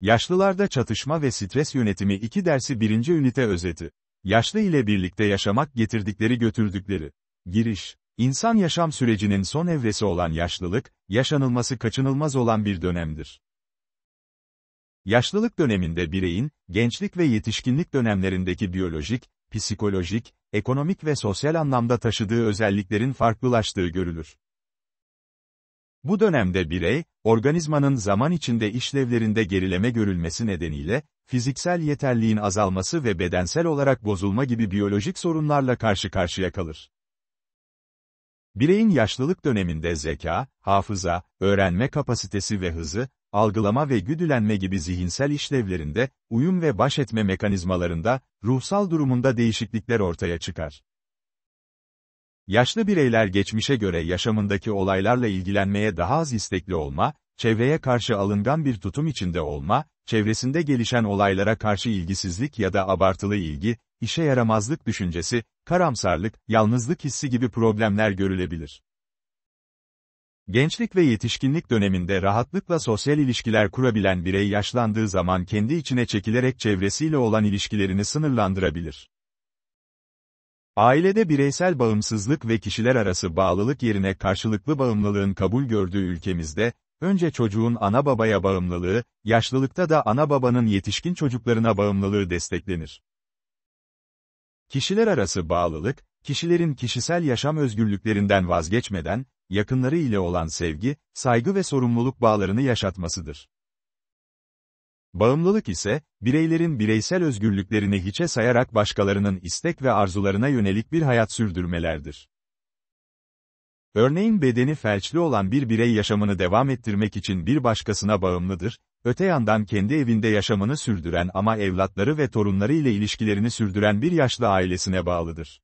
Yaşlılarda çatışma ve stres yönetimi 2 dersi 1. ünite özeti. Yaşlı ile birlikte yaşamak getirdikleri götürdükleri. Giriş. İnsan yaşam sürecinin son evresi olan yaşlılık, yaşanılması kaçınılmaz olan bir dönemdir. Yaşlılık döneminde bireyin, gençlik ve yetişkinlik dönemlerindeki biyolojik, psikolojik, ekonomik ve sosyal anlamda taşıdığı özelliklerin farklılaştığı görülür. Bu dönemde birey, organizmanın zaman içinde işlevlerinde gerileme görülmesi nedeniyle, fiziksel yeterliğin azalması ve bedensel olarak bozulma gibi biyolojik sorunlarla karşı karşıya kalır. Bireyin yaşlılık döneminde zeka, hafıza, öğrenme kapasitesi ve hızı, algılama ve güdülenme gibi zihinsel işlevlerinde, uyum ve baş etme mekanizmalarında, ruhsal durumunda değişiklikler ortaya çıkar. Yaşlı bireyler geçmişe göre yaşamındaki olaylarla ilgilenmeye daha az istekli olma, çevreye karşı alıngan bir tutum içinde olma, çevresinde gelişen olaylara karşı ilgisizlik ya da abartılı ilgi, işe yaramazlık düşüncesi, karamsarlık, yalnızlık hissi gibi problemler görülebilir. Gençlik ve yetişkinlik döneminde rahatlıkla sosyal ilişkiler kurabilen birey yaşlandığı zaman kendi içine çekilerek çevresiyle olan ilişkilerini sınırlandırabilir. Ailede bireysel bağımsızlık ve kişiler arası bağlılık yerine karşılıklı bağımlılığın kabul gördüğü ülkemizde, önce çocuğun ana babaya bağımlılığı, yaşlılıkta da ana babanın yetişkin çocuklarına bağımlılığı desteklenir. Kişiler arası bağlılık, kişilerin kişisel yaşam özgürlüklerinden vazgeçmeden, yakınları ile olan sevgi, saygı ve sorumluluk bağlarını yaşatmasıdır. Bağımlılık ise, bireylerin bireysel özgürlüklerini hiçe sayarak başkalarının istek ve arzularına yönelik bir hayat sürdürmelerdir. Örneğin bedeni felçli olan bir birey yaşamını devam ettirmek için bir başkasına bağımlıdır, öte yandan kendi evinde yaşamını sürdüren ama evlatları ve torunları ile ilişkilerini sürdüren bir yaşlı ailesine bağlıdır.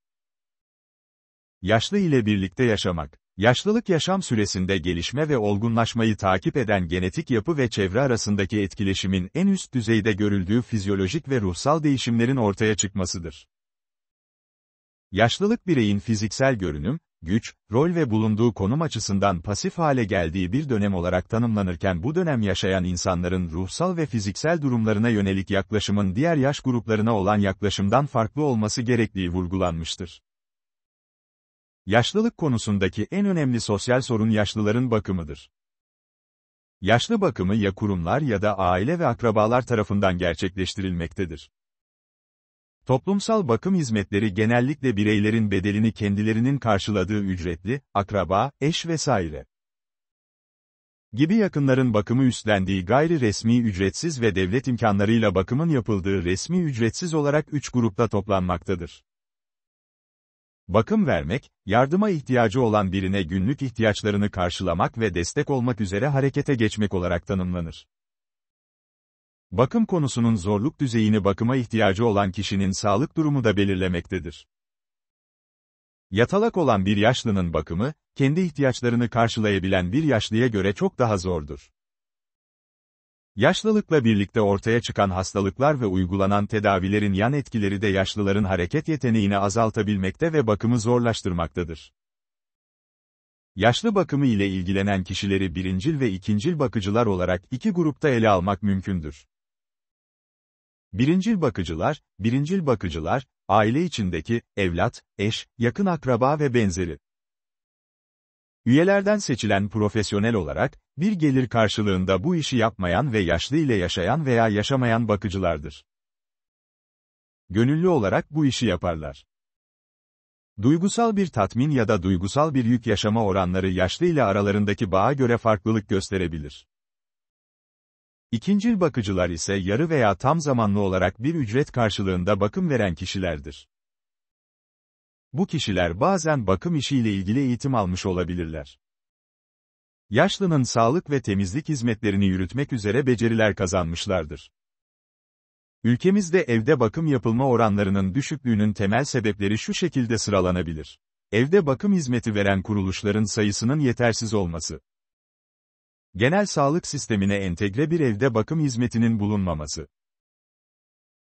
Yaşlı ile birlikte yaşamak Yaşlılık yaşam süresinde gelişme ve olgunlaşmayı takip eden genetik yapı ve çevre arasındaki etkileşimin en üst düzeyde görüldüğü fizyolojik ve ruhsal değişimlerin ortaya çıkmasıdır. Yaşlılık bireyin fiziksel görünüm, güç, rol ve bulunduğu konum açısından pasif hale geldiği bir dönem olarak tanımlanırken bu dönem yaşayan insanların ruhsal ve fiziksel durumlarına yönelik yaklaşımın diğer yaş gruplarına olan yaklaşımdan farklı olması gerektiği vurgulanmıştır. Yaşlılık konusundaki en önemli sosyal sorun yaşlıların bakımıdır. Yaşlı bakımı ya kurumlar ya da aile ve akrabalar tarafından gerçekleştirilmektedir. Toplumsal bakım hizmetleri genellikle bireylerin bedelini kendilerinin karşıladığı ücretli, akraba, eş vesaire gibi yakınların bakımı üstlendiği gayri resmi ücretsiz ve devlet imkanlarıyla bakımın yapıldığı resmi ücretsiz olarak üç grupta toplanmaktadır. Bakım vermek, yardıma ihtiyacı olan birine günlük ihtiyaçlarını karşılamak ve destek olmak üzere harekete geçmek olarak tanımlanır. Bakım konusunun zorluk düzeyini bakıma ihtiyacı olan kişinin sağlık durumu da belirlemektedir. Yatalak olan bir yaşlının bakımı, kendi ihtiyaçlarını karşılayabilen bir yaşlıya göre çok daha zordur. Yaşlılıkla birlikte ortaya çıkan hastalıklar ve uygulanan tedavilerin yan etkileri de yaşlıların hareket yeteneğini azaltabilmekte ve bakımı zorlaştırmaktadır. Yaşlı bakımı ile ilgilenen kişileri birincil ve ikincil bakıcılar olarak iki grupta ele almak mümkündür. Birincil bakıcılar, birincil bakıcılar, aile içindeki, evlat, eş, yakın akraba ve benzeri. Üyelerden seçilen profesyonel olarak, bir gelir karşılığında bu işi yapmayan ve yaşlı ile yaşayan veya yaşamayan bakıcılardır. Gönüllü olarak bu işi yaparlar. Duygusal bir tatmin ya da duygusal bir yük yaşama oranları yaşlı ile aralarındaki bağa göre farklılık gösterebilir. İkincil bakıcılar ise yarı veya tam zamanlı olarak bir ücret karşılığında bakım veren kişilerdir. Bu kişiler bazen bakım işiyle ilgili eğitim almış olabilirler. Yaşlının sağlık ve temizlik hizmetlerini yürütmek üzere beceriler kazanmışlardır. Ülkemizde evde bakım yapılma oranlarının düşüklüğünün temel sebepleri şu şekilde sıralanabilir. Evde bakım hizmeti veren kuruluşların sayısının yetersiz olması. Genel sağlık sistemine entegre bir evde bakım hizmetinin bulunmaması.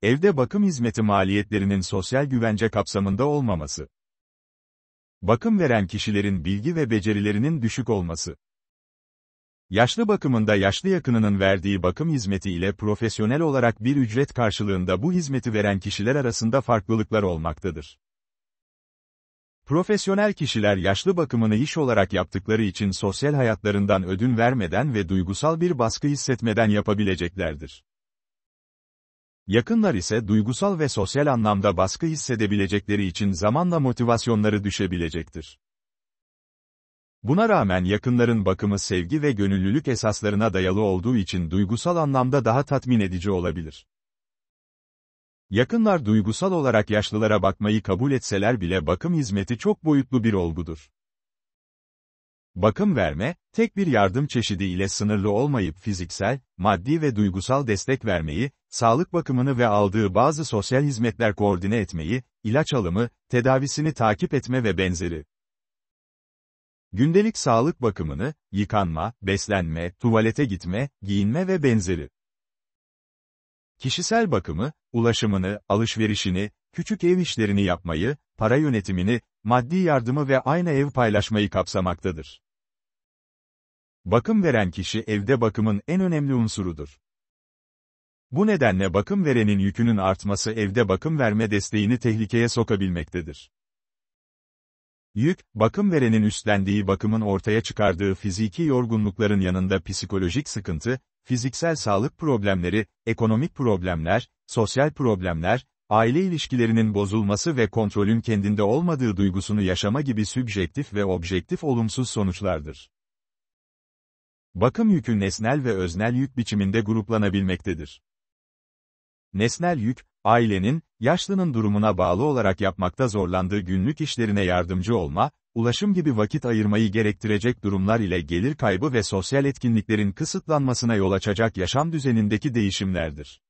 Evde bakım hizmeti maliyetlerinin sosyal güvence kapsamında olmaması bakım veren kişilerin bilgi ve becerilerinin düşük olması. Yaşlı bakımında yaşlı yakınının verdiği bakım hizmeti ile profesyonel olarak bir ücret karşılığında bu hizmeti veren kişiler arasında farklılıklar olmaktadır. Profesyonel kişiler yaşlı bakımını iş olarak yaptıkları için sosyal hayatlarından ödün vermeden ve duygusal bir baskı hissetmeden yapabileceklerdir. Yakınlar ise duygusal ve sosyal anlamda baskı hissedebilecekleri için zamanla motivasyonları düşebilecektir. Buna rağmen yakınların bakımı sevgi ve gönüllülük esaslarına dayalı olduğu için duygusal anlamda daha tatmin edici olabilir. Yakınlar duygusal olarak yaşlılara bakmayı kabul etseler bile bakım hizmeti çok boyutlu bir olgudur. Bakım verme, tek bir yardım çeşidi ile sınırlı olmayıp fiziksel, maddi ve duygusal destek vermeyi, sağlık bakımını ve aldığı bazı sosyal hizmetler koordine etmeyi, ilaç alımı, tedavisini takip etme ve benzeri. Gündelik sağlık bakımını, yıkanma, beslenme, tuvalete gitme, giyinme ve benzeri. Kişisel bakımı, ulaşımını, alışverişini, küçük ev işlerini yapmayı, para yönetimini, maddi yardımı ve aynı ev paylaşmayı kapsamaktadır. Bakım veren kişi evde bakımın en önemli unsurudur. Bu nedenle bakım verenin yükünün artması evde bakım verme desteğini tehlikeye sokabilmektedir. Yük, bakım verenin üstlendiği bakımın ortaya çıkardığı fiziki yorgunlukların yanında psikolojik sıkıntı, fiziksel sağlık problemleri, ekonomik problemler, sosyal problemler, aile ilişkilerinin bozulması ve kontrolün kendinde olmadığı duygusunu yaşama gibi sübjektif ve objektif olumsuz sonuçlardır. Bakım yükü nesnel ve öznel yük biçiminde gruplanabilmektedir. Nesnel yük, ailenin, yaşlının durumuna bağlı olarak yapmakta zorlandığı günlük işlerine yardımcı olma, ulaşım gibi vakit ayırmayı gerektirecek durumlar ile gelir kaybı ve sosyal etkinliklerin kısıtlanmasına yol açacak yaşam düzenindeki değişimlerdir.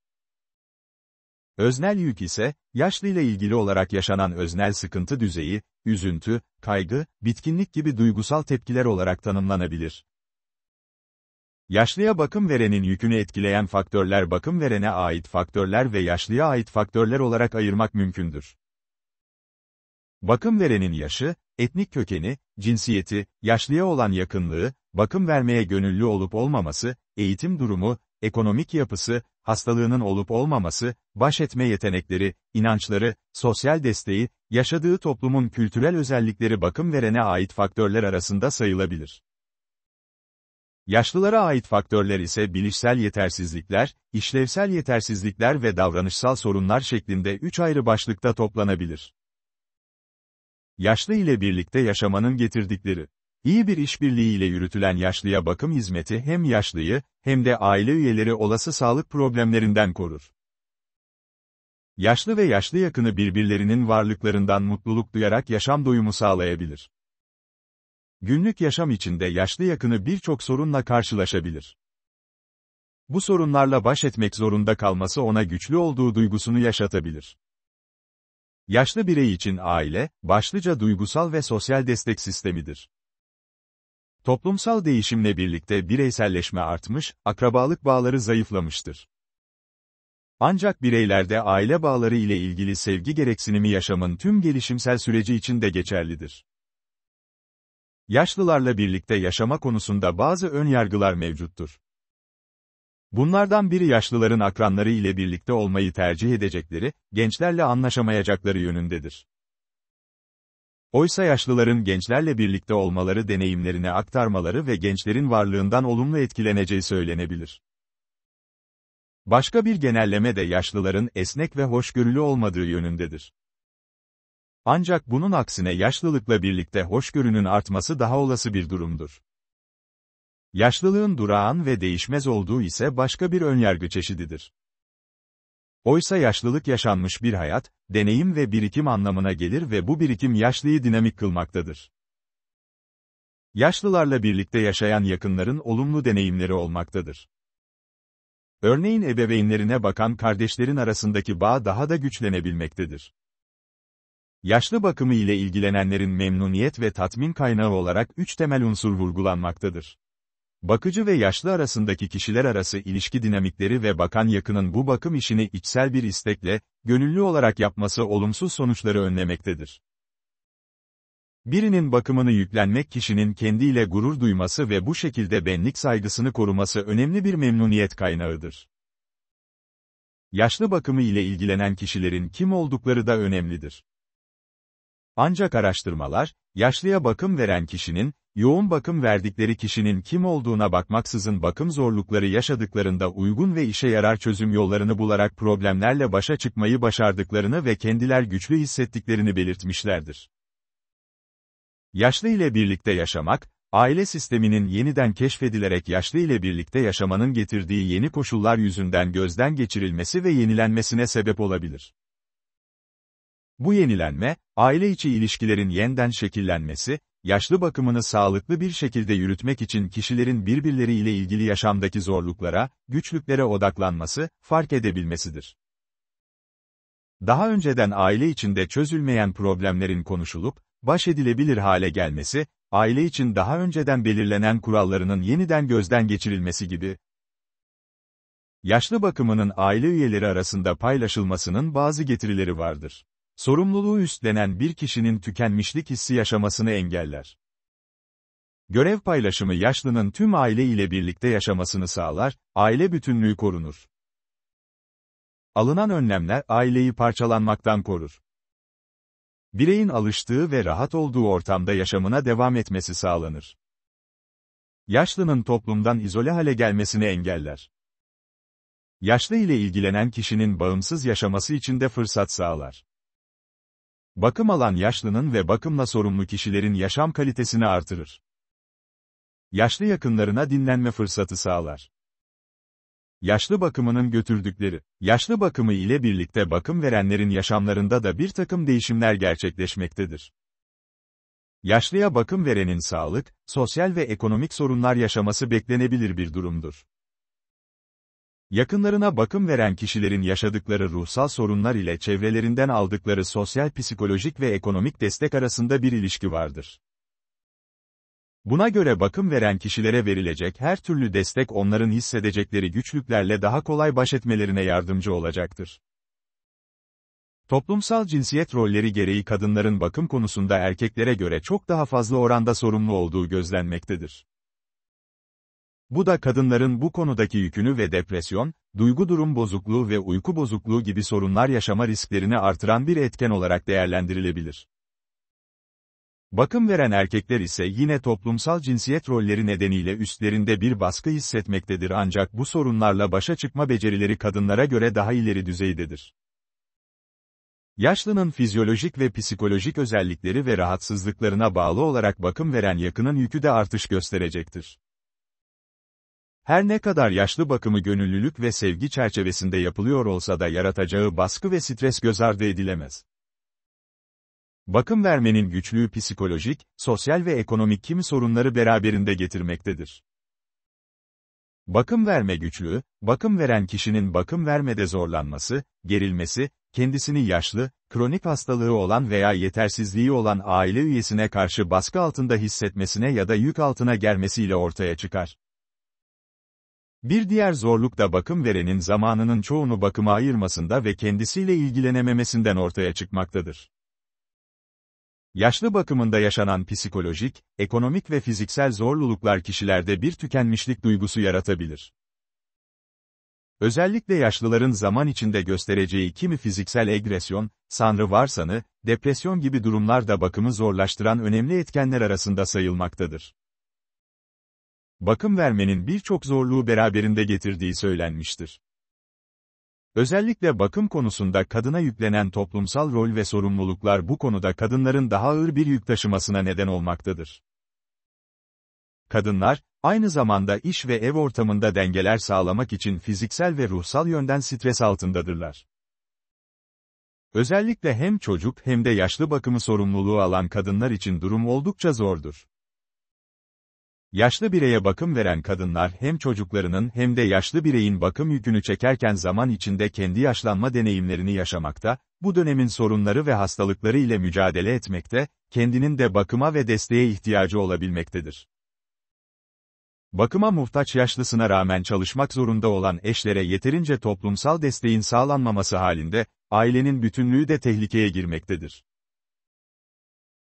Öznel yük ise, yaşlı ile ilgili olarak yaşanan öznel sıkıntı düzeyi, üzüntü, kaygı, bitkinlik gibi duygusal tepkiler olarak tanımlanabilir. Yaşlıya bakım verenin yükünü etkileyen faktörler bakım verene ait faktörler ve yaşlıya ait faktörler olarak ayırmak mümkündür. Bakım verenin yaşı, etnik kökeni, cinsiyeti, yaşlıya olan yakınlığı, bakım vermeye gönüllü olup olmaması, eğitim durumu, ekonomik yapısı, hastalığının olup olmaması, baş etme yetenekleri, inançları, sosyal desteği, yaşadığı toplumun kültürel özellikleri bakım verene ait faktörler arasında sayılabilir. Yaşlılara ait faktörler ise bilişsel yetersizlikler, işlevsel yetersizlikler ve davranışsal sorunlar şeklinde üç ayrı başlıkta toplanabilir. Yaşlı ile birlikte yaşamanın getirdikleri. İyi bir işbirliği ile yürütülen yaşlıya bakım hizmeti hem yaşlıyı hem de aile üyeleri olası sağlık problemlerinden korur. Yaşlı ve yaşlı yakını birbirlerinin varlıklarından mutluluk duyarak yaşam doyumu sağlayabilir günlük yaşam içinde yaşlı yakını birçok sorunla karşılaşabilir. Bu sorunlarla baş etmek zorunda kalması ona güçlü olduğu duygusunu yaşatabilir. Yaşlı birey için aile, başlıca duygusal ve sosyal destek sistemidir. Toplumsal değişimle birlikte bireyselleşme artmış, akrabalık bağları zayıflamıştır. Ancak bireylerde aile bağları ile ilgili sevgi gereksinimi yaşamın tüm gelişimsel süreci için de geçerlidir yaşlılarla birlikte yaşama konusunda bazı önyargılar mevcuttur. Bunlardan biri yaşlıların akranları ile birlikte olmayı tercih edecekleri, gençlerle anlaşamayacakları yönündedir. Oysa yaşlıların gençlerle birlikte olmaları deneyimlerini aktarmaları ve gençlerin varlığından olumlu etkileneceği söylenebilir. Başka bir genelleme de yaşlıların esnek ve hoşgörülü olmadığı yönündedir. Ancak bunun aksine yaşlılıkla birlikte hoşgörünün artması daha olası bir durumdur. Yaşlılığın durağan ve değişmez olduğu ise başka bir önyargı çeşididir. Oysa yaşlılık yaşanmış bir hayat, deneyim ve birikim anlamına gelir ve bu birikim yaşlıyı dinamik kılmaktadır. Yaşlılarla birlikte yaşayan yakınların olumlu deneyimleri olmaktadır. Örneğin ebeveynlerine bakan kardeşlerin arasındaki bağ daha da güçlenebilmektedir. Yaşlı bakımı ile ilgilenenlerin memnuniyet ve tatmin kaynağı olarak üç temel unsur vurgulanmaktadır. Bakıcı ve yaşlı arasındaki kişiler arası ilişki dinamikleri ve bakan yakının bu bakım işini içsel bir istekle, gönüllü olarak yapması olumsuz sonuçları önlemektedir. Birinin bakımını yüklenmek kişinin kendiyle gurur duyması ve bu şekilde benlik saygısını koruması önemli bir memnuniyet kaynağıdır. Yaşlı bakımı ile ilgilenen kişilerin kim oldukları da önemlidir. Ancak araştırmalar, yaşlıya bakım veren kişinin, yoğun bakım verdikleri kişinin kim olduğuna bakmaksızın bakım zorlukları yaşadıklarında uygun ve işe yarar çözüm yollarını bularak problemlerle başa çıkmayı başardıklarını ve kendiler güçlü hissettiklerini belirtmişlerdir. Yaşlı ile birlikte yaşamak, aile sisteminin yeniden keşfedilerek yaşlı ile birlikte yaşamanın getirdiği yeni koşullar yüzünden gözden geçirilmesi ve yenilenmesine sebep olabilir. Bu yenilenme, aile içi ilişkilerin yeniden şekillenmesi, yaşlı bakımını sağlıklı bir şekilde yürütmek için kişilerin birbirleriyle ilgili yaşamdaki zorluklara, güçlüklere odaklanması, fark edebilmesidir. Daha önceden aile içinde çözülmeyen problemlerin konuşulup, baş edilebilir hale gelmesi, aile için daha önceden belirlenen kurallarının yeniden gözden geçirilmesi gibi. Yaşlı bakımının aile üyeleri arasında paylaşılmasının bazı getirileri vardır sorumluluğu üstlenen bir kişinin tükenmişlik hissi yaşamasını engeller. Görev paylaşımı yaşlının tüm aile ile birlikte yaşamasını sağlar, aile bütünlüğü korunur. Alınan önlemler aileyi parçalanmaktan korur. Bireyin alıştığı ve rahat olduğu ortamda yaşamına devam etmesi sağlanır. Yaşlının toplumdan izole hale gelmesini engeller. Yaşlı ile ilgilenen kişinin bağımsız yaşaması için de fırsat sağlar. Bakım alan yaşlının ve bakımla sorumlu kişilerin yaşam kalitesini artırır. Yaşlı yakınlarına dinlenme fırsatı sağlar. Yaşlı bakımının götürdükleri, yaşlı bakımı ile birlikte bakım verenlerin yaşamlarında da bir takım değişimler gerçekleşmektedir. Yaşlıya bakım verenin sağlık, sosyal ve ekonomik sorunlar yaşaması beklenebilir bir durumdur. Yakınlarına bakım veren kişilerin yaşadıkları ruhsal sorunlar ile çevrelerinden aldıkları sosyal psikolojik ve ekonomik destek arasında bir ilişki vardır. Buna göre bakım veren kişilere verilecek her türlü destek onların hissedecekleri güçlüklerle daha kolay baş etmelerine yardımcı olacaktır. Toplumsal cinsiyet rolleri gereği kadınların bakım konusunda erkeklere göre çok daha fazla oranda sorumlu olduğu gözlenmektedir. Bu da kadınların bu konudaki yükünü ve depresyon, duygu durum bozukluğu ve uyku bozukluğu gibi sorunlar yaşama risklerini artıran bir etken olarak değerlendirilebilir. Bakım veren erkekler ise yine toplumsal cinsiyet rolleri nedeniyle üstlerinde bir baskı hissetmektedir ancak bu sorunlarla başa çıkma becerileri kadınlara göre daha ileri düzeydedir. Yaşlının fizyolojik ve psikolojik özellikleri ve rahatsızlıklarına bağlı olarak bakım veren yakının yükü de artış gösterecektir. Her ne kadar yaşlı bakımı gönüllülük ve sevgi çerçevesinde yapılıyor olsa da yaratacağı baskı ve stres göz ardı edilemez. Bakım vermenin güçlüğü psikolojik, sosyal ve ekonomik kimi sorunları beraberinde getirmektedir. Bakım verme güçlüğü, bakım veren kişinin bakım vermede zorlanması, gerilmesi, kendisini yaşlı, kronik hastalığı olan veya yetersizliği olan aile üyesine karşı baskı altında hissetmesine ya da yük altına germesiyle ortaya çıkar. Bir diğer zorluk da bakım verenin zamanının çoğunu bakıma ayırmasında ve kendisiyle ilgilenememesinden ortaya çıkmaktadır. Yaşlı bakımında yaşanan psikolojik, ekonomik ve fiziksel zorluluklar kişilerde bir tükenmişlik duygusu yaratabilir. Özellikle yaşlıların zaman içinde göstereceği kimi fiziksel egresyon, sanrı varsanı, depresyon gibi durumlar da bakımı zorlaştıran önemli etkenler arasında sayılmaktadır bakım vermenin birçok zorluğu beraberinde getirdiği söylenmiştir. Özellikle bakım konusunda kadına yüklenen toplumsal rol ve sorumluluklar bu konuda kadınların daha ağır bir yük taşımasına neden olmaktadır. Kadınlar, aynı zamanda iş ve ev ortamında dengeler sağlamak için fiziksel ve ruhsal yönden stres altındadırlar. Özellikle hem çocuk hem de yaşlı bakımı sorumluluğu alan kadınlar için durum oldukça zordur. Yaşlı bireye bakım veren kadınlar hem çocuklarının hem de yaşlı bireyin bakım yükünü çekerken zaman içinde kendi yaşlanma deneyimlerini yaşamakta, bu dönemin sorunları ve hastalıkları ile mücadele etmekte, kendinin de bakıma ve desteğe ihtiyacı olabilmektedir. Bakıma muhtaç yaşlısına rağmen çalışmak zorunda olan eşlere yeterince toplumsal desteğin sağlanmaması halinde, ailenin bütünlüğü de tehlikeye girmektedir.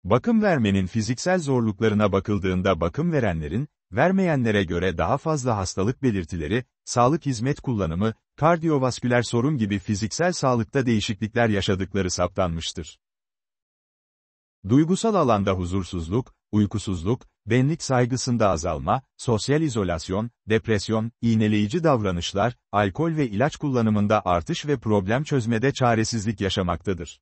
Bakım vermenin fiziksel zorluklarına bakıldığında bakım verenlerin, vermeyenlere göre daha fazla hastalık belirtileri, sağlık hizmet kullanımı, kardiyovasküler sorun gibi fiziksel sağlıkta değişiklikler yaşadıkları saptanmıştır. Duygusal alanda huzursuzluk, uykusuzluk, benlik saygısında azalma, sosyal izolasyon, depresyon, iğneleyici davranışlar, alkol ve ilaç kullanımında artış ve problem çözmede çaresizlik yaşamaktadır.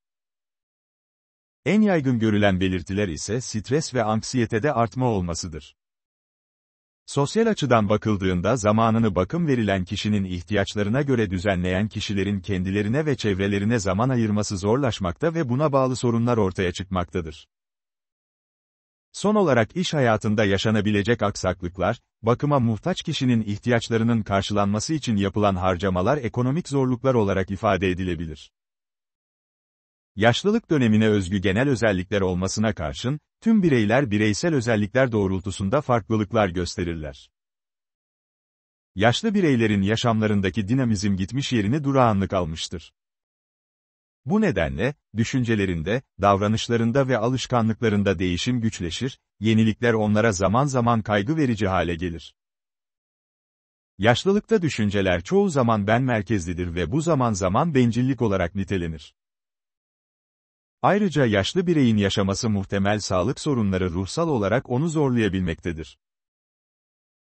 En yaygın görülen belirtiler ise stres ve anksiyetede artma olmasıdır. Sosyal açıdan bakıldığında zamanını bakım verilen kişinin ihtiyaçlarına göre düzenleyen kişilerin kendilerine ve çevrelerine zaman ayırması zorlaşmakta ve buna bağlı sorunlar ortaya çıkmaktadır. Son olarak iş hayatında yaşanabilecek aksaklıklar, bakıma muhtaç kişinin ihtiyaçlarının karşılanması için yapılan harcamalar ekonomik zorluklar olarak ifade edilebilir yaşlılık dönemine özgü genel özellikler olmasına karşın, tüm bireyler bireysel özellikler doğrultusunda farklılıklar gösterirler. Yaşlı bireylerin yaşamlarındaki dinamizm gitmiş yerini durağanlık almıştır. Bu nedenle, düşüncelerinde, davranışlarında ve alışkanlıklarında değişim güçleşir, yenilikler onlara zaman zaman kaygı verici hale gelir. Yaşlılıkta düşünceler çoğu zaman ben merkezlidir ve bu zaman zaman bencillik olarak nitelenir. Ayrıca yaşlı bireyin yaşaması muhtemel sağlık sorunları ruhsal olarak onu zorlayabilmektedir.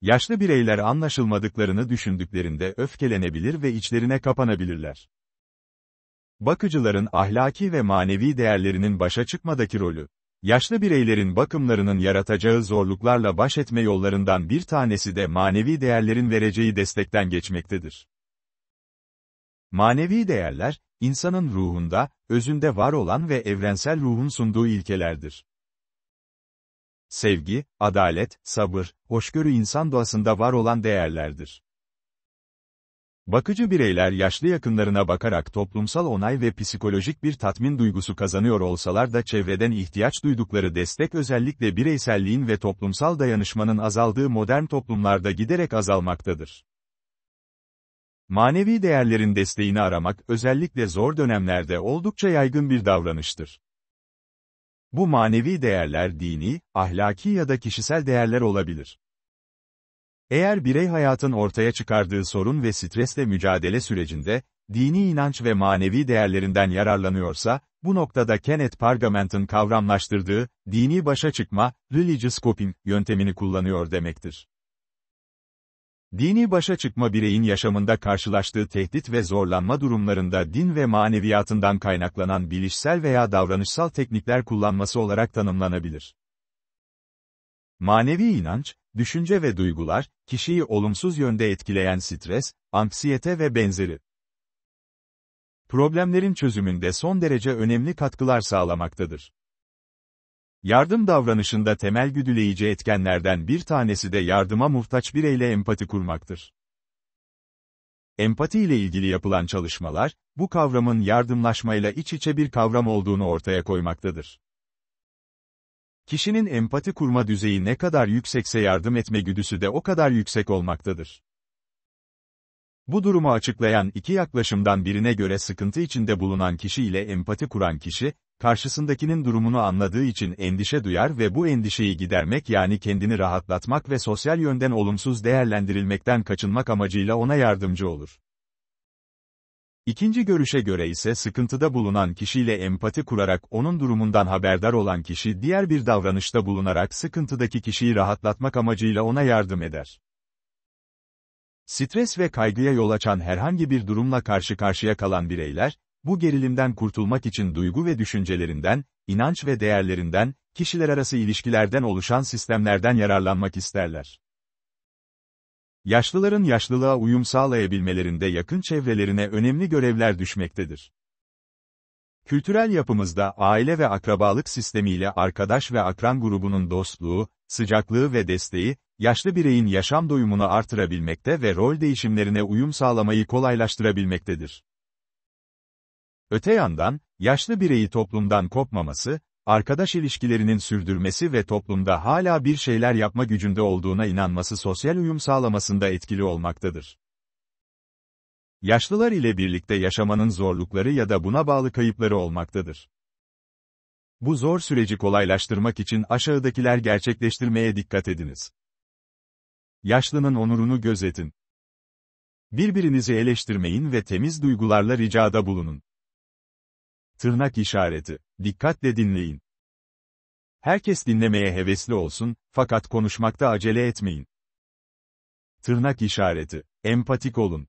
Yaşlı bireyler anlaşılmadıklarını düşündüklerinde öfkelenebilir ve içlerine kapanabilirler. Bakıcıların ahlaki ve manevi değerlerinin başa çıkmadaki rolü, yaşlı bireylerin bakımlarının yaratacağı zorluklarla baş etme yollarından bir tanesi de manevi değerlerin vereceği destekten geçmektedir. Manevi değerler, insanın ruhunda, özünde var olan ve evrensel ruhun sunduğu ilkelerdir. Sevgi, adalet, sabır, hoşgörü insan doğasında var olan değerlerdir. Bakıcı bireyler yaşlı yakınlarına bakarak toplumsal onay ve psikolojik bir tatmin duygusu kazanıyor olsalar da çevreden ihtiyaç duydukları destek özellikle bireyselliğin ve toplumsal dayanışmanın azaldığı modern toplumlarda giderek azalmaktadır. Manevi değerlerin desteğini aramak özellikle zor dönemlerde oldukça yaygın bir davranıştır. Bu manevi değerler dini, ahlaki ya da kişisel değerler olabilir. Eğer birey hayatın ortaya çıkardığı sorun ve stresle mücadele sürecinde, dini inanç ve manevi değerlerinden yararlanıyorsa, bu noktada Kenneth Pargament'ın kavramlaştırdığı, dini başa çıkma, religious coping, yöntemini kullanıyor demektir. Dini başa çıkma bireyin yaşamında karşılaştığı tehdit ve zorlanma durumlarında din ve maneviyatından kaynaklanan bilişsel veya davranışsal teknikler kullanması olarak tanımlanabilir. Manevi inanç, düşünce ve duygular, kişiyi olumsuz yönde etkileyen stres, anksiyete ve benzeri problemlerin çözümünde son derece önemli katkılar sağlamaktadır. Yardım davranışında temel güdüleyici etkenlerden bir tanesi de yardıma muhtaç bireyle empati kurmaktır. Empati ile ilgili yapılan çalışmalar, bu kavramın yardımlaşmayla iç içe bir kavram olduğunu ortaya koymaktadır. Kişinin empati kurma düzeyi ne kadar yüksekse yardım etme güdüsü de o kadar yüksek olmaktadır. Bu durumu açıklayan iki yaklaşımdan birine göre sıkıntı içinde bulunan kişi ile empati kuran kişi, karşısındakinin durumunu anladığı için endişe duyar ve bu endişeyi gidermek yani kendini rahatlatmak ve sosyal yönden olumsuz değerlendirilmekten kaçınmak amacıyla ona yardımcı olur. İkinci görüşe göre ise sıkıntıda bulunan kişiyle empati kurarak onun durumundan haberdar olan kişi diğer bir davranışta bulunarak sıkıntıdaki kişiyi rahatlatmak amacıyla ona yardım eder. Stres ve kaygıya yol açan herhangi bir durumla karşı karşıya kalan bireyler, bu gerilimden kurtulmak için duygu ve düşüncelerinden, inanç ve değerlerinden, kişiler arası ilişkilerden oluşan sistemlerden yararlanmak isterler. Yaşlıların yaşlılığa uyum sağlayabilmelerinde yakın çevrelerine önemli görevler düşmektedir. Kültürel yapımızda aile ve akrabalık sistemiyle arkadaş ve akran grubunun dostluğu, sıcaklığı ve desteği, yaşlı bireyin yaşam doyumunu artırabilmekte ve rol değişimlerine uyum sağlamayı kolaylaştırabilmektedir. Öte yandan, yaşlı bireyi toplumdan kopmaması, arkadaş ilişkilerinin sürdürmesi ve toplumda hala bir şeyler yapma gücünde olduğuna inanması sosyal uyum sağlamasında etkili olmaktadır. Yaşlılar ile birlikte yaşamanın zorlukları ya da buna bağlı kayıpları olmaktadır. Bu zor süreci kolaylaştırmak için aşağıdakiler gerçekleştirmeye dikkat ediniz. Yaşlının onurunu gözetin. Birbirinizi eleştirmeyin ve temiz duygularla ricada bulunun. Tırnak işareti. Dikkatle dinleyin. Herkes dinlemeye hevesli olsun, fakat konuşmakta acele etmeyin. Tırnak işareti. Empatik olun.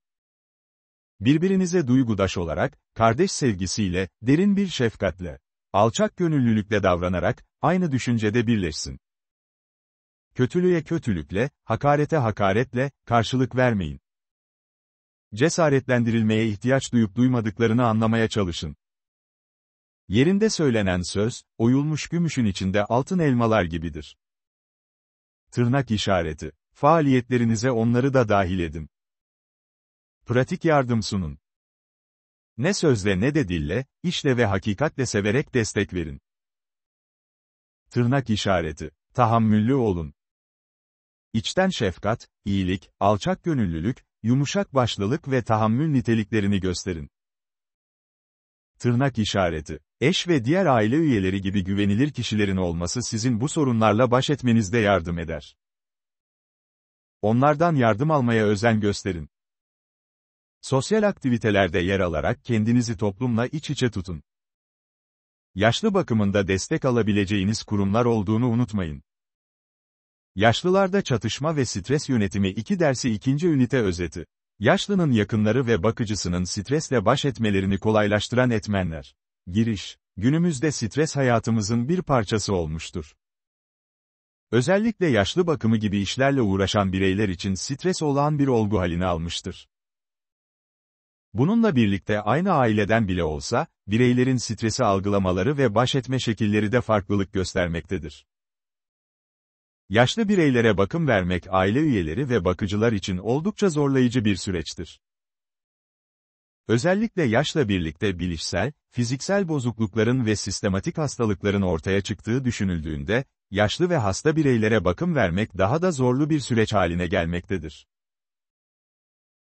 Birbirinize duygudaş olarak, kardeş sevgisiyle, derin bir şefkatle, alçak gönüllülükle davranarak, aynı düşüncede birleşsin. Kötülüğe kötülükle, hakarete hakaretle, karşılık vermeyin. Cesaretlendirilmeye ihtiyaç duyup duymadıklarını anlamaya çalışın. Yerinde söylenen söz, oyulmuş gümüşün içinde altın elmalar gibidir. Tırnak işareti. Faaliyetlerinize onları da dahil edin. Pratik yardım sunun. Ne sözle ne de dille, işle ve hakikatle severek destek verin. Tırnak işareti. Tahammüllü olun. İçten şefkat, iyilik, alçak gönüllülük, yumuşak başlılık ve tahammül niteliklerini gösterin tırnak işareti. Eş ve diğer aile üyeleri gibi güvenilir kişilerin olması sizin bu sorunlarla baş etmenizde yardım eder. Onlardan yardım almaya özen gösterin. Sosyal aktivitelerde yer alarak kendinizi toplumla iç içe tutun. Yaşlı bakımında destek alabileceğiniz kurumlar olduğunu unutmayın. Yaşlılarda çatışma ve stres yönetimi 2 dersi 2. ünite özeti. Yaşlının yakınları ve bakıcısının stresle baş etmelerini kolaylaştıran etmenler. Giriş, günümüzde stres hayatımızın bir parçası olmuştur. Özellikle yaşlı bakımı gibi işlerle uğraşan bireyler için stres olağan bir olgu halini almıştır. Bununla birlikte aynı aileden bile olsa, bireylerin stresi algılamaları ve baş etme şekilleri de farklılık göstermektedir. Yaşlı bireylere bakım vermek aile üyeleri ve bakıcılar için oldukça zorlayıcı bir süreçtir. Özellikle yaşla birlikte bilişsel, fiziksel bozuklukların ve sistematik hastalıkların ortaya çıktığı düşünüldüğünde, yaşlı ve hasta bireylere bakım vermek daha da zorlu bir süreç haline gelmektedir.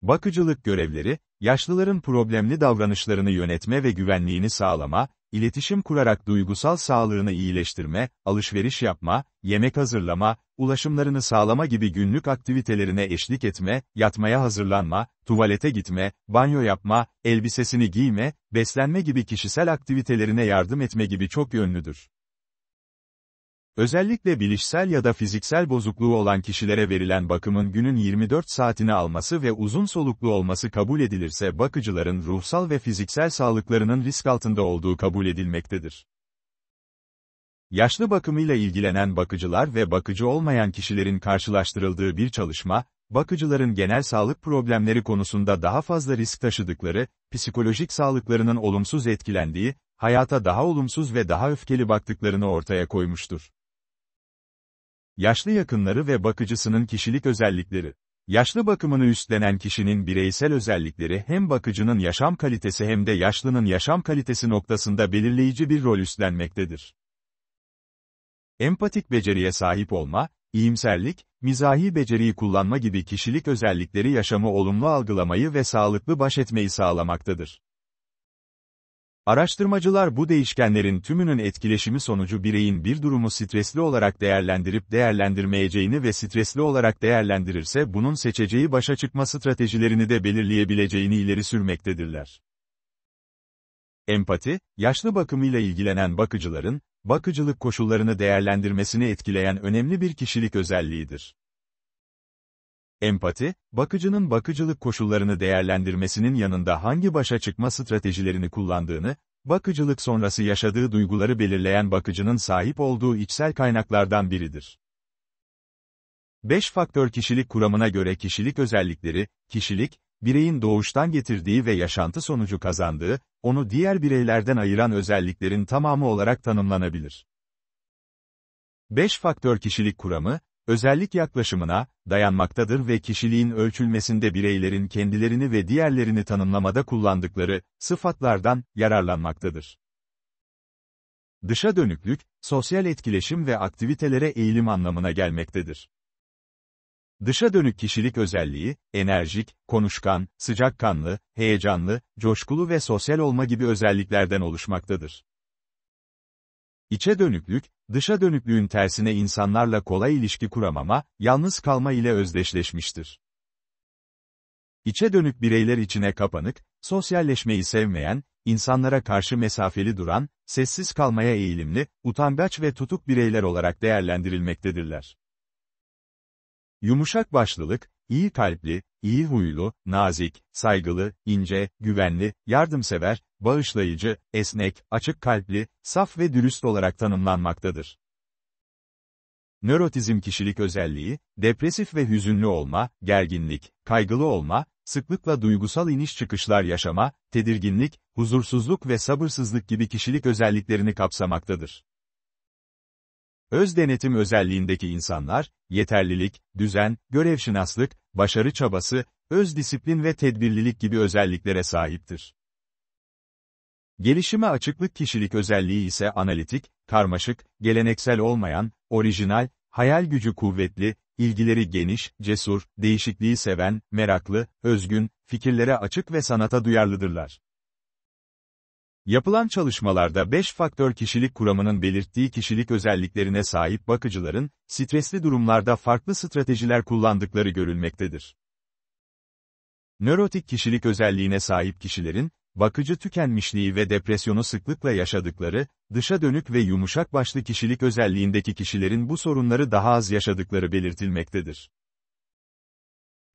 Bakıcılık görevleri, yaşlıların problemli davranışlarını yönetme ve güvenliğini sağlama, iletişim kurarak duygusal sağlığını iyileştirme, alışveriş yapma, yemek hazırlama, ulaşımlarını sağlama gibi günlük aktivitelerine eşlik etme, yatmaya hazırlanma, tuvalete gitme, banyo yapma, elbisesini giyme, beslenme gibi kişisel aktivitelerine yardım etme gibi çok yönlüdür. Özellikle bilişsel ya da fiziksel bozukluğu olan kişilere verilen bakımın günün 24 saatini alması ve uzun soluklu olması kabul edilirse bakıcıların ruhsal ve fiziksel sağlıklarının risk altında olduğu kabul edilmektedir. Yaşlı bakımıyla ilgilenen bakıcılar ve bakıcı olmayan kişilerin karşılaştırıldığı bir çalışma, bakıcıların genel sağlık problemleri konusunda daha fazla risk taşıdıkları, psikolojik sağlıklarının olumsuz etkilendiği, hayata daha olumsuz ve daha öfkeli baktıklarını ortaya koymuştur. Yaşlı yakınları ve bakıcısının kişilik özellikleri. Yaşlı bakımını üstlenen kişinin bireysel özellikleri hem bakıcının yaşam kalitesi hem de yaşlının yaşam kalitesi noktasında belirleyici bir rol üstlenmektedir. Empatik beceriye sahip olma, iyimserlik, mizahi beceriyi kullanma gibi kişilik özellikleri yaşamı olumlu algılamayı ve sağlıklı baş etmeyi sağlamaktadır. Araştırmacılar bu değişkenlerin tümünün etkileşimi sonucu bireyin bir durumu stresli olarak değerlendirip değerlendirmeyeceğini ve stresli olarak değerlendirirse bunun seçeceği başa çıkma stratejilerini de belirleyebileceğini ileri sürmektedirler. Empati, yaşlı bakımıyla ilgilenen bakıcıların, bakıcılık koşullarını değerlendirmesini etkileyen önemli bir kişilik özelliğidir. Empati, bakıcının bakıcılık koşullarını değerlendirmesinin yanında hangi başa çıkma stratejilerini kullandığını, bakıcılık sonrası yaşadığı duyguları belirleyen bakıcının sahip olduğu içsel kaynaklardan biridir. 5 faktör kişilik kuramına göre kişilik özellikleri, kişilik, bireyin doğuştan getirdiği ve yaşantı sonucu kazandığı, onu diğer bireylerden ayıran özelliklerin tamamı olarak tanımlanabilir. 5 faktör kişilik kuramı, Özellik yaklaşımına, dayanmaktadır ve kişiliğin ölçülmesinde bireylerin kendilerini ve diğerlerini tanımlamada kullandıkları, sıfatlardan, yararlanmaktadır. Dışa dönüklük, sosyal etkileşim ve aktivitelere eğilim anlamına gelmektedir. Dışa dönük kişilik özelliği, enerjik, konuşkan, sıcakkanlı, heyecanlı, coşkulu ve sosyal olma gibi özelliklerden oluşmaktadır. İçe dönüklük, dışa dönüklüğün tersine insanlarla kolay ilişki kuramama, yalnız kalma ile özdeşleşmiştir. İçe dönük bireyler içine kapanık, sosyalleşmeyi sevmeyen, insanlara karşı mesafeli duran, sessiz kalmaya eğilimli, utangaç ve tutuk bireyler olarak değerlendirilmektedirler. Yumuşak başlılık, iyi kalpli, iyi huylu, nazik, saygılı, ince, güvenli, yardımsever, bağışlayıcı, esnek, açık kalpli, saf ve dürüst olarak tanımlanmaktadır. Nörotizm kişilik özelliği, depresif ve hüzünlü olma, gerginlik, kaygılı olma, sıklıkla duygusal iniş çıkışlar yaşama, tedirginlik, huzursuzluk ve sabırsızlık gibi kişilik özelliklerini kapsamaktadır. Öz denetim özelliğindeki insanlar, yeterlilik, düzen, görevşinaslık, başarı çabası, öz disiplin ve tedbirlilik gibi özelliklere sahiptir. Gelişime açıklık kişilik özelliği ise analitik, karmaşık, geleneksel olmayan, orijinal, hayal gücü kuvvetli, ilgileri geniş, cesur, değişikliği seven, meraklı, özgün, fikirlere açık ve sanata duyarlıdırlar. Yapılan çalışmalarda 5 faktör kişilik kuramının belirttiği kişilik özelliklerine sahip bakıcıların, stresli durumlarda farklı stratejiler kullandıkları görülmektedir. Nörotik kişilik özelliğine sahip kişilerin, bakıcı tükenmişliği ve depresyonu sıklıkla yaşadıkları, dışa dönük ve yumuşak başlı kişilik özelliğindeki kişilerin bu sorunları daha az yaşadıkları belirtilmektedir.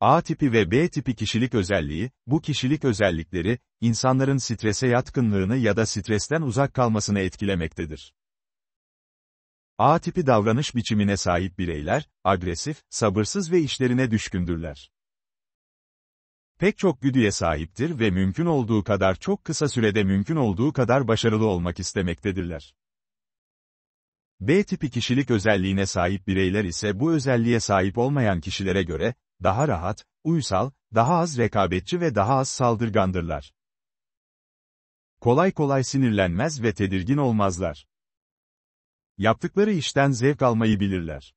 A tipi ve B tipi kişilik özelliği, bu kişilik özellikleri, insanların strese yatkınlığını ya da stresten uzak kalmasını etkilemektedir. A tipi davranış biçimine sahip bireyler, agresif, sabırsız ve işlerine düşkündürler. Pek çok güdüye sahiptir ve mümkün olduğu kadar çok kısa sürede mümkün olduğu kadar başarılı olmak istemektedirler. B tipi kişilik özelliğine sahip bireyler ise bu özelliğe sahip olmayan kişilere göre, daha rahat, uysal, daha az rekabetçi ve daha az saldırgandırlar. Kolay kolay sinirlenmez ve tedirgin olmazlar. Yaptıkları işten zevk almayı bilirler.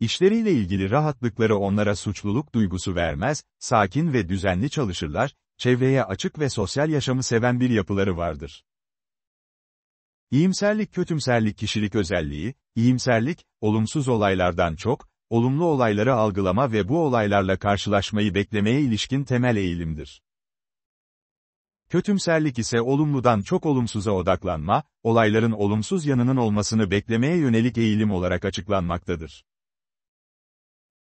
İşleriyle ilgili rahatlıkları onlara suçluluk duygusu vermez, sakin ve düzenli çalışırlar, çevreye açık ve sosyal yaşamı seven bir yapıları vardır. İyimserlik-kötümserlik kişilik özelliği, iyimserlik, olumsuz olaylardan çok, olumlu olayları algılama ve bu olaylarla karşılaşmayı beklemeye ilişkin temel eğilimdir. Kötümserlik ise olumludan çok olumsuza odaklanma, olayların olumsuz yanının olmasını beklemeye yönelik eğilim olarak açıklanmaktadır.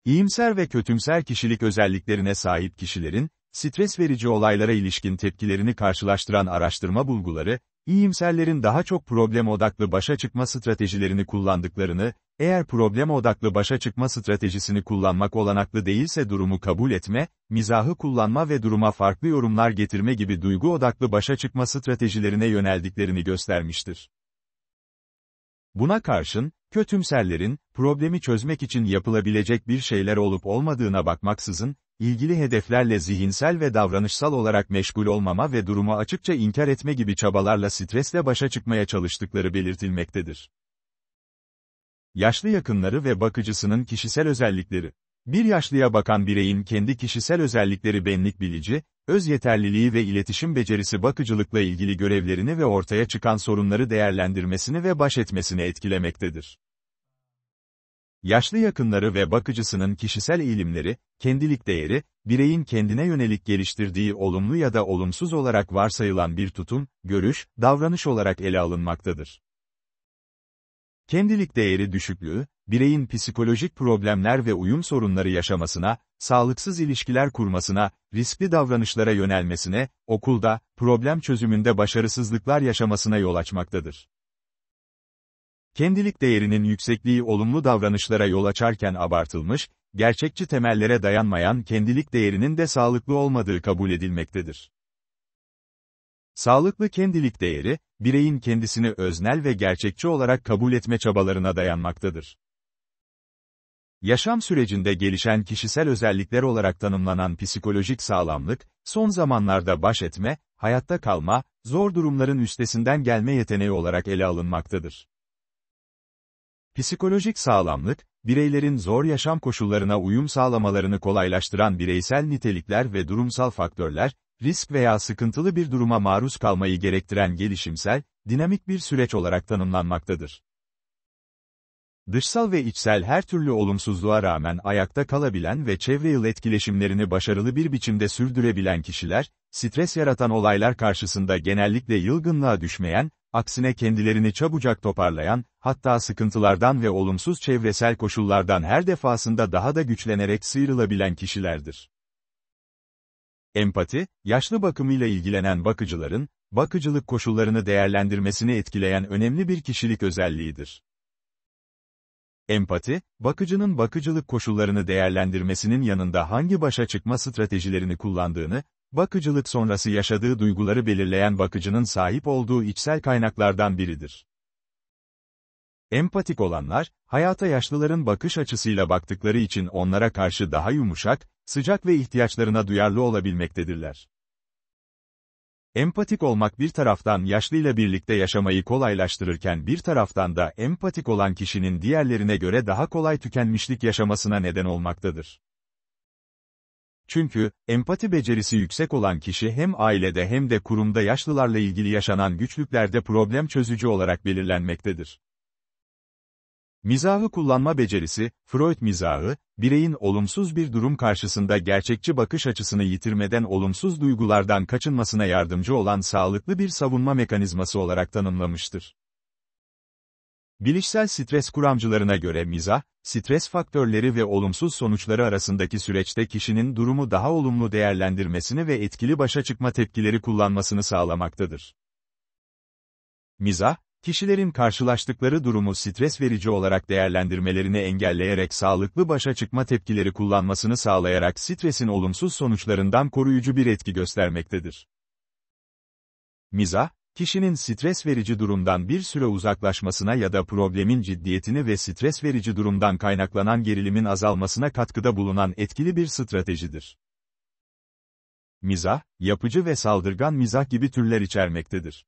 İyimser ve kötümser kişilik özelliklerine sahip kişilerin, stres verici olaylara ilişkin tepkilerini karşılaştıran araştırma bulguları, iyimserlerin daha çok problem odaklı başa çıkma stratejilerini kullandıklarını, eğer problem odaklı başa çıkma stratejisini kullanmak olanaklı değilse durumu kabul etme, mizahı kullanma ve duruma farklı yorumlar getirme gibi duygu odaklı başa çıkma stratejilerine yöneldiklerini göstermiştir. Buna karşın, kötümserlerin, problemi çözmek için yapılabilecek bir şeyler olup olmadığına bakmaksızın, ilgili hedeflerle zihinsel ve davranışsal olarak meşgul olmama ve durumu açıkça inkar etme gibi çabalarla stresle başa çıkmaya çalıştıkları belirtilmektedir. Yaşlı yakınları ve bakıcısının kişisel özellikleri. Bir yaşlıya bakan bireyin kendi kişisel özellikleri benlik bilici, öz yeterliliği ve iletişim becerisi bakıcılıkla ilgili görevlerini ve ortaya çıkan sorunları değerlendirmesini ve baş etmesini etkilemektedir. Yaşlı yakınları ve bakıcısının kişisel eğilimleri, kendilik değeri, bireyin kendine yönelik geliştirdiği olumlu ya da olumsuz olarak varsayılan bir tutum, görüş, davranış olarak ele alınmaktadır. Kendilik değeri düşüklüğü, bireyin psikolojik problemler ve uyum sorunları yaşamasına, sağlıksız ilişkiler kurmasına, riskli davranışlara yönelmesine, okulda, problem çözümünde başarısızlıklar yaşamasına yol açmaktadır. Kendilik değerinin yüksekliği olumlu davranışlara yol açarken abartılmış, gerçekçi temellere dayanmayan kendilik değerinin de sağlıklı olmadığı kabul edilmektedir. Sağlıklı kendilik değeri, bireyin kendisini öznel ve gerçekçi olarak kabul etme çabalarına dayanmaktadır. Yaşam sürecinde gelişen kişisel özellikler olarak tanımlanan psikolojik sağlamlık, son zamanlarda baş etme, hayatta kalma, zor durumların üstesinden gelme yeteneği olarak ele alınmaktadır. Psikolojik sağlamlık, bireylerin zor yaşam koşullarına uyum sağlamalarını kolaylaştıran bireysel nitelikler ve durumsal faktörler, risk veya sıkıntılı bir duruma maruz kalmayı gerektiren gelişimsel, dinamik bir süreç olarak tanımlanmaktadır. Dışsal ve içsel her türlü olumsuzluğa rağmen ayakta kalabilen ve çevre yıl etkileşimlerini başarılı bir biçimde sürdürebilen kişiler, stres yaratan olaylar karşısında genellikle yılgınlığa düşmeyen, aksine kendilerini çabucak toparlayan, hatta sıkıntılardan ve olumsuz çevresel koşullardan her defasında daha da güçlenerek sıyrılabilen kişilerdir. Empati, yaşlı bakımıyla ilgilenen bakıcıların, bakıcılık koşullarını değerlendirmesini etkileyen önemli bir kişilik özelliğidir. Empati, bakıcının bakıcılık koşullarını değerlendirmesinin yanında hangi başa çıkma stratejilerini kullandığını, bakıcılık sonrası yaşadığı duyguları belirleyen bakıcının sahip olduğu içsel kaynaklardan biridir. Empatik olanlar, hayata yaşlıların bakış açısıyla baktıkları için onlara karşı daha yumuşak, sıcak ve ihtiyaçlarına duyarlı olabilmektedirler. Empatik olmak bir taraftan yaşlıyla birlikte yaşamayı kolaylaştırırken bir taraftan da empatik olan kişinin diğerlerine göre daha kolay tükenmişlik yaşamasına neden olmaktadır. Çünkü, empati becerisi yüksek olan kişi hem ailede hem de kurumda yaşlılarla ilgili yaşanan güçlüklerde problem çözücü olarak belirlenmektedir. Mizahı kullanma becerisi, Freud mizahı, bireyin olumsuz bir durum karşısında gerçekçi bakış açısını yitirmeden olumsuz duygulardan kaçınmasına yardımcı olan sağlıklı bir savunma mekanizması olarak tanımlamıştır. Bilişsel stres kuramcılarına göre mizah, stres faktörleri ve olumsuz sonuçları arasındaki süreçte kişinin durumu daha olumlu değerlendirmesini ve etkili başa çıkma tepkileri kullanmasını sağlamaktadır. Mizah, kişilerin karşılaştıkları durumu stres verici olarak değerlendirmelerini engelleyerek sağlıklı başa çıkma tepkileri kullanmasını sağlayarak stresin olumsuz sonuçlarından koruyucu bir etki göstermektedir. Mizah, kişinin stres verici durumdan bir süre uzaklaşmasına ya da problemin ciddiyetini ve stres verici durumdan kaynaklanan gerilimin azalmasına katkıda bulunan etkili bir stratejidir. Mizah, yapıcı ve saldırgan mizah gibi türler içermektedir.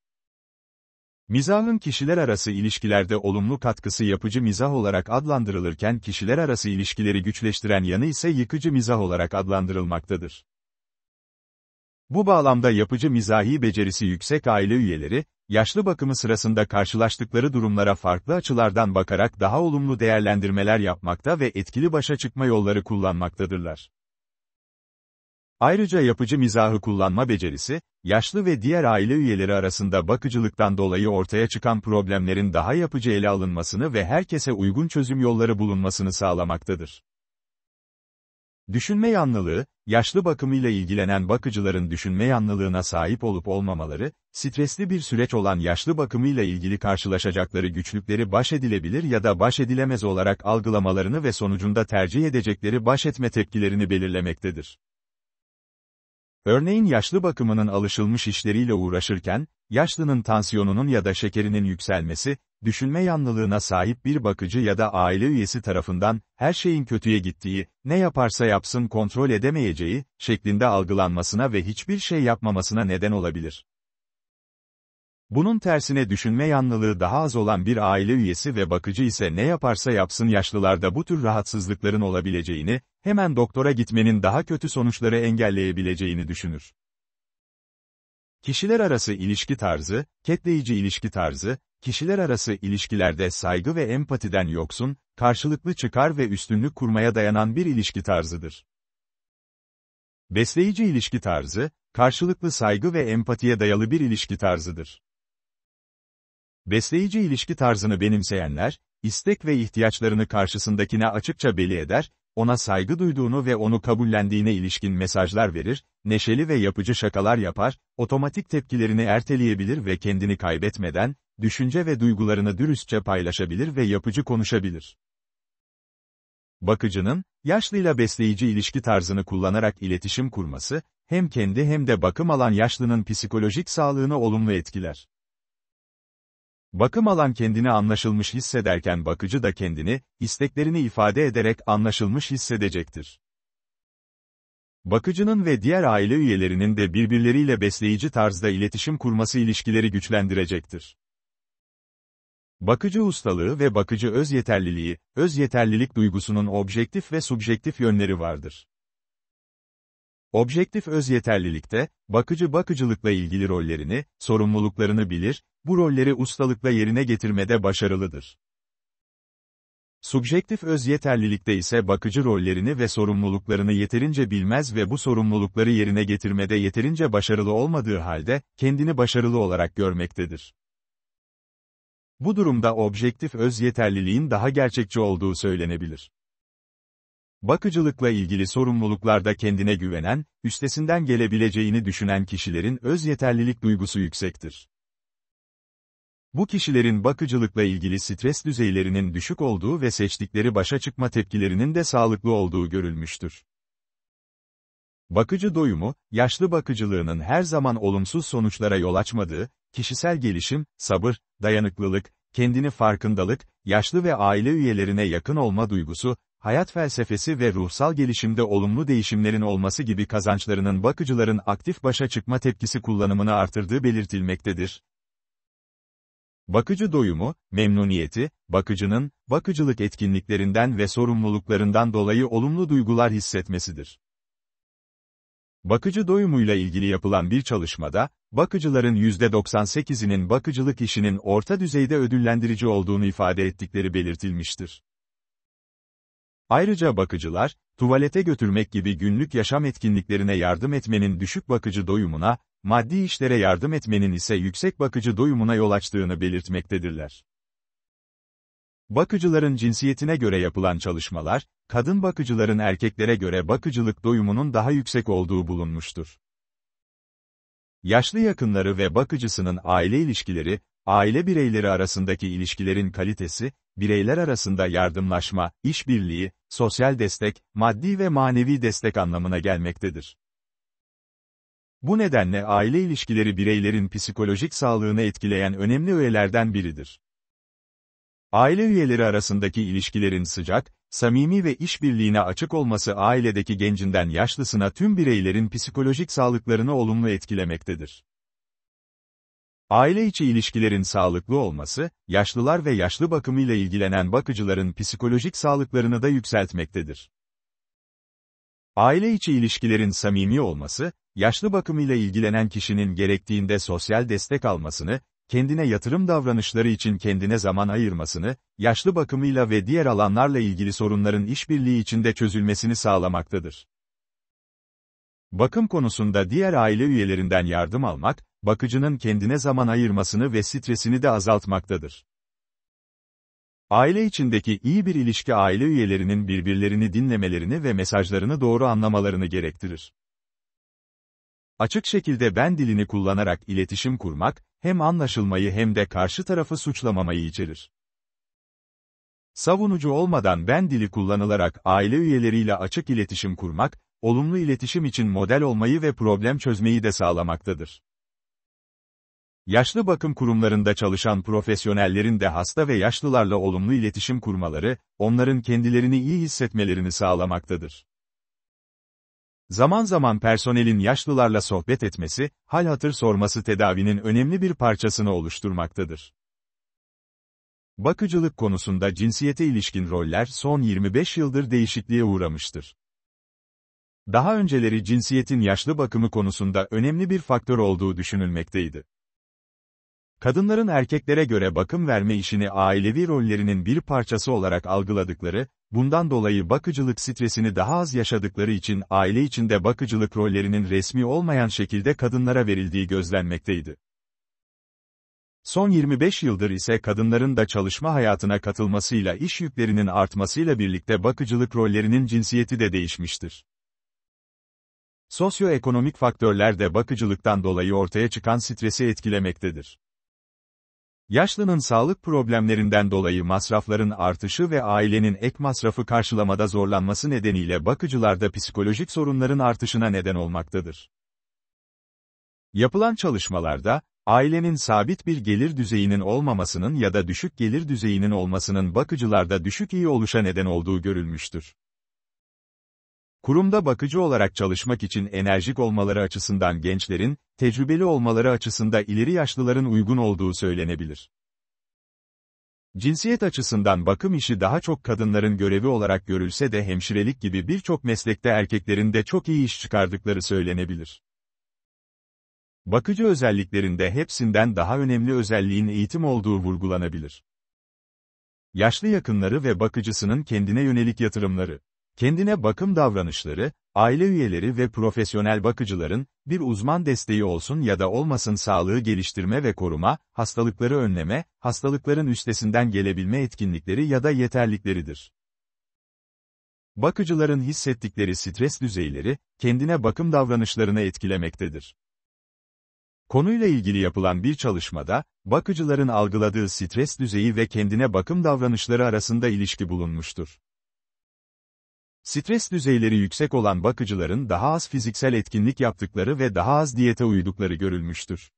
Mizahın kişiler arası ilişkilerde olumlu katkısı yapıcı mizah olarak adlandırılırken kişiler arası ilişkileri güçleştiren yanı ise yıkıcı mizah olarak adlandırılmaktadır. Bu bağlamda yapıcı mizahi becerisi yüksek aile üyeleri, yaşlı bakımı sırasında karşılaştıkları durumlara farklı açılardan bakarak daha olumlu değerlendirmeler yapmakta ve etkili başa çıkma yolları kullanmaktadırlar. Ayrıca yapıcı mizahı kullanma becerisi, yaşlı ve diğer aile üyeleri arasında bakıcılıktan dolayı ortaya çıkan problemlerin daha yapıcı ele alınmasını ve herkese uygun çözüm yolları bulunmasını sağlamaktadır. Düşünme yanlılığı, yaşlı bakımıyla ilgilenen bakıcıların düşünme yanlılığına sahip olup olmamaları, stresli bir süreç olan yaşlı bakımıyla ilgili karşılaşacakları güçlükleri baş edilebilir ya da baş edilemez olarak algılamalarını ve sonucunda tercih edecekleri baş etme tepkilerini belirlemektedir. Örneğin yaşlı bakımının alışılmış işleriyle uğraşırken, yaşlının tansiyonunun ya da şekerinin yükselmesi, düşünme yanlılığına sahip bir bakıcı ya da aile üyesi tarafından, her şeyin kötüye gittiği, ne yaparsa yapsın kontrol edemeyeceği, şeklinde algılanmasına ve hiçbir şey yapmamasına neden olabilir. Bunun tersine düşünme yanlılığı daha az olan bir aile üyesi ve bakıcı ise ne yaparsa yapsın yaşlılarda bu tür rahatsızlıkların olabileceğini, hemen doktora gitmenin daha kötü sonuçları engelleyebileceğini düşünür. Kişiler arası ilişki tarzı, ketleyici ilişki tarzı, kişiler arası ilişkilerde saygı ve empatiden yoksun, karşılıklı çıkar ve üstünlük kurmaya dayanan bir ilişki tarzıdır. Besleyici ilişki tarzı, karşılıklı saygı ve empatiye dayalı bir ilişki tarzıdır. Besleyici ilişki tarzını benimseyenler, istek ve ihtiyaçlarını karşısındakine açıkça belli eder, ona saygı duyduğunu ve onu kabullendiğine ilişkin mesajlar verir, neşeli ve yapıcı şakalar yapar, otomatik tepkilerini erteleyebilir ve kendini kaybetmeden, düşünce ve duygularını dürüstçe paylaşabilir ve yapıcı konuşabilir. Bakıcının, yaşlıyla besleyici ilişki tarzını kullanarak iletişim kurması, hem kendi hem de bakım alan yaşlının psikolojik sağlığını olumlu etkiler. Bakım alan kendini anlaşılmış hissederken bakıcı da kendini, isteklerini ifade ederek anlaşılmış hissedecektir. Bakıcının ve diğer aile üyelerinin de birbirleriyle besleyici tarzda iletişim kurması ilişkileri güçlendirecektir. Bakıcı ustalığı ve bakıcı öz yeterliliği, öz yeterlilik duygusunun objektif ve subjektif yönleri vardır. Objektif öz yeterlilikte, bakıcı bakıcılıkla ilgili rollerini, sorumluluklarını bilir, bu rolleri ustalıkla yerine getirmede başarılıdır. Subjektif öz yeterlilikte ise bakıcı rollerini ve sorumluluklarını yeterince bilmez ve bu sorumlulukları yerine getirmede yeterince başarılı olmadığı halde, kendini başarılı olarak görmektedir. Bu durumda objektif öz yeterliliğin daha gerçekçi olduğu söylenebilir. Bakıcılıkla ilgili sorumluluklarda kendine güvenen, üstesinden gelebileceğini düşünen kişilerin öz yeterlilik duygusu yüksektir. Bu kişilerin bakıcılıkla ilgili stres düzeylerinin düşük olduğu ve seçtikleri başa çıkma tepkilerinin de sağlıklı olduğu görülmüştür. Bakıcı doyumu, yaşlı bakıcılığının her zaman olumsuz sonuçlara yol açmadığı, kişisel gelişim, sabır, dayanıklılık, kendini farkındalık, yaşlı ve aile üyelerine yakın olma duygusu, hayat felsefesi ve ruhsal gelişimde olumlu değişimlerin olması gibi kazançlarının bakıcıların aktif başa çıkma tepkisi kullanımını artırdığı belirtilmektedir. Bakıcı doyumu, memnuniyeti, bakıcının, bakıcılık etkinliklerinden ve sorumluluklarından dolayı olumlu duygular hissetmesidir. Bakıcı doyumuyla ilgili yapılan bir çalışmada, bakıcıların %98'inin bakıcılık işinin orta düzeyde ödüllendirici olduğunu ifade ettikleri belirtilmiştir. Ayrıca bakıcılar, tuvalete götürmek gibi günlük yaşam etkinliklerine yardım etmenin düşük bakıcı doyumuna, maddi işlere yardım etmenin ise yüksek bakıcı doyumuna yol açtığını belirtmektedirler. Bakıcıların cinsiyetine göre yapılan çalışmalar, kadın bakıcıların erkeklere göre bakıcılık doyumunun daha yüksek olduğu bulunmuştur. Yaşlı yakınları ve bakıcısının aile ilişkileri, aile bireyleri arasındaki ilişkilerin kalitesi, bireyler arasında yardımlaşma, işbirliği, sosyal destek, maddi ve manevi destek anlamına gelmektedir. Bu nedenle aile ilişkileri bireylerin psikolojik sağlığını etkileyen önemli öğelerden biridir. Aile üyeleri arasındaki ilişkilerin sıcak, samimi ve işbirliğine açık olması ailedeki gencinden yaşlısına tüm bireylerin psikolojik sağlıklarını olumlu etkilemektedir. Aile içi ilişkilerin sağlıklı olması, yaşlılar ve yaşlı bakımıyla ilgilenen bakıcıların psikolojik sağlıklarını da yükseltmektedir. Aile içi ilişkilerin samimi olması, yaşlı bakımıyla ilgilenen kişinin gerektiğinde sosyal destek almasını, kendine yatırım davranışları için kendine zaman ayırmasını, yaşlı bakımıyla ve diğer alanlarla ilgili sorunların işbirliği içinde çözülmesini sağlamaktadır. Bakım konusunda diğer aile üyelerinden yardım almak, bakıcının kendine zaman ayırmasını ve stresini de azaltmaktadır. Aile içindeki iyi bir ilişki aile üyelerinin birbirlerini dinlemelerini ve mesajlarını doğru anlamalarını gerektirir. Açık şekilde ben dilini kullanarak iletişim kurmak, hem anlaşılmayı hem de karşı tarafı suçlamamayı içerir. Savunucu olmadan ben dili kullanılarak aile üyeleriyle açık iletişim kurmak, olumlu iletişim için model olmayı ve problem çözmeyi de sağlamaktadır. Yaşlı bakım kurumlarında çalışan profesyonellerin de hasta ve yaşlılarla olumlu iletişim kurmaları, onların kendilerini iyi hissetmelerini sağlamaktadır. Zaman zaman personelin yaşlılarla sohbet etmesi, hal hatır sorması tedavinin önemli bir parçasını oluşturmaktadır. Bakıcılık konusunda cinsiyete ilişkin roller son 25 yıldır değişikliğe uğramıştır daha önceleri cinsiyetin yaşlı bakımı konusunda önemli bir faktör olduğu düşünülmekteydi. Kadınların erkeklere göre bakım verme işini ailevi rollerinin bir parçası olarak algıladıkları, bundan dolayı bakıcılık stresini daha az yaşadıkları için aile içinde bakıcılık rollerinin resmi olmayan şekilde kadınlara verildiği gözlenmekteydi. Son 25 yıldır ise kadınların da çalışma hayatına katılmasıyla iş yüklerinin artmasıyla birlikte bakıcılık rollerinin cinsiyeti de değişmiştir. Sosyoekonomik faktörler de bakıcılıktan dolayı ortaya çıkan stresi etkilemektedir. Yaşlının sağlık problemlerinden dolayı masrafların artışı ve ailenin ek masrafı karşılamada zorlanması nedeniyle bakıcılarda psikolojik sorunların artışına neden olmaktadır. Yapılan çalışmalarda, ailenin sabit bir gelir düzeyinin olmamasının ya da düşük gelir düzeyinin olmasının bakıcılarda düşük iyi oluşa neden olduğu görülmüştür. Kurumda bakıcı olarak çalışmak için enerjik olmaları açısından gençlerin, tecrübeli olmaları açısında ileri yaşlıların uygun olduğu söylenebilir. Cinsiyet açısından bakım işi daha çok kadınların görevi olarak görülse de hemşirelik gibi birçok meslekte erkeklerin de çok iyi iş çıkardıkları söylenebilir. Bakıcı özelliklerinde hepsinden daha önemli özelliğin eğitim olduğu vurgulanabilir. Yaşlı yakınları ve bakıcısının kendine yönelik yatırımları Kendine bakım davranışları, aile üyeleri ve profesyonel bakıcıların, bir uzman desteği olsun ya da olmasın sağlığı geliştirme ve koruma, hastalıkları önleme, hastalıkların üstesinden gelebilme etkinlikleri ya da yeterlikleridir. Bakıcıların hissettikleri stres düzeyleri, kendine bakım davranışlarını etkilemektedir. Konuyla ilgili yapılan bir çalışmada, bakıcıların algıladığı stres düzeyi ve kendine bakım davranışları arasında ilişki bulunmuştur. Stres düzeyleri yüksek olan bakıcıların daha az fiziksel etkinlik yaptıkları ve daha az diyete uydukları görülmüştür.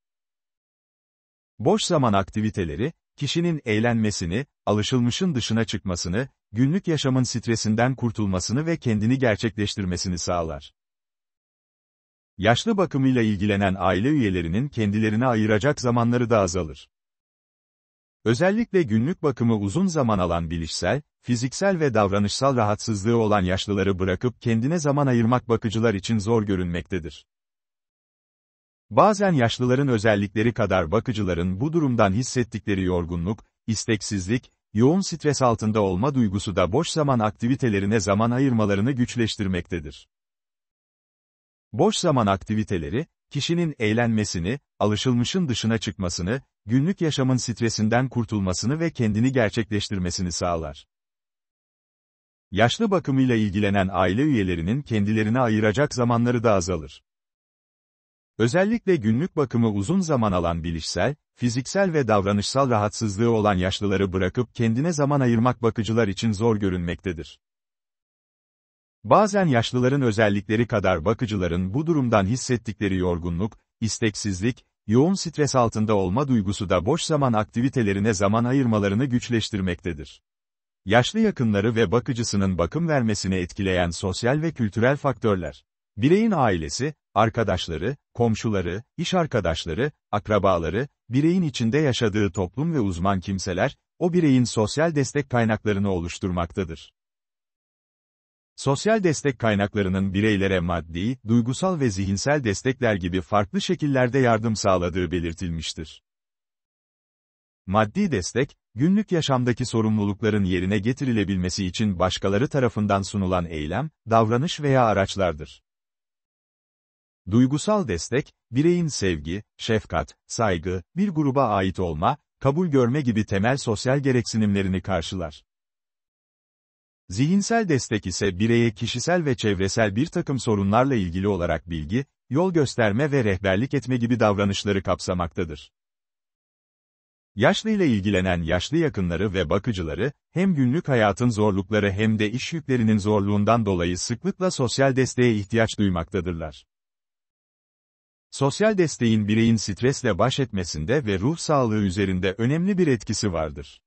Boş zaman aktiviteleri, kişinin eğlenmesini, alışılmışın dışına çıkmasını, günlük yaşamın stresinden kurtulmasını ve kendini gerçekleştirmesini sağlar. Yaşlı bakımıyla ilgilenen aile üyelerinin kendilerine ayıracak zamanları da azalır. Özellikle günlük bakımı uzun zaman alan bilişsel, fiziksel ve davranışsal rahatsızlığı olan yaşlıları bırakıp kendine zaman ayırmak bakıcılar için zor görünmektedir. Bazen yaşlıların özellikleri kadar bakıcıların bu durumdan hissettikleri yorgunluk, isteksizlik, yoğun stres altında olma duygusu da boş zaman aktivitelerine zaman ayırmalarını güçleştirmektedir. Boş zaman aktiviteleri, kişinin eğlenmesini, alışılmışın dışına çıkmasını, günlük yaşamın stresinden kurtulmasını ve kendini gerçekleştirmesini sağlar. Yaşlı bakımıyla ilgilenen aile üyelerinin kendilerine ayıracak zamanları da azalır. Özellikle günlük bakımı uzun zaman alan bilişsel, fiziksel ve davranışsal rahatsızlığı olan yaşlıları bırakıp kendine zaman ayırmak bakıcılar için zor görünmektedir. Bazen yaşlıların özellikleri kadar bakıcıların bu durumdan hissettikleri yorgunluk, isteksizlik, yoğun stres altında olma duygusu da boş zaman aktivitelerine zaman ayırmalarını güçleştirmektedir. Yaşlı yakınları ve bakıcısının bakım vermesini etkileyen sosyal ve kültürel faktörler. Bireyin ailesi, arkadaşları, komşuları, iş arkadaşları, akrabaları, bireyin içinde yaşadığı toplum ve uzman kimseler, o bireyin sosyal destek kaynaklarını oluşturmaktadır. Sosyal destek kaynaklarının bireylere maddi, duygusal ve zihinsel destekler gibi farklı şekillerde yardım sağladığı belirtilmiştir. Maddi destek, günlük yaşamdaki sorumlulukların yerine getirilebilmesi için başkaları tarafından sunulan eylem, davranış veya araçlardır. Duygusal destek, bireyin sevgi, şefkat, saygı, bir gruba ait olma, kabul görme gibi temel sosyal gereksinimlerini karşılar. Zihinsel destek ise bireye kişisel ve çevresel bir takım sorunlarla ilgili olarak bilgi, yol gösterme ve rehberlik etme gibi davranışları kapsamaktadır. Yaşlıyla ilgilenen yaşlı yakınları ve bakıcıları, hem günlük hayatın zorlukları hem de iş yüklerinin zorluğundan dolayı sıklıkla sosyal desteğe ihtiyaç duymaktadırlar. Sosyal desteğin bireyin stresle baş etmesinde ve ruh sağlığı üzerinde önemli bir etkisi vardır.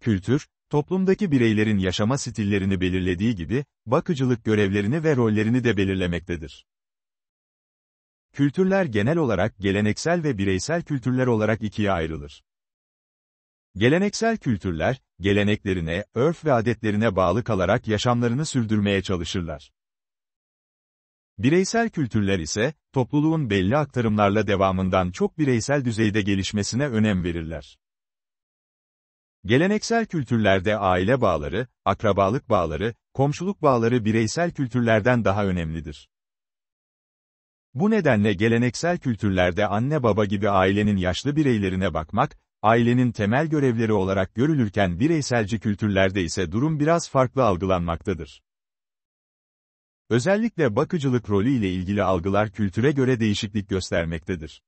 Kültür, Toplumdaki bireylerin yaşama stillerini belirlediği gibi, bakıcılık görevlerini ve rollerini de belirlemektedir. Kültürler genel olarak geleneksel ve bireysel kültürler olarak ikiye ayrılır. Geleneksel kültürler, geleneklerine, örf ve adetlerine bağlı kalarak yaşamlarını sürdürmeye çalışırlar. Bireysel kültürler ise, topluluğun belli aktarımlarla devamından çok bireysel düzeyde gelişmesine önem verirler. Geleneksel kültürlerde aile bağları, akrabalık bağları, komşuluk bağları bireysel kültürlerden daha önemlidir. Bu nedenle geleneksel kültürlerde anne baba gibi ailenin yaşlı bireylerine bakmak, ailenin temel görevleri olarak görülürken bireyselci kültürlerde ise durum biraz farklı algılanmaktadır. Özellikle bakıcılık rolü ile ilgili algılar kültüre göre değişiklik göstermektedir.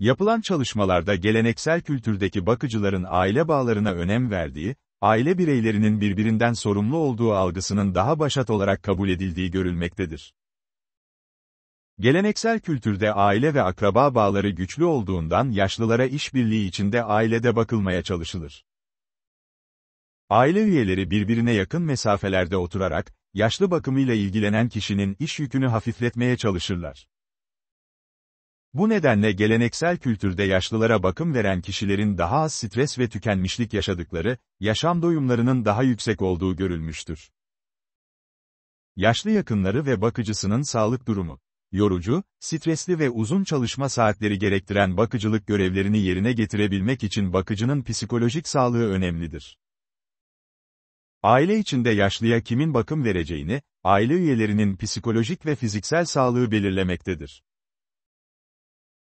Yapılan çalışmalarda geleneksel kültürdeki bakıcıların aile bağlarına önem verdiği, aile bireylerinin birbirinden sorumlu olduğu algısının daha başat olarak kabul edildiği görülmektedir. Geleneksel kültürde aile ve akraba bağları güçlü olduğundan yaşlılara işbirliği içinde ailede bakılmaya çalışılır. Aile üyeleri birbirine yakın mesafelerde oturarak, yaşlı bakımıyla ilgilenen kişinin iş yükünü hafifletmeye çalışırlar. Bu nedenle geleneksel kültürde yaşlılara bakım veren kişilerin daha az stres ve tükenmişlik yaşadıkları, yaşam doyumlarının daha yüksek olduğu görülmüştür. Yaşlı yakınları ve bakıcısının sağlık durumu Yorucu, stresli ve uzun çalışma saatleri gerektiren bakıcılık görevlerini yerine getirebilmek için bakıcının psikolojik sağlığı önemlidir. Aile içinde yaşlıya kimin bakım vereceğini, aile üyelerinin psikolojik ve fiziksel sağlığı belirlemektedir.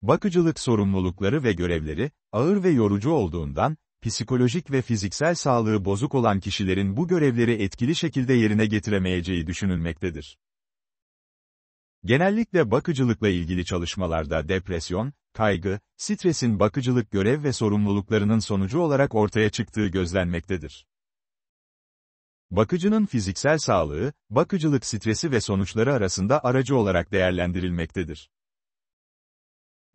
Bakıcılık sorumlulukları ve görevleri, ağır ve yorucu olduğundan, psikolojik ve fiziksel sağlığı bozuk olan kişilerin bu görevleri etkili şekilde yerine getiremeyeceği düşünülmektedir. Genellikle bakıcılıkla ilgili çalışmalarda depresyon, kaygı, stresin bakıcılık görev ve sorumluluklarının sonucu olarak ortaya çıktığı gözlenmektedir. Bakıcının fiziksel sağlığı, bakıcılık stresi ve sonuçları arasında aracı olarak değerlendirilmektedir.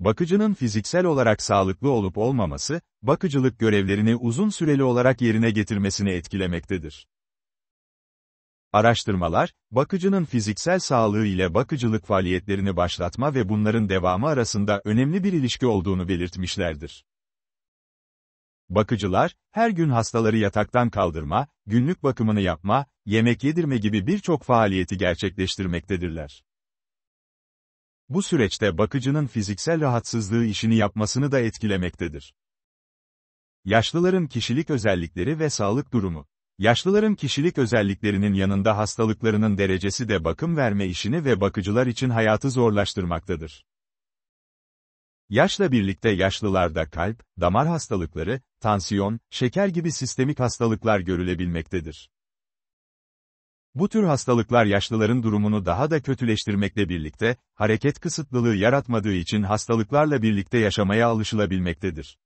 Bakıcının fiziksel olarak sağlıklı olup olmaması, bakıcılık görevlerini uzun süreli olarak yerine getirmesini etkilemektedir. Araştırmalar, bakıcının fiziksel sağlığı ile bakıcılık faaliyetlerini başlatma ve bunların devamı arasında önemli bir ilişki olduğunu belirtmişlerdir. Bakıcılar, her gün hastaları yataktan kaldırma, günlük bakımını yapma, yemek yedirme gibi birçok faaliyeti gerçekleştirmektedirler. Bu süreçte bakıcının fiziksel rahatsızlığı işini yapmasını da etkilemektedir. Yaşlıların kişilik özellikleri ve sağlık durumu Yaşlıların kişilik özelliklerinin yanında hastalıklarının derecesi de bakım verme işini ve bakıcılar için hayatı zorlaştırmaktadır. Yaşla birlikte yaşlılarda kalp, damar hastalıkları, tansiyon, şeker gibi sistemik hastalıklar görülebilmektedir. Bu tür hastalıklar yaşlıların durumunu daha da kötüleştirmekle birlikte, hareket kısıtlılığı yaratmadığı için hastalıklarla birlikte yaşamaya alışılabilmektedir.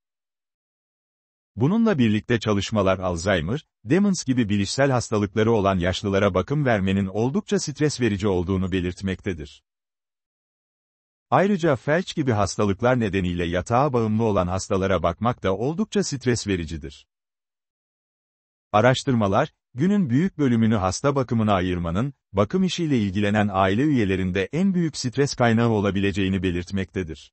Bununla birlikte çalışmalar Alzheimer, Demens gibi bilişsel hastalıkları olan yaşlılara bakım vermenin oldukça stres verici olduğunu belirtmektedir. Ayrıca felç gibi hastalıklar nedeniyle yatağa bağımlı olan hastalara bakmak da oldukça stres vericidir. Araştırmalar, Günün büyük bölümünü hasta bakımına ayırmanın, bakım işiyle ilgilenen aile üyelerinde en büyük stres kaynağı olabileceğini belirtmektedir.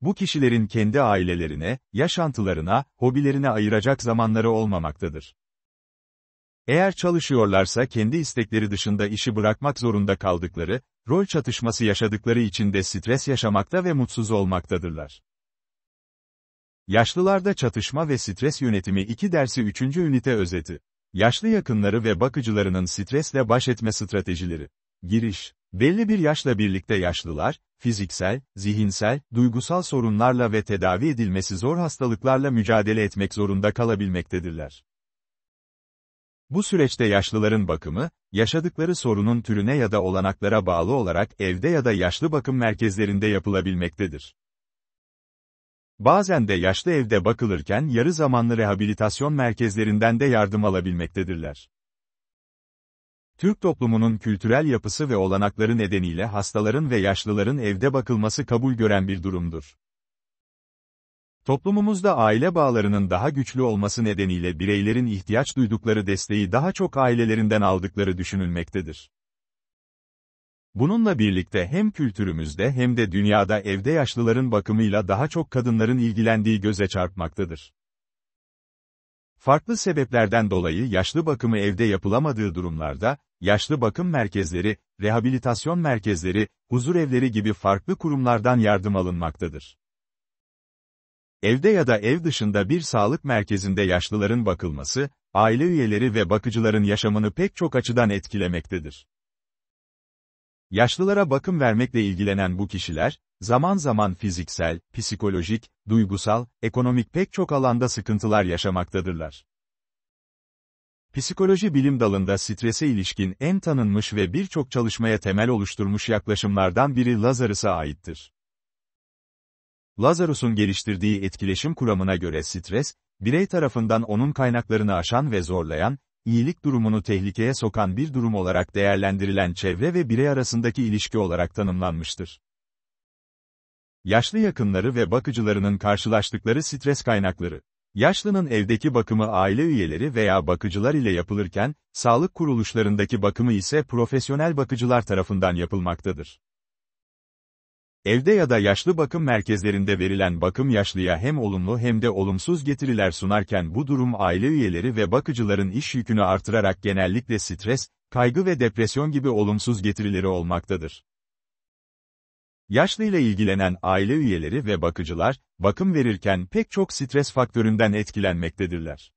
Bu kişilerin kendi ailelerine, yaşantılarına, hobilerine ayıracak zamanları olmamaktadır. Eğer çalışıyorlarsa kendi istekleri dışında işi bırakmak zorunda kaldıkları, rol çatışması yaşadıkları için de stres yaşamakta ve mutsuz olmaktadırlar. Yaşlılarda çatışma ve stres yönetimi 2 dersi 3. ünite özeti. Yaşlı yakınları ve bakıcılarının stresle baş etme stratejileri. Giriş. Belli bir yaşla birlikte yaşlılar, fiziksel, zihinsel, duygusal sorunlarla ve tedavi edilmesi zor hastalıklarla mücadele etmek zorunda kalabilmektedirler. Bu süreçte yaşlıların bakımı, yaşadıkları sorunun türüne ya da olanaklara bağlı olarak evde ya da yaşlı bakım merkezlerinde yapılabilmektedir. Bazen de yaşlı evde bakılırken yarı zamanlı rehabilitasyon merkezlerinden de yardım alabilmektedirler. Türk toplumunun kültürel yapısı ve olanakları nedeniyle hastaların ve yaşlıların evde bakılması kabul gören bir durumdur. Toplumumuzda aile bağlarının daha güçlü olması nedeniyle bireylerin ihtiyaç duydukları desteği daha çok ailelerinden aldıkları düşünülmektedir. Bununla birlikte hem kültürümüzde hem de dünyada evde yaşlıların bakımıyla daha çok kadınların ilgilendiği göze çarpmaktadır. Farklı sebeplerden dolayı yaşlı bakımı evde yapılamadığı durumlarda, yaşlı bakım merkezleri, rehabilitasyon merkezleri, huzur evleri gibi farklı kurumlardan yardım alınmaktadır. Evde ya da ev dışında bir sağlık merkezinde yaşlıların bakılması, aile üyeleri ve bakıcıların yaşamını pek çok açıdan etkilemektedir. Yaşlılara bakım vermekle ilgilenen bu kişiler, zaman zaman fiziksel, psikolojik, duygusal, ekonomik pek çok alanda sıkıntılar yaşamaktadırlar. Psikoloji bilim dalında strese ilişkin en tanınmış ve birçok çalışmaya temel oluşturmuş yaklaşımlardan biri Lazarus'a aittir. Lazarus'un geliştirdiği etkileşim kuramına göre stres, birey tarafından onun kaynaklarını aşan ve zorlayan, iyilik durumunu tehlikeye sokan bir durum olarak değerlendirilen çevre ve birey arasındaki ilişki olarak tanımlanmıştır. Yaşlı yakınları ve bakıcılarının karşılaştıkları stres kaynakları. Yaşlının evdeki bakımı aile üyeleri veya bakıcılar ile yapılırken, sağlık kuruluşlarındaki bakımı ise profesyonel bakıcılar tarafından yapılmaktadır. Evde ya da yaşlı bakım merkezlerinde verilen bakım yaşlıya hem olumlu hem de olumsuz getiriler sunarken bu durum aile üyeleri ve bakıcıların iş yükünü artırarak genellikle stres, kaygı ve depresyon gibi olumsuz getirileri olmaktadır. Yaşlıyla ilgilenen aile üyeleri ve bakıcılar, bakım verirken pek çok stres faktöründen etkilenmektedirler.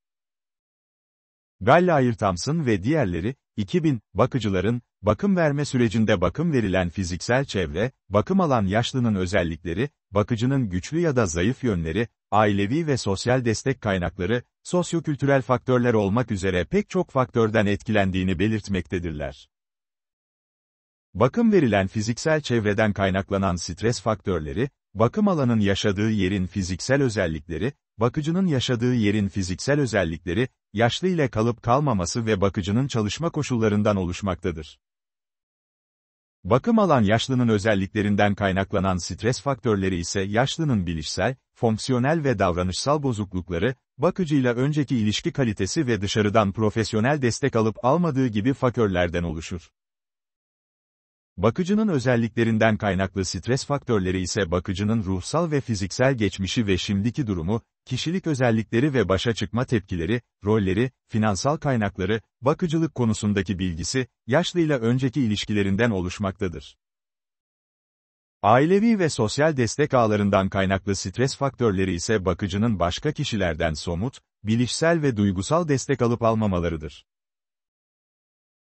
Galla Ayır Thompson ve diğerleri, 2000, bakıcıların, bakım verme sürecinde bakım verilen fiziksel çevre, bakım alan yaşlının özellikleri, bakıcının güçlü ya da zayıf yönleri, ailevi ve sosyal destek kaynakları, sosyokültürel faktörler olmak üzere pek çok faktörden etkilendiğini belirtmektedirler. Bakım verilen fiziksel çevreden kaynaklanan stres faktörleri, bakım alanın yaşadığı yerin fiziksel özellikleri, bakıcının yaşadığı yerin fiziksel özellikleri, yaşlı ile kalıp kalmaması ve bakıcının çalışma koşullarından oluşmaktadır. Bakım alan yaşlının özelliklerinden kaynaklanan stres faktörleri ise yaşlının bilişsel, fonksiyonel ve davranışsal bozuklukları, bakıcıyla önceki ilişki kalitesi ve dışarıdan profesyonel destek alıp almadığı gibi faktörlerden oluşur. Bakıcının özelliklerinden kaynaklı stres faktörleri ise bakıcının ruhsal ve fiziksel geçmişi ve şimdiki durumu, kişilik özellikleri ve başa çıkma tepkileri, rolleri, finansal kaynakları, bakıcılık konusundaki bilgisi, yaşlıyla önceki ilişkilerinden oluşmaktadır. Ailevi ve sosyal destek ağlarından kaynaklı stres faktörleri ise bakıcının başka kişilerden somut, bilişsel ve duygusal destek alıp almamalarıdır.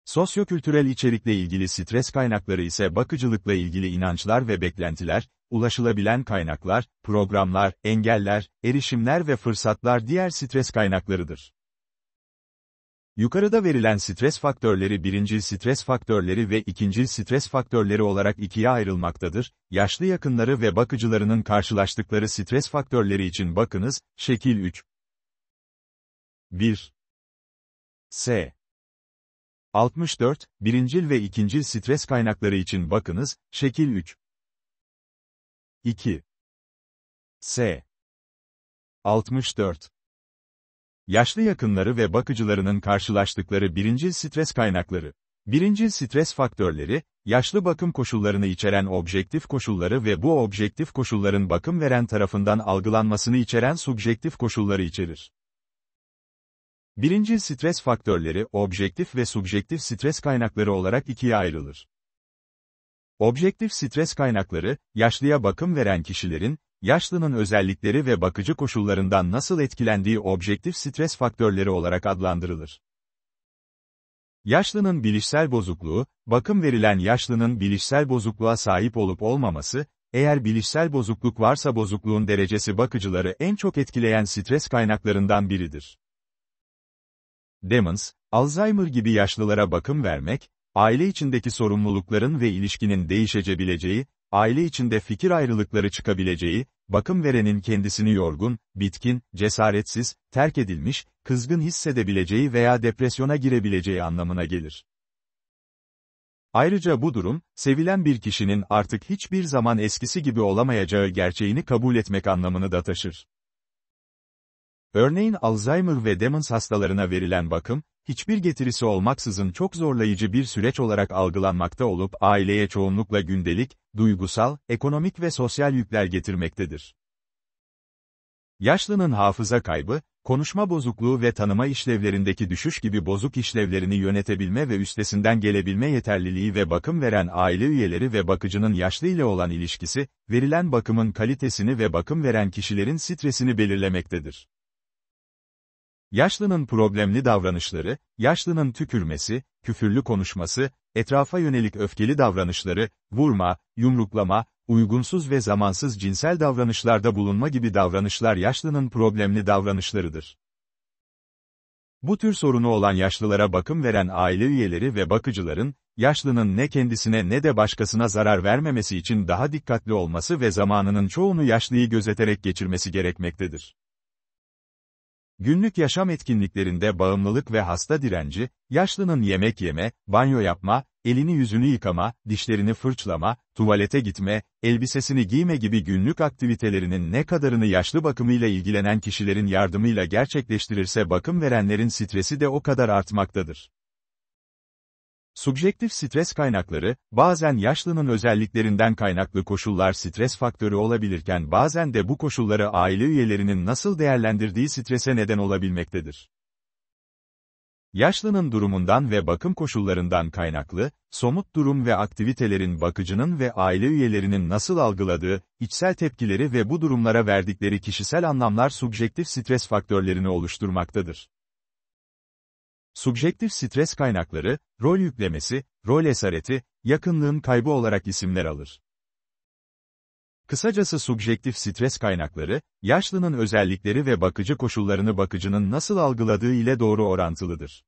Sosyokültürel içerikle ilgili stres kaynakları ise bakıcılıkla ilgili inançlar ve beklentiler, ulaşılabilen kaynaklar, programlar, engeller, erişimler ve fırsatlar diğer stres kaynaklarıdır. Yukarıda verilen stres faktörleri birincil stres faktörleri ve ikincil stres faktörleri olarak ikiye ayrılmaktadır. Yaşlı yakınları ve bakıcılarının karşılaştıkları stres faktörleri için bakınız, şekil 3. 1. S. 64, birincil ve ikincil stres kaynakları için bakınız, şekil 3. 2. S. 64. Yaşlı yakınları ve bakıcılarının karşılaştıkları birincil stres kaynakları. Birincil stres faktörleri, yaşlı bakım koşullarını içeren objektif koşulları ve bu objektif koşulların bakım veren tarafından algılanmasını içeren subjektif koşulları içerir. Birinci stres faktörleri, objektif ve subjektif stres kaynakları olarak ikiye ayrılır. Objektif stres kaynakları, yaşlıya bakım veren kişilerin, yaşlının özellikleri ve bakıcı koşullarından nasıl etkilendiği objektif stres faktörleri olarak adlandırılır. Yaşlının bilişsel bozukluğu, bakım verilen yaşlının bilişsel bozukluğa sahip olup olmaması, eğer bilişsel bozukluk varsa bozukluğun derecesi bakıcıları en çok etkileyen stres kaynaklarından biridir. Demons, Alzheimer gibi yaşlılara bakım vermek, aile içindeki sorumlulukların ve ilişkinin değişecebileceği, aile içinde fikir ayrılıkları çıkabileceği, bakım verenin kendisini yorgun, bitkin, cesaretsiz, terk edilmiş, kızgın hissedebileceği veya depresyona girebileceği anlamına gelir. Ayrıca bu durum, sevilen bir kişinin artık hiçbir zaman eskisi gibi olamayacağı gerçeğini kabul etmek anlamını da taşır. Örneğin Alzheimer ve demans hastalarına verilen bakım, hiçbir getirisi olmaksızın çok zorlayıcı bir süreç olarak algılanmakta olup aileye çoğunlukla gündelik, duygusal, ekonomik ve sosyal yükler getirmektedir. Yaşlının hafıza kaybı, konuşma bozukluğu ve tanıma işlevlerindeki düşüş gibi bozuk işlevlerini yönetebilme ve üstesinden gelebilme yeterliliği ve bakım veren aile üyeleri ve bakıcının yaşlı ile olan ilişkisi, verilen bakımın kalitesini ve bakım veren kişilerin stresini belirlemektedir. Yaşlının problemli davranışları, yaşlının tükürmesi, küfürlü konuşması, etrafa yönelik öfkeli davranışları, vurma, yumruklama, uygunsuz ve zamansız cinsel davranışlarda bulunma gibi davranışlar yaşlının problemli davranışlarıdır. Bu tür sorunu olan yaşlılara bakım veren aile üyeleri ve bakıcıların, yaşlının ne kendisine ne de başkasına zarar vermemesi için daha dikkatli olması ve zamanının çoğunu yaşlıyı gözeterek geçirmesi gerekmektedir. Günlük yaşam etkinliklerinde bağımlılık ve hasta direnci, yaşlının yemek yeme, banyo yapma, elini yüzünü yıkama, dişlerini fırçlama, tuvalete gitme, elbisesini giyme gibi günlük aktivitelerinin ne kadarını yaşlı bakımıyla ilgilenen kişilerin yardımıyla gerçekleştirirse bakım verenlerin stresi de o kadar artmaktadır. Subjektif stres kaynakları, bazen yaşlının özelliklerinden kaynaklı koşullar stres faktörü olabilirken bazen de bu koşulları aile üyelerinin nasıl değerlendirdiği strese neden olabilmektedir. Yaşlının durumundan ve bakım koşullarından kaynaklı, somut durum ve aktivitelerin bakıcının ve aile üyelerinin nasıl algıladığı, içsel tepkileri ve bu durumlara verdikleri kişisel anlamlar subjektif stres faktörlerini oluşturmaktadır. Subjektif stres kaynakları, rol yüklemesi, rol esareti, yakınlığın kaybı olarak isimler alır. Kısacası subjektif stres kaynakları, yaşlının özellikleri ve bakıcı koşullarını bakıcının nasıl algıladığı ile doğru orantılıdır.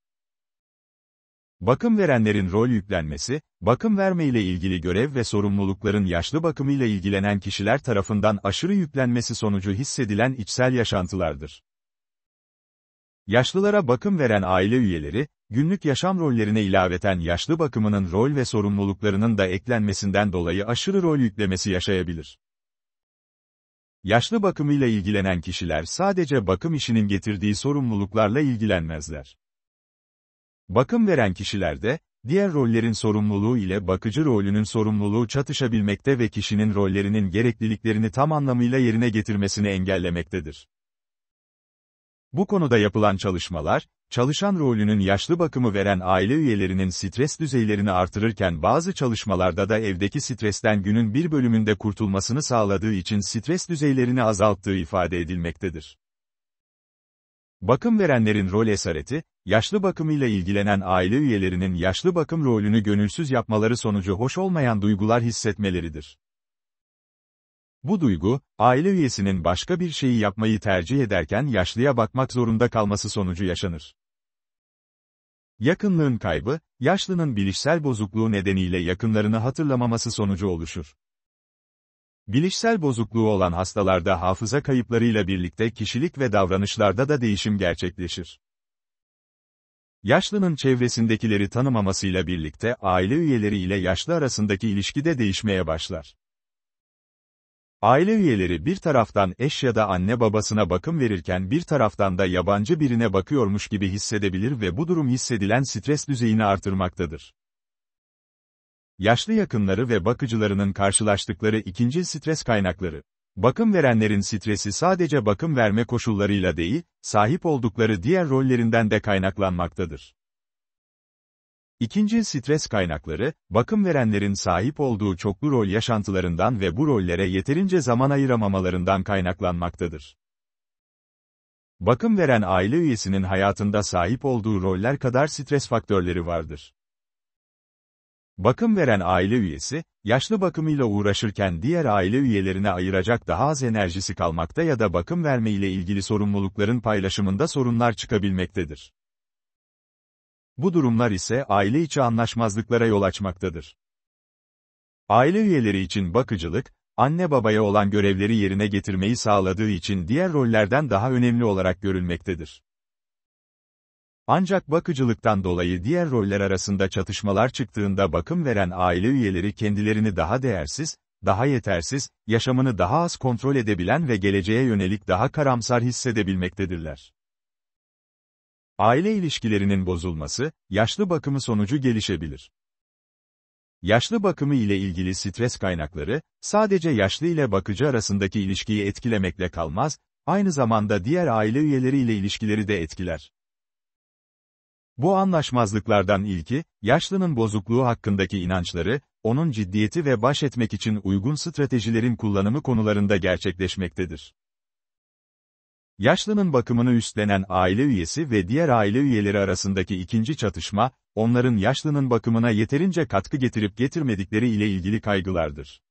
Bakım verenlerin rol yüklenmesi, bakım verme ile ilgili görev ve sorumlulukların yaşlı bakımıyla ilgilenen kişiler tarafından aşırı yüklenmesi sonucu hissedilen içsel yaşantılardır. Yaşlılara bakım veren aile üyeleri, günlük yaşam rollerine ilaveten yaşlı bakımının rol ve sorumluluklarının da eklenmesinden dolayı aşırı rol yüklemesi yaşayabilir. Yaşlı bakımıyla ilgilenen kişiler sadece bakım işinin getirdiği sorumluluklarla ilgilenmezler. Bakım veren kişilerde, diğer rollerin sorumluluğu ile bakıcı rolünün sorumluluğu çatışabilmekte ve kişinin rollerinin gerekliliklerini tam anlamıyla yerine getirmesini engellemektedir. Bu konuda yapılan çalışmalar, çalışan rolünün yaşlı bakımı veren aile üyelerinin stres düzeylerini artırırken bazı çalışmalarda da evdeki stresten günün bir bölümünde kurtulmasını sağladığı için stres düzeylerini azalttığı ifade edilmektedir. Bakım verenlerin rol esareti, yaşlı bakımıyla ilgilenen aile üyelerinin yaşlı bakım rolünü gönülsüz yapmaları sonucu hoş olmayan duygular hissetmeleridir. Bu duygu, aile üyesinin başka bir şeyi yapmayı tercih ederken yaşlıya bakmak zorunda kalması sonucu yaşanır. Yakınlığın kaybı, yaşlının bilişsel bozukluğu nedeniyle yakınlarını hatırlamaması sonucu oluşur. Bilişsel bozukluğu olan hastalarda hafıza kayıplarıyla birlikte kişilik ve davranışlarda da değişim gerçekleşir. Yaşlının çevresindekileri tanımamasıyla birlikte aile üyeleri ile yaşlı arasındaki ilişki de değişmeye başlar. Aile üyeleri bir taraftan eş ya da anne babasına bakım verirken bir taraftan da yabancı birine bakıyormuş gibi hissedebilir ve bu durum hissedilen stres düzeyini artırmaktadır. Yaşlı yakınları ve bakıcılarının karşılaştıkları ikinci stres kaynakları. Bakım verenlerin stresi sadece bakım verme koşullarıyla değil, sahip oldukları diğer rollerinden de kaynaklanmaktadır. İkinci stres kaynakları, bakım verenlerin sahip olduğu çoklu rol yaşantılarından ve bu rollere yeterince zaman ayıramamalarından kaynaklanmaktadır. Bakım veren aile üyesinin hayatında sahip olduğu roller kadar stres faktörleri vardır. Bakım veren aile üyesi, yaşlı bakımıyla uğraşırken diğer aile üyelerine ayıracak daha az enerjisi kalmakta ya da bakım verme ile ilgili sorumlulukların paylaşımında sorunlar çıkabilmektedir. Bu durumlar ise aile içi anlaşmazlıklara yol açmaktadır. Aile üyeleri için bakıcılık, anne babaya olan görevleri yerine getirmeyi sağladığı için diğer rollerden daha önemli olarak görülmektedir. Ancak bakıcılıktan dolayı diğer roller arasında çatışmalar çıktığında bakım veren aile üyeleri kendilerini daha değersiz, daha yetersiz, yaşamını daha az kontrol edebilen ve geleceğe yönelik daha karamsar hissedebilmektedirler. Aile ilişkilerinin bozulması, yaşlı bakımı sonucu gelişebilir. Yaşlı bakımı ile ilgili stres kaynakları, sadece yaşlı ile bakıcı arasındaki ilişkiyi etkilemekle kalmaz, aynı zamanda diğer aile üyeleri ile ilişkileri de etkiler. Bu anlaşmazlıklardan ilki, yaşlının bozukluğu hakkındaki inançları, onun ciddiyeti ve baş etmek için uygun stratejilerin kullanımı konularında gerçekleşmektedir. Yaşlının bakımını üstlenen aile üyesi ve diğer aile üyeleri arasındaki ikinci çatışma, onların yaşlının bakımına yeterince katkı getirip getirmedikleri ile ilgili kaygılardır.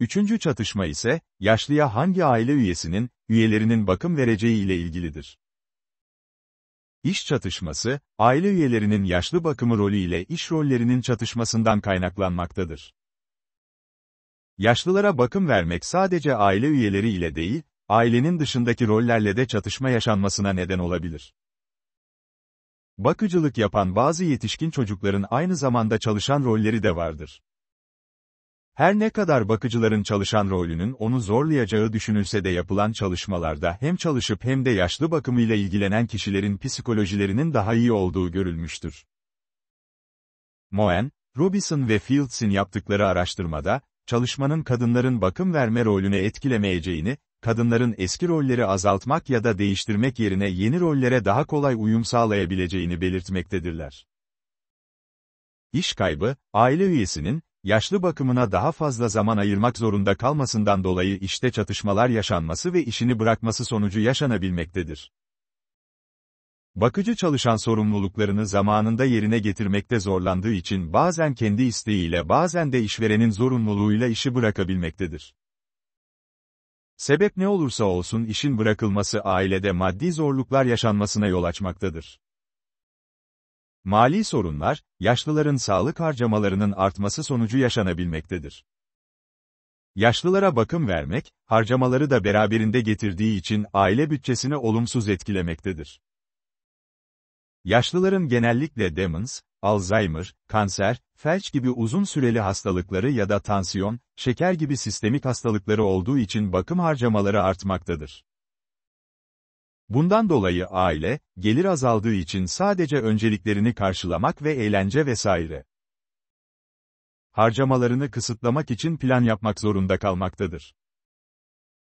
Üçüncü çatışma ise, yaşlıya hangi aile üyesinin, üyelerinin bakım vereceği ile ilgilidir. İş çatışması, aile üyelerinin yaşlı bakımı rolü ile iş rollerinin çatışmasından kaynaklanmaktadır. Yaşlılara bakım vermek sadece aile üyeleri ile değil, ailenin dışındaki rollerle de çatışma yaşanmasına neden olabilir. Bakıcılık yapan bazı yetişkin çocukların aynı zamanda çalışan rolleri de vardır. Her ne kadar bakıcıların çalışan rolünün onu zorlayacağı düşünülse de yapılan çalışmalarda hem çalışıp hem de yaşlı bakımıyla ilgilenen kişilerin psikolojilerinin daha iyi olduğu görülmüştür. Moen, Robinson ve Fields'in yaptıkları araştırmada, çalışmanın kadınların bakım verme rolünü etkilemeyeceğini, kadınların eski rolleri azaltmak ya da değiştirmek yerine yeni rollere daha kolay uyum sağlayabileceğini belirtmektedirler. İş kaybı, aile üyesinin, yaşlı bakımına daha fazla zaman ayırmak zorunda kalmasından dolayı işte çatışmalar yaşanması ve işini bırakması sonucu yaşanabilmektedir. Bakıcı çalışan sorumluluklarını zamanında yerine getirmekte zorlandığı için bazen kendi isteğiyle bazen de işverenin zorunluluğuyla işi bırakabilmektedir. Sebep ne olursa olsun işin bırakılması ailede maddi zorluklar yaşanmasına yol açmaktadır. Mali sorunlar, yaşlıların sağlık harcamalarının artması sonucu yaşanabilmektedir. Yaşlılara bakım vermek, harcamaları da beraberinde getirdiği için aile bütçesini olumsuz etkilemektedir. Yaşlıların genellikle demans, Alzheimer, kanser, felç gibi uzun süreli hastalıkları ya da tansiyon, şeker gibi sistemik hastalıkları olduğu için bakım harcamaları artmaktadır. Bundan dolayı aile, gelir azaldığı için sadece önceliklerini karşılamak ve eğlence vesaire harcamalarını kısıtlamak için plan yapmak zorunda kalmaktadır.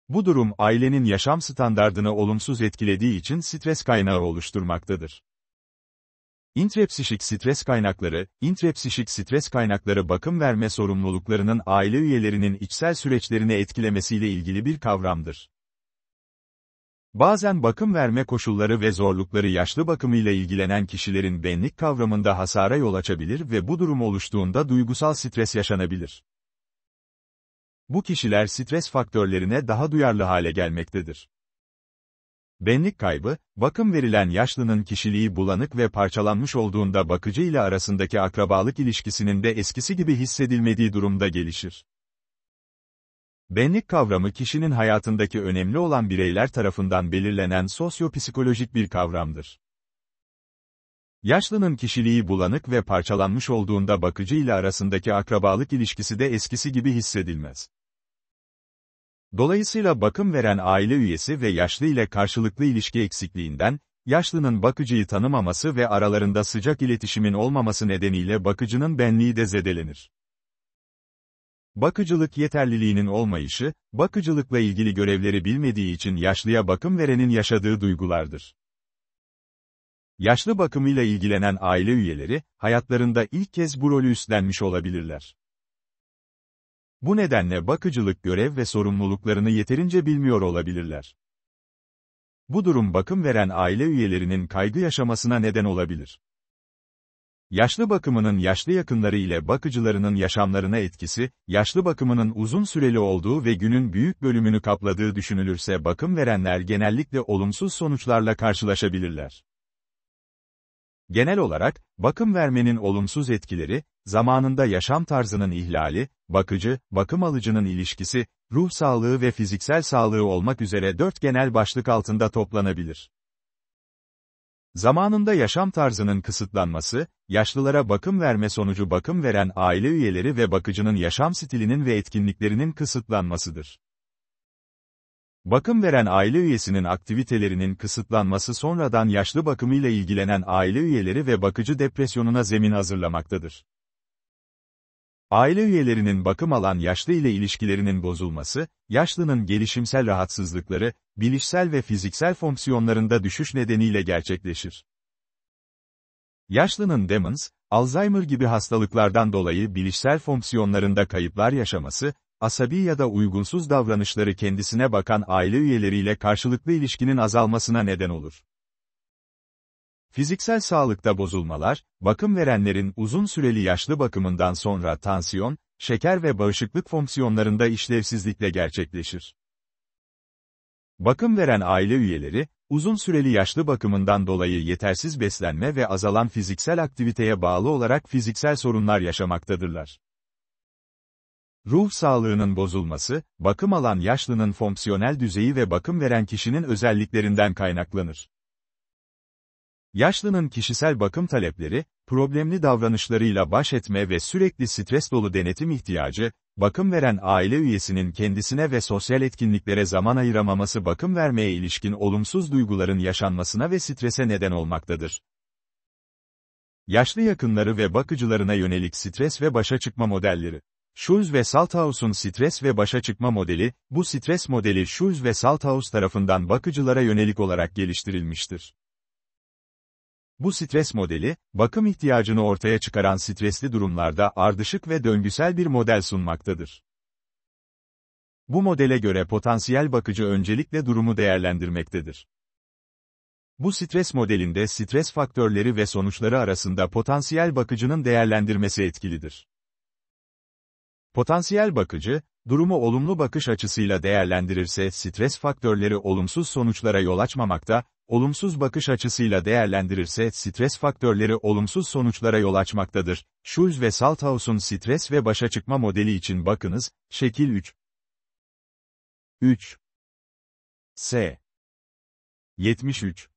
Bu durum ailenin yaşam standardını olumsuz etkilediği için stres kaynağı oluşturmaktadır. Intrepsişik stres kaynakları, intrepsişik stres kaynakları bakım verme sorumluluklarının aile üyelerinin içsel süreçlerini etkilemesiyle ilgili bir kavramdır. Bazen bakım verme koşulları ve zorlukları yaşlı bakımıyla ilgilenen kişilerin benlik kavramında hasara yol açabilir ve bu durum oluştuğunda duygusal stres yaşanabilir. Bu kişiler stres faktörlerine daha duyarlı hale gelmektedir. Benlik kaybı, bakım verilen yaşlının kişiliği bulanık ve parçalanmış olduğunda bakıcı ile arasındaki akrabalık ilişkisinin de eskisi gibi hissedilmediği durumda gelişir. Benlik kavramı kişinin hayatındaki önemli olan bireyler tarafından belirlenen sosyopsikolojik bir kavramdır. Yaşlının kişiliği bulanık ve parçalanmış olduğunda bakıcı ile arasındaki akrabalık ilişkisi de eskisi gibi hissedilmez. Dolayısıyla bakım veren aile üyesi ve yaşlı ile karşılıklı ilişki eksikliğinden, yaşlının bakıcıyı tanımaması ve aralarında sıcak iletişimin olmaması nedeniyle bakıcının benliği de zedelenir. Bakıcılık yeterliliğinin olmayışı, bakıcılıkla ilgili görevleri bilmediği için yaşlıya bakım verenin yaşadığı duygulardır. Yaşlı bakımıyla ilgilenen aile üyeleri, hayatlarında ilk kez bu rolü üstlenmiş olabilirler. Bu nedenle bakıcılık görev ve sorumluluklarını yeterince bilmiyor olabilirler. Bu durum bakım veren aile üyelerinin kaygı yaşamasına neden olabilir. Yaşlı bakımının yaşlı yakınları ile bakıcılarının yaşamlarına etkisi, yaşlı bakımının uzun süreli olduğu ve günün büyük bölümünü kapladığı düşünülürse bakım verenler genellikle olumsuz sonuçlarla karşılaşabilirler. Genel olarak, bakım vermenin olumsuz etkileri, zamanında yaşam tarzının ihlali, bakıcı, bakım alıcının ilişkisi, ruh sağlığı ve fiziksel sağlığı olmak üzere dört genel başlık altında toplanabilir. Zamanında yaşam tarzının kısıtlanması, yaşlılara bakım verme sonucu bakım veren aile üyeleri ve bakıcının yaşam stilinin ve etkinliklerinin kısıtlanmasıdır. Bakım veren aile üyesinin aktivitelerinin kısıtlanması sonradan yaşlı bakımıyla ilgilenen aile üyeleri ve bakıcı depresyonuna zemin hazırlamaktadır. Aile üyelerinin bakım alan yaşlı ile ilişkilerinin bozulması, yaşlının gelişimsel rahatsızlıkları, bilişsel ve fiziksel fonksiyonlarında düşüş nedeniyle gerçekleşir. Yaşlının demans, Alzheimer gibi hastalıklardan dolayı bilişsel fonksiyonlarında kayıplar yaşaması, asabi ya da uygunsuz davranışları kendisine bakan aile üyeleriyle karşılıklı ilişkinin azalmasına neden olur. Fiziksel sağlıkta bozulmalar, bakım verenlerin uzun süreli yaşlı bakımından sonra tansiyon, şeker ve bağışıklık fonksiyonlarında işlevsizlikle gerçekleşir. Bakım veren aile üyeleri, uzun süreli yaşlı bakımından dolayı yetersiz beslenme ve azalan fiziksel aktiviteye bağlı olarak fiziksel sorunlar yaşamaktadırlar. Ruh sağlığının bozulması, bakım alan yaşlının fonksiyonel düzeyi ve bakım veren kişinin özelliklerinden kaynaklanır. Yaşlının kişisel bakım talepleri, problemli davranışlarıyla baş etme ve sürekli stres dolu denetim ihtiyacı, bakım veren aile üyesinin kendisine ve sosyal etkinliklere zaman ayıramaması bakım vermeye ilişkin olumsuz duyguların yaşanmasına ve strese neden olmaktadır. Yaşlı yakınları ve bakıcılarına yönelik stres ve başa çıkma modelleri. Schulz ve Salthaus'un stres ve başa çıkma modeli, bu stres modeli Schulz ve Salthaus tarafından bakıcılara yönelik olarak geliştirilmiştir. Bu stres modeli, bakım ihtiyacını ortaya çıkaran stresli durumlarda ardışık ve döngüsel bir model sunmaktadır. Bu modele göre potansiyel bakıcı öncelikle durumu değerlendirmektedir. Bu stres modelinde stres faktörleri ve sonuçları arasında potansiyel bakıcının değerlendirmesi etkilidir. Potansiyel bakıcı, durumu olumlu bakış açısıyla değerlendirirse stres faktörleri olumsuz sonuçlara yol açmamakta, olumsuz bakış açısıyla değerlendirirse stres faktörleri olumsuz sonuçlara yol açmaktadır. Schulz ve Salthaus'un stres ve başa çıkma modeli için bakınız, şekil 3. 3. S. 73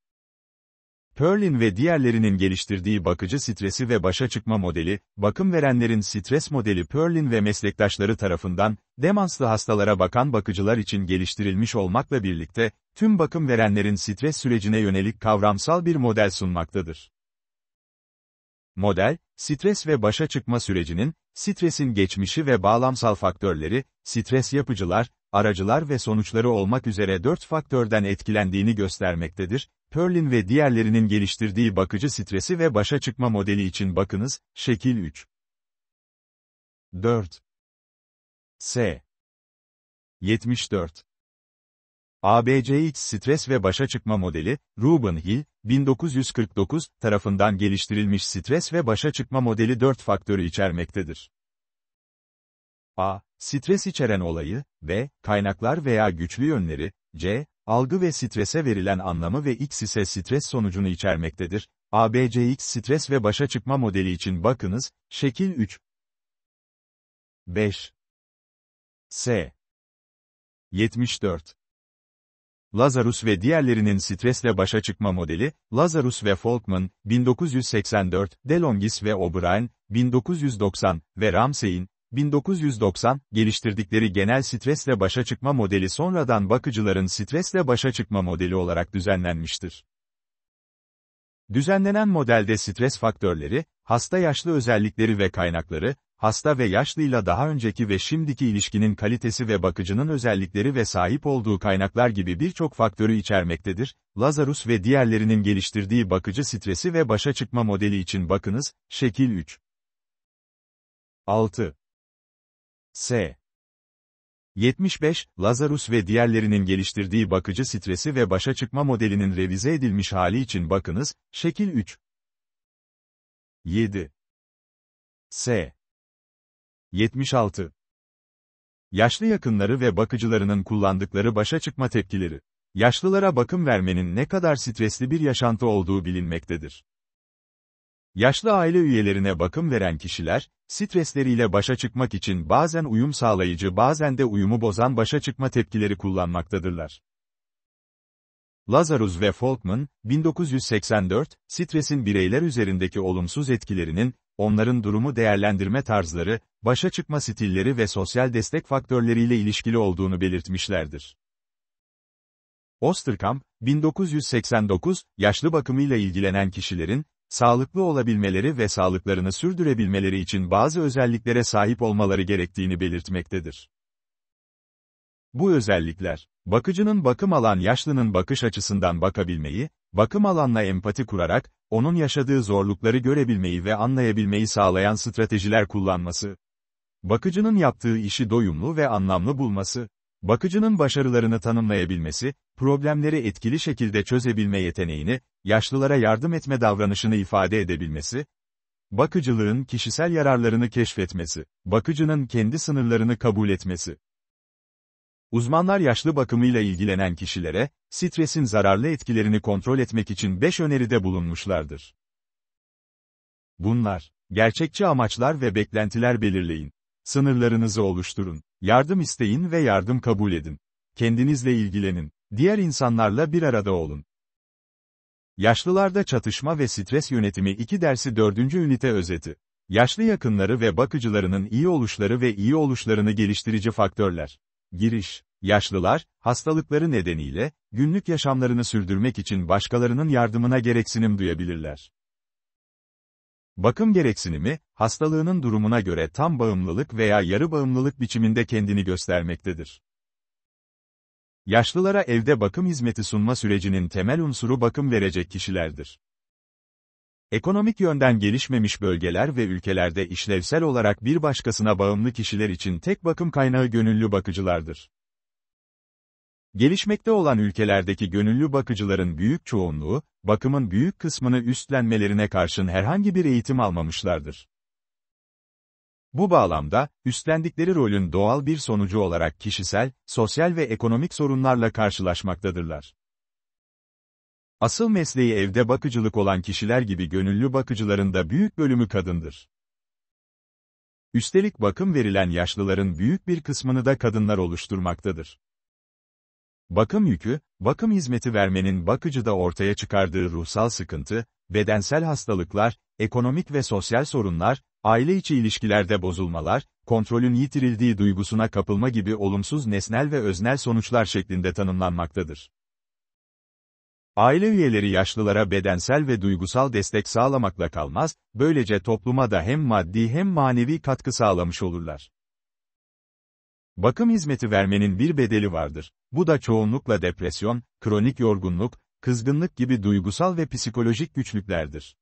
Perlin ve diğerlerinin geliştirdiği bakıcı stresi ve başa çıkma modeli, bakım verenlerin stres modeli Perlin ve meslektaşları tarafından, demanslı hastalara bakan bakıcılar için geliştirilmiş olmakla birlikte, tüm bakım verenlerin stres sürecine yönelik kavramsal bir model sunmaktadır. Model, stres ve başa çıkma sürecinin, stresin geçmişi ve bağlamsal faktörleri, stres yapıcılar, aracılar ve sonuçları olmak üzere dört faktörden etkilendiğini göstermektedir Perlin ve diğerlerinin geliştirdiği bakıcı stresi ve başa çıkma modeli için bakınız, şekil 3. 4. S. 74. ABCX stres ve başa çıkma modeli, Ruben Hill, 1949 tarafından geliştirilmiş stres ve başa çıkma modeli 4 faktörü içermektedir. A. Stres içeren olayı, B. Kaynaklar veya güçlü yönleri, C. Algı ve strese verilen anlamı ve X ise stres sonucunu içermektedir. ABCX stres ve başa çıkma modeli için bakınız, şekil 3. 5. S. 74. Lazarus ve diğerlerinin stresle başa çıkma modeli, Lazarus ve Folkman, 1984, DeLongis ve O'Brien, 1990 ve Ramsey'in, 1990, geliştirdikleri genel stresle başa çıkma modeli sonradan bakıcıların stresle başa çıkma modeli olarak düzenlenmiştir. Düzenlenen modelde stres faktörleri, hasta yaşlı özellikleri ve kaynakları, hasta ve yaşlıyla daha önceki ve şimdiki ilişkinin kalitesi ve bakıcının özellikleri ve sahip olduğu kaynaklar gibi birçok faktörü içermektedir. Lazarus ve diğerlerinin geliştirdiği bakıcı stresi ve başa çıkma modeli için bakınız, şekil 3. 6. S. 75, Lazarus ve diğerlerinin geliştirdiği bakıcı stresi ve başa çıkma modelinin revize edilmiş hali için bakınız, şekil 3. 7. S. 76. Yaşlı yakınları ve bakıcılarının kullandıkları başa çıkma tepkileri. Yaşlılara bakım vermenin ne kadar stresli bir yaşantı olduğu bilinmektedir. Yaşlı aile üyelerine bakım veren kişiler, stresleriyle başa çıkmak için bazen uyum sağlayıcı bazen de uyumu bozan başa çıkma tepkileri kullanmaktadırlar. Lazarus ve Folkman, 1984, stresin bireyler üzerindeki olumsuz etkilerinin, onların durumu değerlendirme tarzları, başa çıkma stilleri ve sosyal destek faktörleriyle ilişkili olduğunu belirtmişlerdir. Osterkamp, 1989, yaşlı bakımıyla ilgilenen kişilerin, sağlıklı olabilmeleri ve sağlıklarını sürdürebilmeleri için bazı özelliklere sahip olmaları gerektiğini belirtmektedir. Bu özellikler, bakıcının bakım alan yaşlının bakış açısından bakabilmeyi, bakım alanla empati kurarak, onun yaşadığı zorlukları görebilmeyi ve anlayabilmeyi sağlayan stratejiler kullanması. Bakıcının yaptığı işi doyumlu ve anlamlı bulması, Bakıcının başarılarını tanımlayabilmesi, problemleri etkili şekilde çözebilme yeteneğini, yaşlılara yardım etme davranışını ifade edebilmesi, bakıcılığın kişisel yararlarını keşfetmesi, bakıcının kendi sınırlarını kabul etmesi. Uzmanlar yaşlı bakımıyla ilgilenen kişilere, stresin zararlı etkilerini kontrol etmek için 5 öneride bulunmuşlardır. Bunlar, gerçekçi amaçlar ve beklentiler belirleyin. Sınırlarınızı oluşturun. Yardım isteyin ve yardım kabul edin. Kendinizle ilgilenin. Diğer insanlarla bir arada olun. Yaşlılarda çatışma ve stres yönetimi 2 dersi 4. ünite özeti. Yaşlı yakınları ve bakıcılarının iyi oluşları ve iyi oluşlarını geliştirici faktörler. Giriş Yaşlılar, hastalıkları nedeniyle, günlük yaşamlarını sürdürmek için başkalarının yardımına gereksinim duyabilirler. Bakım gereksinimi, hastalığının durumuna göre tam bağımlılık veya yarı bağımlılık biçiminde kendini göstermektedir. Yaşlılara evde bakım hizmeti sunma sürecinin temel unsuru bakım verecek kişilerdir. Ekonomik yönden gelişmemiş bölgeler ve ülkelerde işlevsel olarak bir başkasına bağımlı kişiler için tek bakım kaynağı gönüllü bakıcılardır. Gelişmekte olan ülkelerdeki gönüllü bakıcıların büyük çoğunluğu, bakımın büyük kısmını üstlenmelerine karşın herhangi bir eğitim almamışlardır. Bu bağlamda, üstlendikleri rolün doğal bir sonucu olarak kişisel, sosyal ve ekonomik sorunlarla karşılaşmaktadırlar. Asıl mesleği evde bakıcılık olan kişiler gibi gönüllü bakıcıların da büyük bölümü kadındır. Üstelik bakım verilen yaşlıların büyük bir kısmını da kadınlar oluşturmaktadır. Bakım yükü, bakım hizmeti vermenin bakıcıda ortaya çıkardığı ruhsal sıkıntı, bedensel hastalıklar, ekonomik ve sosyal sorunlar, aile içi ilişkilerde bozulmalar, kontrolün yitirildiği duygusuna kapılma gibi olumsuz nesnel ve öznel sonuçlar şeklinde tanımlanmaktadır. Aile üyeleri yaşlılara bedensel ve duygusal destek sağlamakla kalmaz, böylece topluma da hem maddi hem manevi katkı sağlamış olurlar. Bakım hizmeti vermenin bir bedeli vardır. Bu da çoğunlukla depresyon, kronik yorgunluk, kızgınlık gibi duygusal ve psikolojik güçlüklerdir.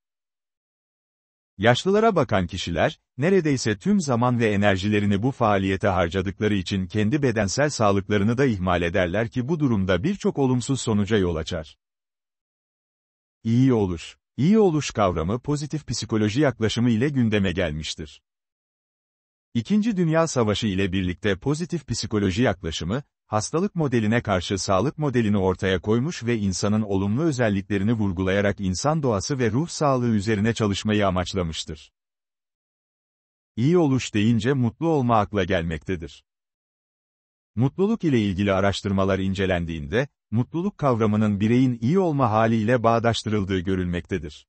Yaşlılara bakan kişiler, neredeyse tüm zaman ve enerjilerini bu faaliyete harcadıkları için kendi bedensel sağlıklarını da ihmal ederler ki bu durumda birçok olumsuz sonuca yol açar. İyi oluş. İyi oluş kavramı pozitif psikoloji yaklaşımı ile gündeme gelmiştir. İkinci Dünya Savaşı ile birlikte pozitif psikoloji yaklaşımı, hastalık modeline karşı sağlık modelini ortaya koymuş ve insanın olumlu özelliklerini vurgulayarak insan doğası ve ruh sağlığı üzerine çalışmayı amaçlamıştır. İyi oluş deyince mutlu olma akla gelmektedir. Mutluluk ile ilgili araştırmalar incelendiğinde, mutluluk kavramının bireyin iyi olma haliyle bağdaştırıldığı görülmektedir.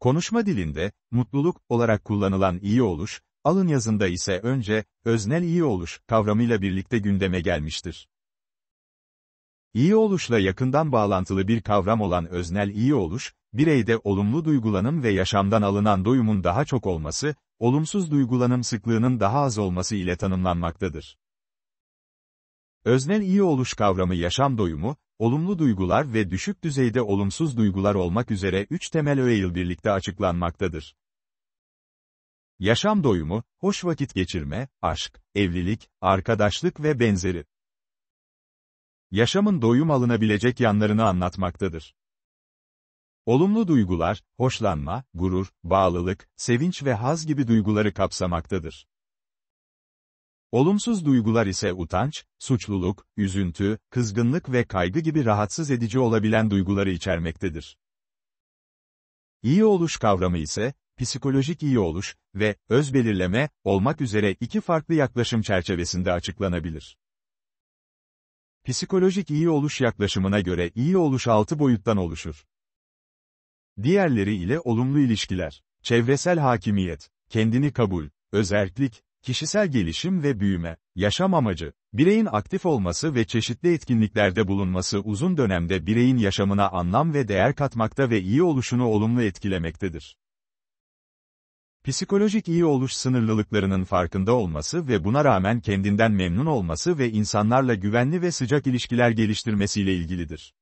Konuşma dilinde, mutluluk olarak kullanılan iyi oluş, Alın yazında ise önce, öznel iyi oluş kavramıyla birlikte gündeme gelmiştir. İyi oluşla yakından bağlantılı bir kavram olan öznel iyi oluş, bireyde olumlu duygulanım ve yaşamdan alınan doyumun daha çok olması, olumsuz duygulanım sıklığının daha az olması ile tanımlanmaktadır. Öznel iyi oluş kavramı yaşam doyumu, olumlu duygular ve düşük düzeyde olumsuz duygular olmak üzere üç temel öğeyle birlikte açıklanmaktadır yaşam doyumu, hoş vakit geçirme, aşk, evlilik, arkadaşlık ve benzeri. Yaşamın doyum alınabilecek yanlarını anlatmaktadır. Olumlu duygular, hoşlanma, gurur, bağlılık, sevinç ve haz gibi duyguları kapsamaktadır. Olumsuz duygular ise utanç, suçluluk, üzüntü, kızgınlık ve kaygı gibi rahatsız edici olabilen duyguları içermektedir. İyi oluş kavramı ise, psikolojik iyi oluş ve öz belirleme olmak üzere iki farklı yaklaşım çerçevesinde açıklanabilir. Psikolojik iyi oluş yaklaşımına göre iyi oluş altı boyuttan oluşur. Diğerleri ile olumlu ilişkiler, çevresel hakimiyet, kendini kabul, özerklik, kişisel gelişim ve büyüme, yaşam amacı, bireyin aktif olması ve çeşitli etkinliklerde bulunması uzun dönemde bireyin yaşamına anlam ve değer katmakta ve iyi oluşunu olumlu etkilemektedir. Psikolojik iyi oluş sınırlılıklarının farkında olması ve buna rağmen kendinden memnun olması ve insanlarla güvenli ve sıcak ilişkiler geliştirmesiyle ilgilidir.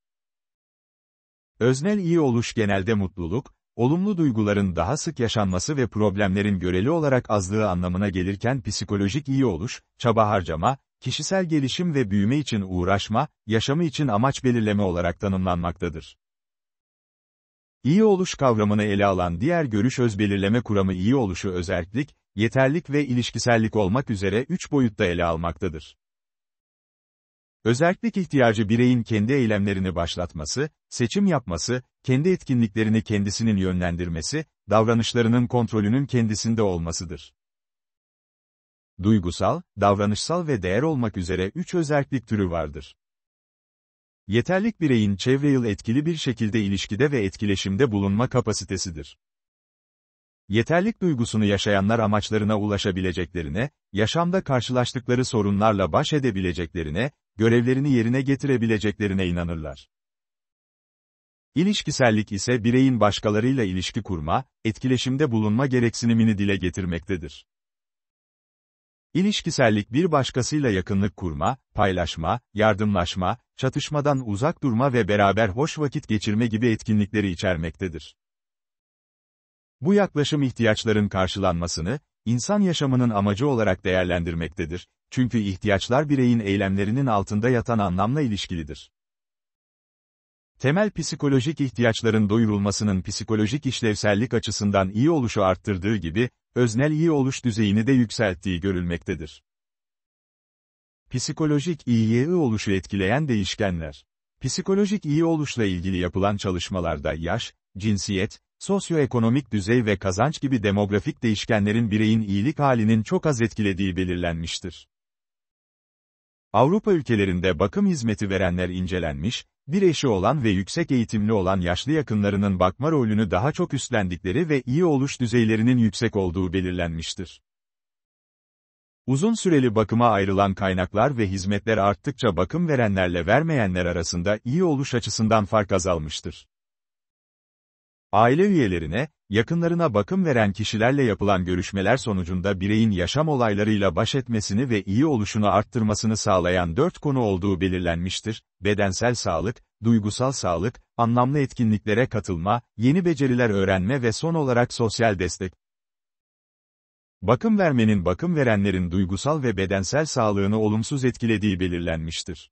Öznel iyi oluş genelde mutluluk, olumlu duyguların daha sık yaşanması ve problemlerin göreli olarak azlığı anlamına gelirken psikolojik iyi oluş, çaba harcama, kişisel gelişim ve büyüme için uğraşma, yaşamı için amaç belirleme olarak tanımlanmaktadır. İyi oluş kavramını ele alan diğer görüş öz belirleme kuramı iyi oluşu özerklik, yeterlik ve ilişkisellik olmak üzere üç boyutta ele almaktadır. Özerklik ihtiyacı bireyin kendi eylemlerini başlatması, seçim yapması, kendi etkinliklerini kendisinin yönlendirmesi, davranışlarının kontrolünün kendisinde olmasıdır. Duygusal, davranışsal ve değer olmak üzere üç özerklik türü vardır yeterlik bireyin çevre yıl etkili bir şekilde ilişkide ve etkileşimde bulunma kapasitesidir. Yeterlik duygusunu yaşayanlar amaçlarına ulaşabileceklerine, yaşamda karşılaştıkları sorunlarla baş edebileceklerine, görevlerini yerine getirebileceklerine inanırlar. İlişkisellik ise bireyin başkalarıyla ilişki kurma, etkileşimde bulunma gereksinimini dile getirmektedir. İlişkisellik bir başkasıyla yakınlık kurma, paylaşma, yardımlaşma, çatışmadan uzak durma ve beraber hoş vakit geçirme gibi etkinlikleri içermektedir. Bu yaklaşım ihtiyaçların karşılanmasını, insan yaşamının amacı olarak değerlendirmektedir, çünkü ihtiyaçlar bireyin eylemlerinin altında yatan anlamla ilişkilidir. Temel psikolojik ihtiyaçların doyurulmasının psikolojik işlevsellik açısından iyi oluşu arttırdığı gibi, öznel iyi oluş düzeyini de yükselttiği görülmektedir. Psikolojik iyi oluşu etkileyen değişkenler Psikolojik iyi oluşla ilgili yapılan çalışmalarda yaş, cinsiyet, sosyoekonomik düzey ve kazanç gibi demografik değişkenlerin bireyin iyilik halinin çok az etkilediği belirlenmiştir. Avrupa ülkelerinde bakım hizmeti verenler incelenmiş, bir eşi olan ve yüksek eğitimli olan yaşlı yakınlarının bakma rolünü daha çok üstlendikleri ve iyi oluş düzeylerinin yüksek olduğu belirlenmiştir. Uzun süreli bakıma ayrılan kaynaklar ve hizmetler arttıkça bakım verenlerle vermeyenler arasında iyi oluş açısından fark azalmıştır. Aile üyelerine, Yakınlarına bakım veren kişilerle yapılan görüşmeler sonucunda bireyin yaşam olaylarıyla baş etmesini ve iyi oluşunu arttırmasını sağlayan dört konu olduğu belirlenmiştir. Bedensel sağlık, duygusal sağlık, anlamlı etkinliklere katılma, yeni beceriler öğrenme ve son olarak sosyal destek. Bakım vermenin bakım verenlerin duygusal ve bedensel sağlığını olumsuz etkilediği belirlenmiştir.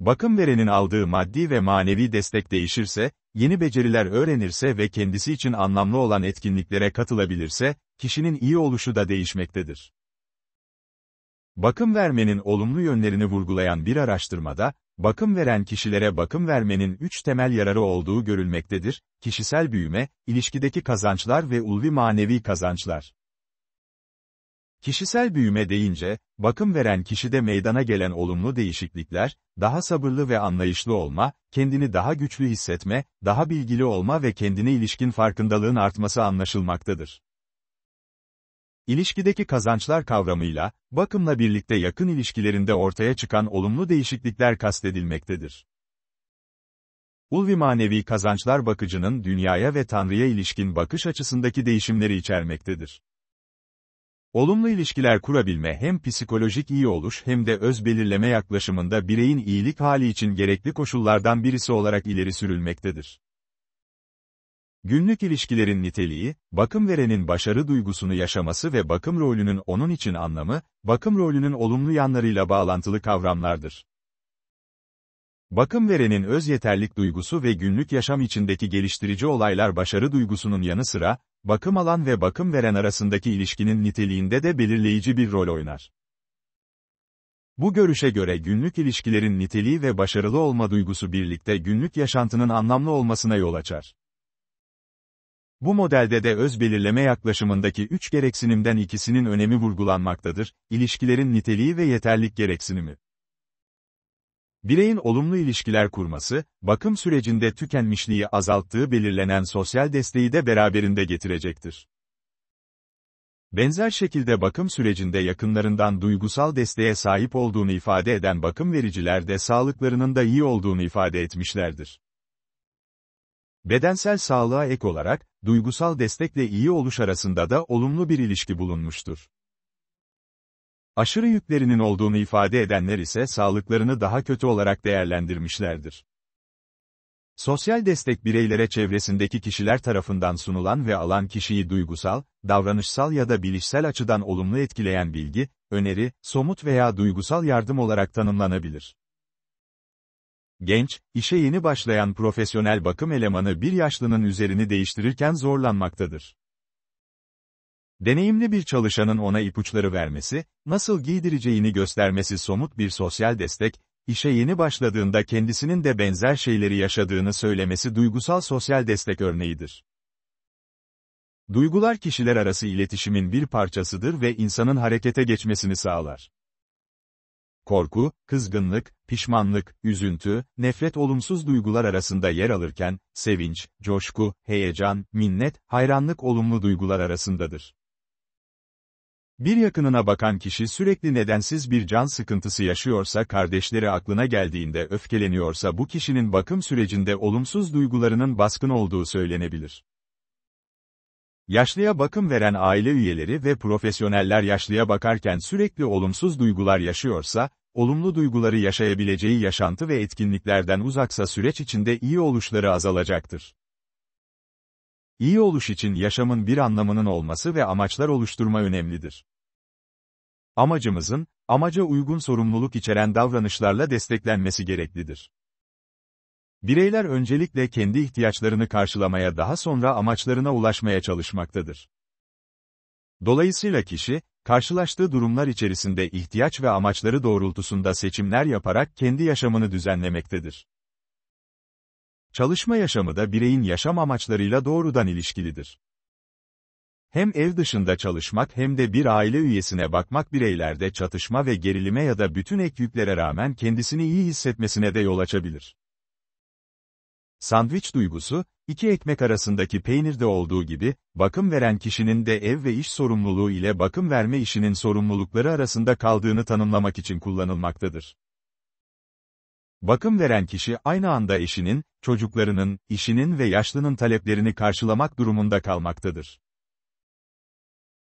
Bakım verenin aldığı maddi ve manevi destek değişirse, yeni beceriler öğrenirse ve kendisi için anlamlı olan etkinliklere katılabilirse, kişinin iyi oluşu da değişmektedir. Bakım vermenin olumlu yönlerini vurgulayan bir araştırmada, bakım veren kişilere bakım vermenin üç temel yararı olduğu görülmektedir, kişisel büyüme, ilişkideki kazançlar ve ulvi manevi kazançlar. Kişisel büyüme deyince, bakım veren kişide meydana gelen olumlu değişiklikler, daha sabırlı ve anlayışlı olma, kendini daha güçlü hissetme, daha bilgili olma ve kendine ilişkin farkındalığın artması anlaşılmaktadır. İlişkideki kazançlar kavramıyla, bakımla birlikte yakın ilişkilerinde ortaya çıkan olumlu değişiklikler kastedilmektedir. Ulvi manevi kazançlar bakıcının dünyaya ve Tanrı'ya ilişkin bakış açısındaki değişimleri içermektedir. Olumlu ilişkiler kurabilme hem psikolojik iyi oluş hem de öz belirleme yaklaşımında bireyin iyilik hali için gerekli koşullardan birisi olarak ileri sürülmektedir. Günlük ilişkilerin niteliği, bakım verenin başarı duygusunu yaşaması ve bakım rolünün onun için anlamı, bakım rolünün olumlu yanlarıyla bağlantılı kavramlardır. Bakım verenin öz yeterlik duygusu ve günlük yaşam içindeki geliştirici olaylar başarı duygusunun yanı sıra, bakım alan ve bakım veren arasındaki ilişkinin niteliğinde de belirleyici bir rol oynar. Bu görüşe göre günlük ilişkilerin niteliği ve başarılı olma duygusu birlikte günlük yaşantının anlamlı olmasına yol açar. Bu modelde de öz belirleme yaklaşımındaki üç gereksinimden ikisinin önemi vurgulanmaktadır, ilişkilerin niteliği ve yeterlik gereksinimi. Bireyin olumlu ilişkiler kurması, bakım sürecinde tükenmişliği azalttığı belirlenen sosyal desteği de beraberinde getirecektir. Benzer şekilde bakım sürecinde yakınlarından duygusal desteğe sahip olduğunu ifade eden bakım vericiler de sağlıklarının da iyi olduğunu ifade etmişlerdir. Bedensel sağlığa ek olarak, duygusal destekle iyi oluş arasında da olumlu bir ilişki bulunmuştur. Aşırı yüklerinin olduğunu ifade edenler ise sağlıklarını daha kötü olarak değerlendirmişlerdir. Sosyal destek bireylere çevresindeki kişiler tarafından sunulan ve alan kişiyi duygusal, davranışsal ya da bilişsel açıdan olumlu etkileyen bilgi, öneri, somut veya duygusal yardım olarak tanımlanabilir. Genç, işe yeni başlayan profesyonel bakım elemanı bir yaşlının üzerini değiştirirken zorlanmaktadır. Deneyimli bir çalışanın ona ipuçları vermesi, nasıl giydireceğini göstermesi somut bir sosyal destek, işe yeni başladığında kendisinin de benzer şeyleri yaşadığını söylemesi duygusal sosyal destek örneğidir. Duygular kişiler arası iletişimin bir parçasıdır ve insanın harekete geçmesini sağlar. Korku, kızgınlık, pişmanlık, üzüntü, nefret olumsuz duygular arasında yer alırken, sevinç, coşku, heyecan, minnet, hayranlık olumlu duygular arasındadır. Bir yakınına bakan kişi sürekli nedensiz bir can sıkıntısı yaşıyorsa kardeşleri aklına geldiğinde öfkeleniyorsa bu kişinin bakım sürecinde olumsuz duygularının baskın olduğu söylenebilir. Yaşlıya bakım veren aile üyeleri ve profesyoneller yaşlıya bakarken sürekli olumsuz duygular yaşıyorsa, olumlu duyguları yaşayabileceği yaşantı ve etkinliklerden uzaksa süreç içinde iyi oluşları azalacaktır. İyi oluş için yaşamın bir anlamının olması ve amaçlar oluşturma önemlidir. Amacımızın, amaca uygun sorumluluk içeren davranışlarla desteklenmesi gereklidir. Bireyler öncelikle kendi ihtiyaçlarını karşılamaya daha sonra amaçlarına ulaşmaya çalışmaktadır. Dolayısıyla kişi, karşılaştığı durumlar içerisinde ihtiyaç ve amaçları doğrultusunda seçimler yaparak kendi yaşamını düzenlemektedir. Çalışma yaşamı da bireyin yaşam amaçlarıyla doğrudan ilişkilidir. Hem ev dışında çalışmak hem de bir aile üyesine bakmak bireylerde çatışma ve gerilime ya da bütün ek yüklere rağmen kendisini iyi hissetmesine de yol açabilir. Sandviç duygusu, iki ekmek arasındaki peynirde olduğu gibi, bakım veren kişinin de ev ve iş sorumluluğu ile bakım verme işinin sorumlulukları arasında kaldığını tanımlamak için kullanılmaktadır. Bakım veren kişi aynı anda eşinin, çocuklarının, işinin ve yaşlının taleplerini karşılamak durumunda kalmaktadır.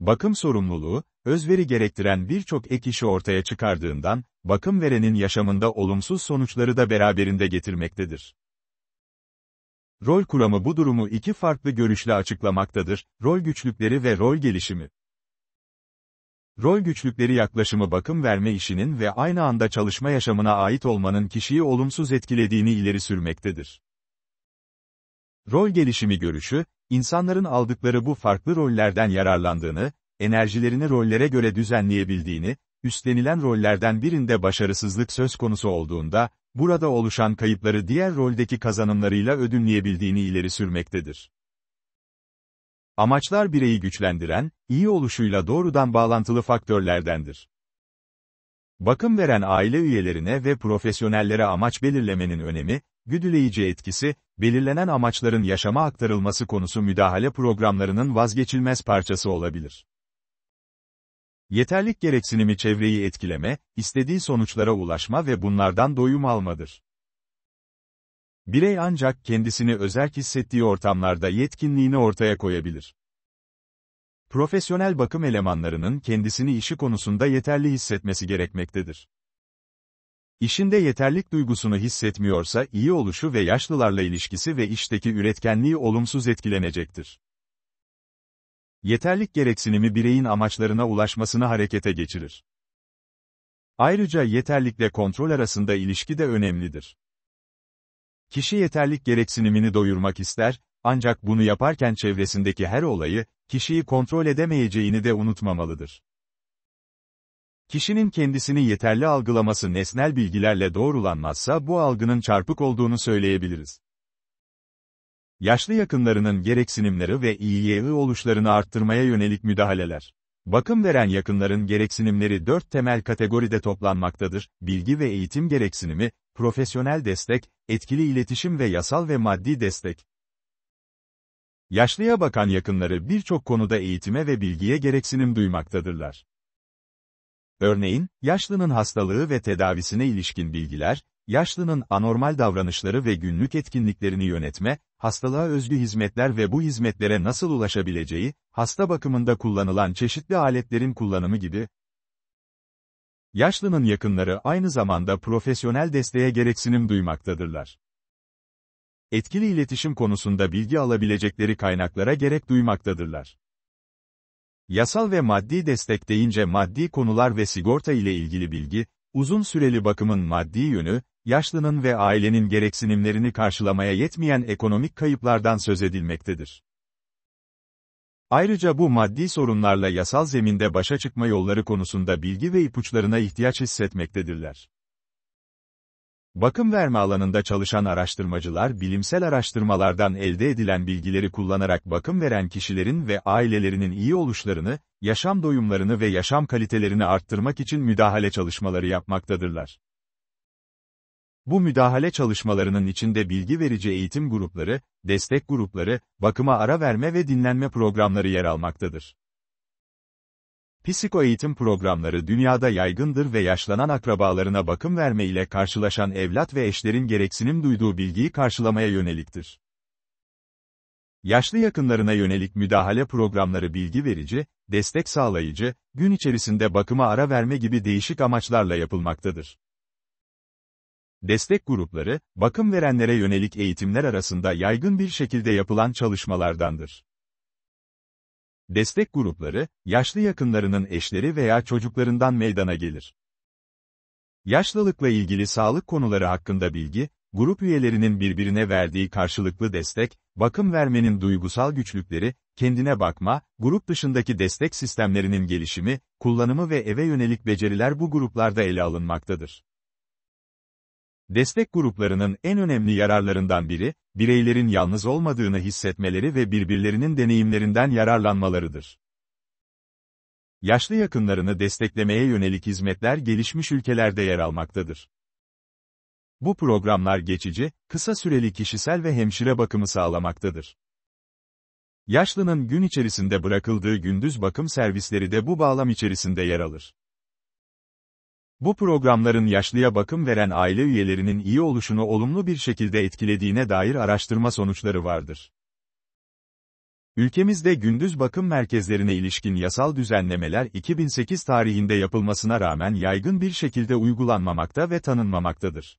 Bakım sorumluluğu, özveri gerektiren birçok ek işi ortaya çıkardığından, bakım verenin yaşamında olumsuz sonuçları da beraberinde getirmektedir. Rol kuramı bu durumu iki farklı görüşle açıklamaktadır, rol güçlükleri ve rol gelişimi. Rol güçlükleri yaklaşımı bakım verme işinin ve aynı anda çalışma yaşamına ait olmanın kişiyi olumsuz etkilediğini ileri sürmektedir. Rol gelişimi görüşü, insanların aldıkları bu farklı rollerden yararlandığını, enerjilerini rollere göre düzenleyebildiğini, üstlenilen rollerden birinde başarısızlık söz konusu olduğunda, burada oluşan kayıpları diğer roldeki kazanımlarıyla ödünleyebildiğini ileri sürmektedir. Amaçlar bireyi güçlendiren, iyi oluşuyla doğrudan bağlantılı faktörlerdendir. Bakım veren aile üyelerine ve profesyonellere amaç belirlemenin önemi, güdüleyici etkisi, belirlenen amaçların yaşama aktarılması konusu müdahale programlarının vazgeçilmez parçası olabilir. Yeterlik gereksinimi çevreyi etkileme, istediği sonuçlara ulaşma ve bunlardan doyum almadır. Birey ancak kendisini özerk hissettiği ortamlarda yetkinliğini ortaya koyabilir. Profesyonel bakım elemanlarının kendisini işi konusunda yeterli hissetmesi gerekmektedir. İşinde yeterlik duygusunu hissetmiyorsa iyi oluşu ve yaşlılarla ilişkisi ve işteki üretkenliği olumsuz etkilenecektir. Yeterlik gereksinimi bireyin amaçlarına ulaşmasını harekete geçirir. Ayrıca yeterlikle kontrol arasında ilişki de önemlidir. Kişi yeterlik gereksinimini doyurmak ister, ancak bunu yaparken çevresindeki her olayı, kişiyi kontrol edemeyeceğini de unutmamalıdır. Kişinin kendisini yeterli algılaması nesnel bilgilerle doğrulanmazsa bu algının çarpık olduğunu söyleyebiliriz. Yaşlı yakınlarının gereksinimleri ve İYI oluşlarını arttırmaya yönelik müdahaleler. Bakım veren yakınların gereksinimleri dört temel kategoride toplanmaktadır, bilgi ve eğitim gereksinimi, profesyonel destek, etkili iletişim ve yasal ve maddi destek. Yaşlıya bakan yakınları birçok konuda eğitime ve bilgiye gereksinim duymaktadırlar. Örneğin, yaşlının hastalığı ve tedavisine ilişkin bilgiler, yaşlının anormal davranışları ve günlük etkinliklerini yönetme, hastalığa özgü hizmetler ve bu hizmetlere nasıl ulaşabileceği, hasta bakımında kullanılan çeşitli aletlerin kullanımı gibi. Yaşlının yakınları aynı zamanda profesyonel desteğe gereksinim duymaktadırlar. Etkili iletişim konusunda bilgi alabilecekleri kaynaklara gerek duymaktadırlar. Yasal ve maddi destek deyince maddi konular ve sigorta ile ilgili bilgi, uzun süreli bakımın maddi yönü, yaşlının ve ailenin gereksinimlerini karşılamaya yetmeyen ekonomik kayıplardan söz edilmektedir. Ayrıca bu maddi sorunlarla yasal zeminde başa çıkma yolları konusunda bilgi ve ipuçlarına ihtiyaç hissetmektedirler. Bakım verme alanında çalışan araştırmacılar bilimsel araştırmalardan elde edilen bilgileri kullanarak bakım veren kişilerin ve ailelerinin iyi oluşlarını, yaşam doyumlarını ve yaşam kalitelerini arttırmak için müdahale çalışmaları yapmaktadırlar. Bu müdahale çalışmalarının içinde bilgi verici eğitim grupları, destek grupları, bakıma ara verme ve dinlenme programları yer almaktadır eğitim programları dünyada yaygındır ve yaşlanan akrabalarına bakım verme ile karşılaşan evlat ve eşlerin gereksinim duyduğu bilgiyi karşılamaya yöneliktir. Yaşlı yakınlarına yönelik müdahale programları bilgi verici, destek sağlayıcı, gün içerisinde bakıma ara verme gibi değişik amaçlarla yapılmaktadır. Destek grupları, bakım verenlere yönelik eğitimler arasında yaygın bir şekilde yapılan çalışmalardandır destek grupları, yaşlı yakınlarının eşleri veya çocuklarından meydana gelir. Yaşlılıkla ilgili sağlık konuları hakkında bilgi, grup üyelerinin birbirine verdiği karşılıklı destek, bakım vermenin duygusal güçlükleri, kendine bakma, grup dışındaki destek sistemlerinin gelişimi, kullanımı ve eve yönelik beceriler bu gruplarda ele alınmaktadır. Destek gruplarının en önemli yararlarından biri, bireylerin yalnız olmadığını hissetmeleri ve birbirlerinin deneyimlerinden yararlanmalarıdır. Yaşlı yakınlarını desteklemeye yönelik hizmetler gelişmiş ülkelerde yer almaktadır. Bu programlar geçici, kısa süreli kişisel ve hemşire bakımı sağlamaktadır. Yaşlının gün içerisinde bırakıldığı gündüz bakım servisleri de bu bağlam içerisinde yer alır. Bu programların yaşlıya bakım veren aile üyelerinin iyi oluşunu olumlu bir şekilde etkilediğine dair araştırma sonuçları vardır. Ülkemizde gündüz bakım merkezlerine ilişkin yasal düzenlemeler 2008 tarihinde yapılmasına rağmen yaygın bir şekilde uygulanmamakta ve tanınmamaktadır.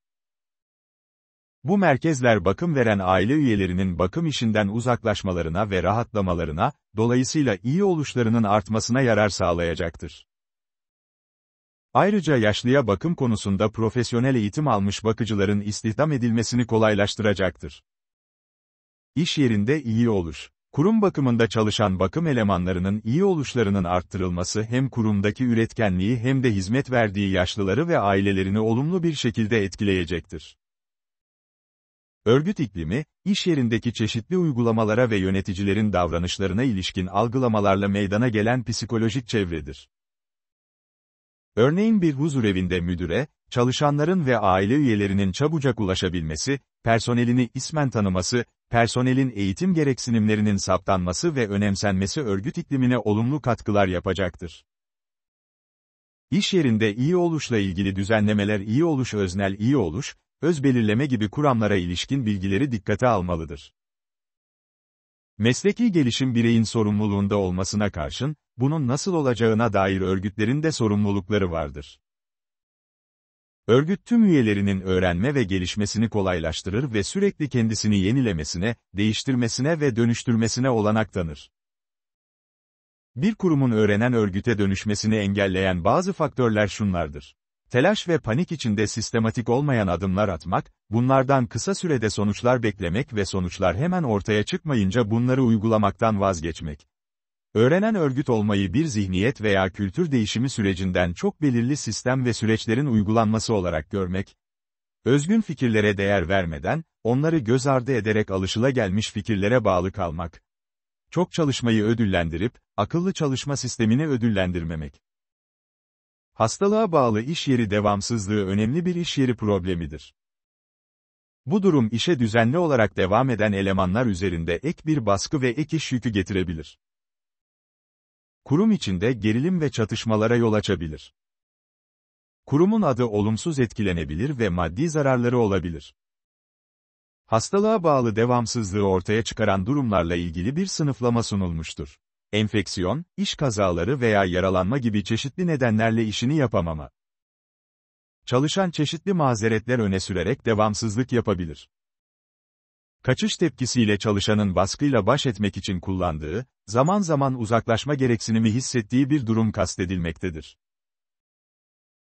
Bu merkezler bakım veren aile üyelerinin bakım işinden uzaklaşmalarına ve rahatlamalarına, dolayısıyla iyi oluşlarının artmasına yarar sağlayacaktır. Ayrıca yaşlıya bakım konusunda profesyonel eğitim almış bakıcıların istihdam edilmesini kolaylaştıracaktır. İş yerinde iyi oluş. Kurum bakımında çalışan bakım elemanlarının iyi oluşlarının arttırılması hem kurumdaki üretkenliği hem de hizmet verdiği yaşlıları ve ailelerini olumlu bir şekilde etkileyecektir. Örgüt iklimi, iş yerindeki çeşitli uygulamalara ve yöneticilerin davranışlarına ilişkin algılamalarla meydana gelen psikolojik çevredir. Örneğin bir huzurevinde müdüre, çalışanların ve aile üyelerinin çabucak ulaşabilmesi, personelini ismen tanıması, personelin eğitim gereksinimlerinin saptanması ve önemsenmesi örgüt iklimine olumlu katkılar yapacaktır. İş yerinde iyi oluşla ilgili düzenlemeler iyi oluş öznel iyi oluş, öz belirleme gibi kuramlara ilişkin bilgileri dikkate almalıdır. Mesleki gelişim bireyin sorumluluğunda olmasına karşın, bunun nasıl olacağına dair örgütlerin de sorumlulukları vardır. Örgüt tüm üyelerinin öğrenme ve gelişmesini kolaylaştırır ve sürekli kendisini yenilemesine, değiştirmesine ve dönüştürmesine olanak tanır. Bir kurumun öğrenen örgüte dönüşmesini engelleyen bazı faktörler şunlardır. Telaş ve panik içinde sistematik olmayan adımlar atmak, bunlardan kısa sürede sonuçlar beklemek ve sonuçlar hemen ortaya çıkmayınca bunları uygulamaktan vazgeçmek. Öğrenen örgüt olmayı bir zihniyet veya kültür değişimi sürecinden çok belirli sistem ve süreçlerin uygulanması olarak görmek, özgün fikirlere değer vermeden, onları göz ardı ederek alışılagelmiş fikirlere bağlı kalmak. Çok çalışmayı ödüllendirip, akıllı çalışma sistemini ödüllendirmemek. Hastalığa bağlı iş yeri devamsızlığı önemli bir iş yeri problemidir. Bu durum işe düzenli olarak devam eden elemanlar üzerinde ek bir baskı ve ek iş yükü getirebilir. Kurum içinde gerilim ve çatışmalara yol açabilir. Kurumun adı olumsuz etkilenebilir ve maddi zararları olabilir. Hastalığa bağlı devamsızlığı ortaya çıkaran durumlarla ilgili bir sınıflama sunulmuştur enfeksiyon, iş kazaları veya yaralanma gibi çeşitli nedenlerle işini yapamama. Çalışan çeşitli mazeretler öne sürerek devamsızlık yapabilir. Kaçış tepkisiyle çalışanın baskıyla baş etmek için kullandığı, zaman zaman uzaklaşma gereksinimi hissettiği bir durum kastedilmektedir.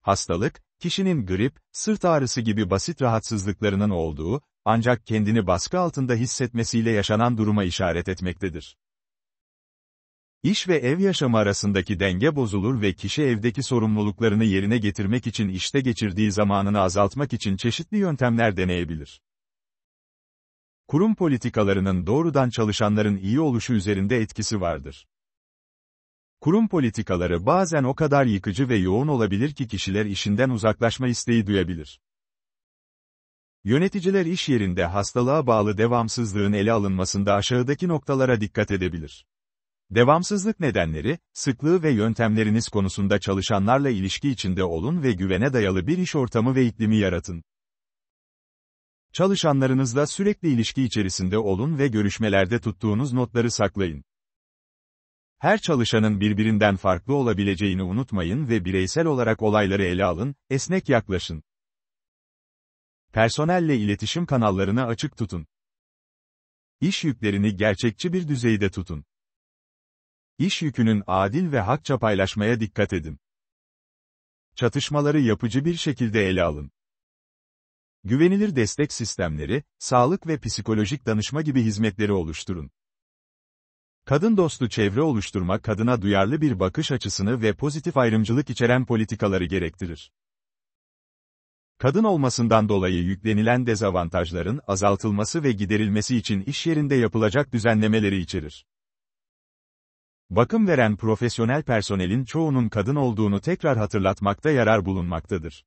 Hastalık, kişinin grip, sırt ağrısı gibi basit rahatsızlıklarının olduğu, ancak kendini baskı altında hissetmesiyle yaşanan duruma işaret etmektedir. İş ve ev yaşamı arasındaki denge bozulur ve kişi evdeki sorumluluklarını yerine getirmek için işte geçirdiği zamanını azaltmak için çeşitli yöntemler deneyebilir. Kurum politikalarının doğrudan çalışanların iyi oluşu üzerinde etkisi vardır. Kurum politikaları bazen o kadar yıkıcı ve yoğun olabilir ki kişiler işinden uzaklaşma isteği duyabilir. Yöneticiler iş yerinde hastalığa bağlı devamsızlığın ele alınmasında aşağıdaki noktalara dikkat edebilir. Devamsızlık nedenleri, sıklığı ve yöntemleriniz konusunda çalışanlarla ilişki içinde olun ve güvene dayalı bir iş ortamı ve iklimi yaratın. Çalışanlarınızla sürekli ilişki içerisinde olun ve görüşmelerde tuttuğunuz notları saklayın. Her çalışanın birbirinden farklı olabileceğini unutmayın ve bireysel olarak olayları ele alın, esnek yaklaşın. Personelle iletişim kanallarını açık tutun. İş yüklerini gerçekçi bir düzeyde tutun. İş yükünün adil ve hakça paylaşmaya dikkat edin. Çatışmaları yapıcı bir şekilde ele alın. Güvenilir destek sistemleri, sağlık ve psikolojik danışma gibi hizmetleri oluşturun. Kadın dostu çevre oluşturma kadına duyarlı bir bakış açısını ve pozitif ayrımcılık içeren politikaları gerektirir. Kadın olmasından dolayı yüklenilen dezavantajların azaltılması ve giderilmesi için iş yerinde yapılacak düzenlemeleri içerir. Bakım veren profesyonel personelin çoğunun kadın olduğunu tekrar hatırlatmakta yarar bulunmaktadır.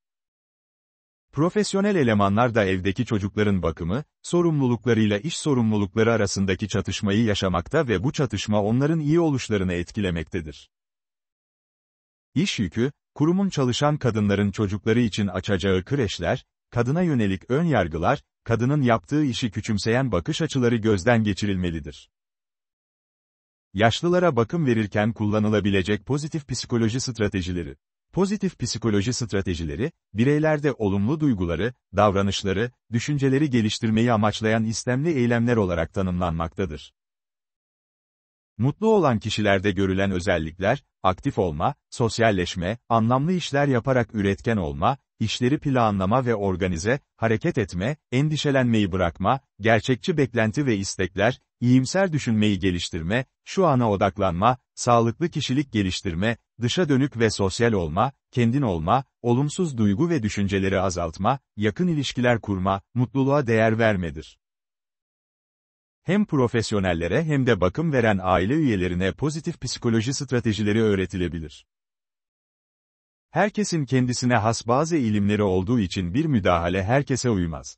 Profesyonel elemanlar da evdeki çocukların bakımı, sorumluluklarıyla iş sorumlulukları arasındaki çatışmayı yaşamakta ve bu çatışma onların iyi oluşlarını etkilemektedir. İş yükü, kurumun çalışan kadınların çocukları için açacağı kreşler, kadına yönelik ön yargılar, kadının yaptığı işi küçümseyen bakış açıları gözden geçirilmelidir. Yaşlılara bakım verirken kullanılabilecek pozitif psikoloji stratejileri. Pozitif psikoloji stratejileri, bireylerde olumlu duyguları, davranışları, düşünceleri geliştirmeyi amaçlayan istemli eylemler olarak tanımlanmaktadır. Mutlu olan kişilerde görülen özellikler, aktif olma, sosyalleşme, anlamlı işler yaparak üretken olma, işleri planlama ve organize, hareket etme, endişelenmeyi bırakma, gerçekçi beklenti ve istekler, iyimser düşünmeyi geliştirme, şu ana odaklanma, sağlıklı kişilik geliştirme, dışa dönük ve sosyal olma, kendin olma, olumsuz duygu ve düşünceleri azaltma, yakın ilişkiler kurma, mutluluğa değer vermedir. Hem profesyonellere hem de bakım veren aile üyelerine pozitif psikoloji stratejileri öğretilebilir. Herkesin kendisine has bazı ilimleri olduğu için bir müdahale herkese uymaz.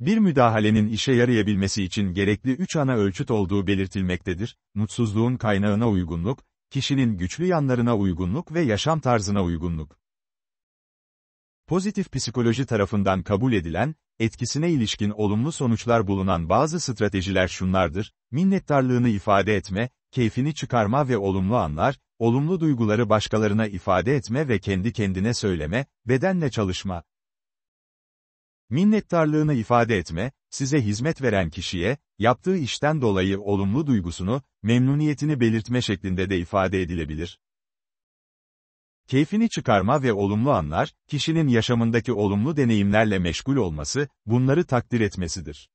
Bir müdahalenin işe yarayabilmesi için gerekli üç ana ölçüt olduğu belirtilmektedir, mutsuzluğun kaynağına uygunluk, kişinin güçlü yanlarına uygunluk ve yaşam tarzına uygunluk. Pozitif psikoloji tarafından kabul edilen, etkisine ilişkin olumlu sonuçlar bulunan bazı stratejiler şunlardır, minnettarlığını ifade etme, keyfini çıkarma ve olumlu anlar, olumlu duyguları başkalarına ifade etme ve kendi kendine söyleme, bedenle çalışma, Minnettarlığını ifade etme, size hizmet veren kişiye, yaptığı işten dolayı olumlu duygusunu, memnuniyetini belirtme şeklinde de ifade edilebilir. Keyfini çıkarma ve olumlu anlar, kişinin yaşamındaki olumlu deneyimlerle meşgul olması, bunları takdir etmesidir.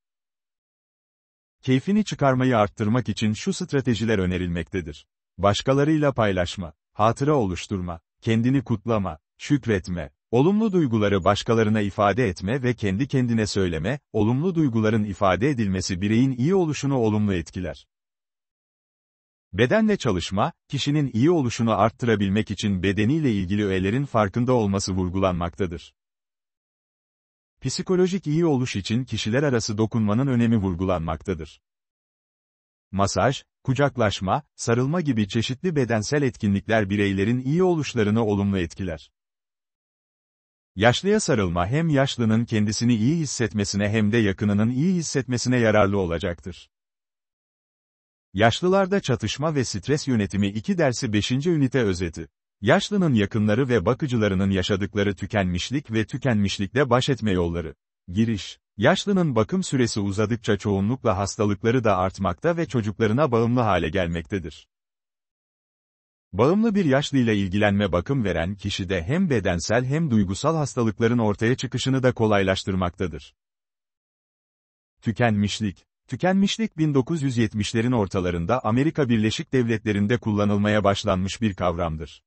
Keyfini çıkarmayı arttırmak için şu stratejiler önerilmektedir. Başkalarıyla paylaşma, hatıra oluşturma, kendini kutlama, şükretme, Olumlu duyguları başkalarına ifade etme ve kendi kendine söyleme, olumlu duyguların ifade edilmesi bireyin iyi oluşunu olumlu etkiler. Bedenle çalışma, kişinin iyi oluşunu arttırabilmek için bedeniyle ilgili öğelerin farkında olması vurgulanmaktadır. Psikolojik iyi oluş için kişiler arası dokunmanın önemi vurgulanmaktadır. Masaj, kucaklaşma, sarılma gibi çeşitli bedensel etkinlikler bireylerin iyi oluşlarını olumlu etkiler. Yaşlıya sarılma hem yaşlının kendisini iyi hissetmesine hem de yakınının iyi hissetmesine yararlı olacaktır. Yaşlılarda çatışma ve stres yönetimi 2 dersi 5. ünite özeti. Yaşlının yakınları ve bakıcılarının yaşadıkları tükenmişlik ve tükenmişlikle baş etme yolları. Giriş Yaşlının bakım süresi uzadıkça çoğunlukla hastalıkları da artmakta ve çocuklarına bağımlı hale gelmektedir. Bağımlı bir yaşlıyla ilgilenme bakım veren kişide hem bedensel hem duygusal hastalıkların ortaya çıkışını da kolaylaştırmaktadır. Tükenmişlik Tükenmişlik 1970'lerin ortalarında Amerika Birleşik Devletleri'nde kullanılmaya başlanmış bir kavramdır.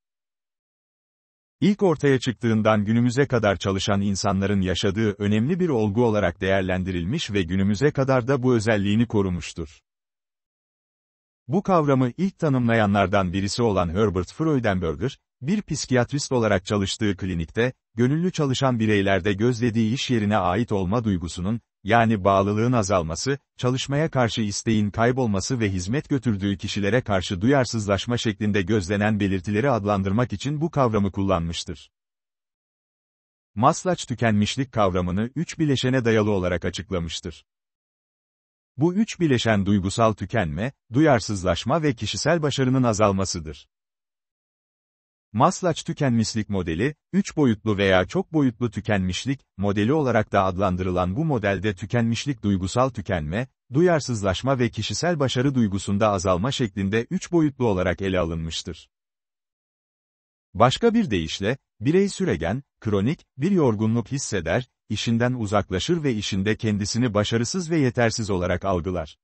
İlk ortaya çıktığından günümüze kadar çalışan insanların yaşadığı önemli bir olgu olarak değerlendirilmiş ve günümüze kadar da bu özelliğini korumuştur. Bu kavramı ilk tanımlayanlardan birisi olan Herbert Freudenberger, bir psikiyatrist olarak çalıştığı klinikte, gönüllü çalışan bireylerde gözlediği iş yerine ait olma duygusunun, yani bağlılığın azalması, çalışmaya karşı isteğin kaybolması ve hizmet götürdüğü kişilere karşı duyarsızlaşma şeklinde gözlenen belirtileri adlandırmak için bu kavramı kullanmıştır. Maslaç tükenmişlik kavramını üç bileşene dayalı olarak açıklamıştır. Bu üç bileşen duygusal tükenme, duyarsızlaşma ve kişisel başarının azalmasıdır. Maslaç tükenmişlik modeli, üç boyutlu veya çok boyutlu tükenmişlik, modeli olarak da adlandırılan bu modelde tükenmişlik duygusal tükenme, duyarsızlaşma ve kişisel başarı duygusunda azalma şeklinde üç boyutlu olarak ele alınmıştır. Başka bir deyişle, birey süregen, kronik, bir yorgunluk hisseder, işinden uzaklaşır ve işinde kendisini başarısız ve yetersiz olarak algılar.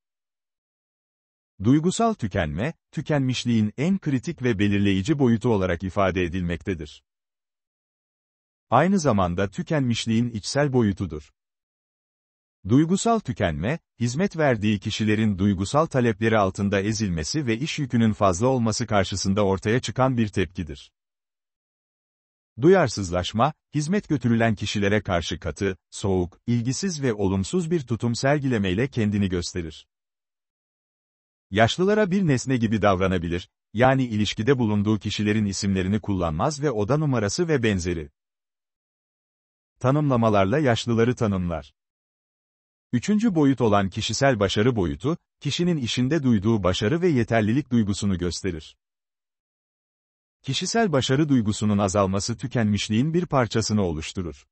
Duygusal tükenme, tükenmişliğin en kritik ve belirleyici boyutu olarak ifade edilmektedir. Aynı zamanda tükenmişliğin içsel boyutudur. Duygusal tükenme, hizmet verdiği kişilerin duygusal talepleri altında ezilmesi ve iş yükünün fazla olması karşısında ortaya çıkan bir tepkidir. Duyarsızlaşma, hizmet götürülen kişilere karşı katı, soğuk, ilgisiz ve olumsuz bir tutum sergilemeyle kendini gösterir. Yaşlılara bir nesne gibi davranabilir, yani ilişkide bulunduğu kişilerin isimlerini kullanmaz ve oda numarası ve benzeri. Tanımlamalarla yaşlıları tanımlar. Üçüncü boyut olan kişisel başarı boyutu, kişinin işinde duyduğu başarı ve yeterlilik duygusunu gösterir kişisel başarı duygusunun azalması tükenmişliğin bir parçasını oluşturur.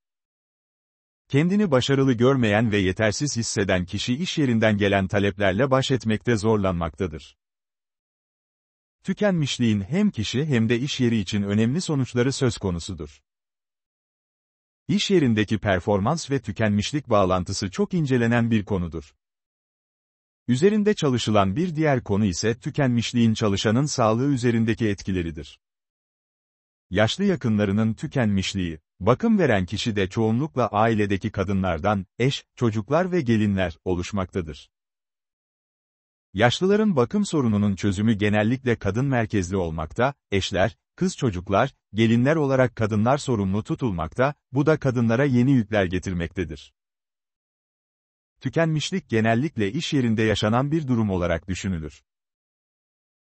Kendini başarılı görmeyen ve yetersiz hisseden kişi iş yerinden gelen taleplerle baş etmekte zorlanmaktadır. Tükenmişliğin hem kişi hem de iş yeri için önemli sonuçları söz konusudur. İş yerindeki performans ve tükenmişlik bağlantısı çok incelenen bir konudur. Üzerinde çalışılan bir diğer konu ise tükenmişliğin çalışanın sağlığı üzerindeki etkileridir yaşlı yakınlarının tükenmişliği, bakım veren kişi de çoğunlukla ailedeki kadınlardan, eş, çocuklar ve gelinler oluşmaktadır. Yaşlıların bakım sorununun çözümü genellikle kadın merkezli olmakta, eşler, kız çocuklar, gelinler olarak kadınlar sorumlu tutulmakta, bu da kadınlara yeni yükler getirmektedir. Tükenmişlik genellikle iş yerinde yaşanan bir durum olarak düşünülür.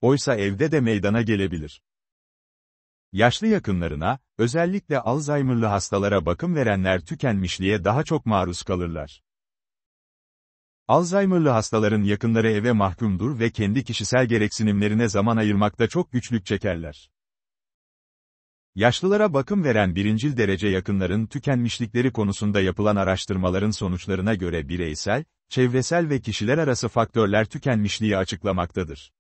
Oysa evde de meydana gelebilir. Yaşlı yakınlarına, özellikle Alzheimer'lı hastalara bakım verenler tükenmişliğe daha çok maruz kalırlar. Alzheimer'lı hastaların yakınları eve mahkumdur ve kendi kişisel gereksinimlerine zaman ayırmakta çok güçlük çekerler. Yaşlılara bakım veren birincil derece yakınların tükenmişlikleri konusunda yapılan araştırmaların sonuçlarına göre bireysel, çevresel ve kişiler arası faktörler tükenmişliği açıklamaktadır.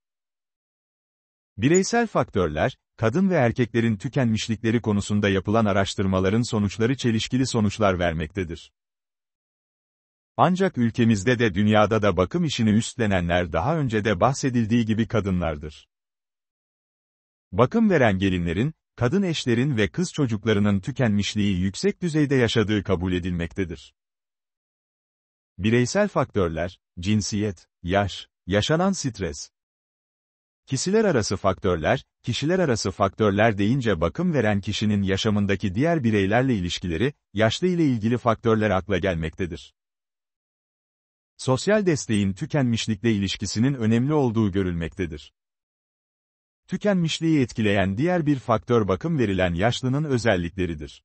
Bireysel faktörler, kadın ve erkeklerin tükenmişlikleri konusunda yapılan araştırmaların sonuçları çelişkili sonuçlar vermektedir. Ancak ülkemizde de dünyada da bakım işini üstlenenler daha önce de bahsedildiği gibi kadınlardır. Bakım veren gelinlerin, kadın eşlerin ve kız çocuklarının tükenmişliği yüksek düzeyde yaşadığı kabul edilmektedir. Bireysel faktörler, cinsiyet, yaş, yaşanan stres, Kişiler arası faktörler, kişiler arası faktörler deyince bakım veren kişinin yaşamındaki diğer bireylerle ilişkileri, yaşlı ile ilgili faktörler akla gelmektedir. Sosyal desteğin tükenmişlikle ilişkisinin önemli olduğu görülmektedir. Tükenmişliği etkileyen diğer bir faktör bakım verilen yaşlının özellikleridir.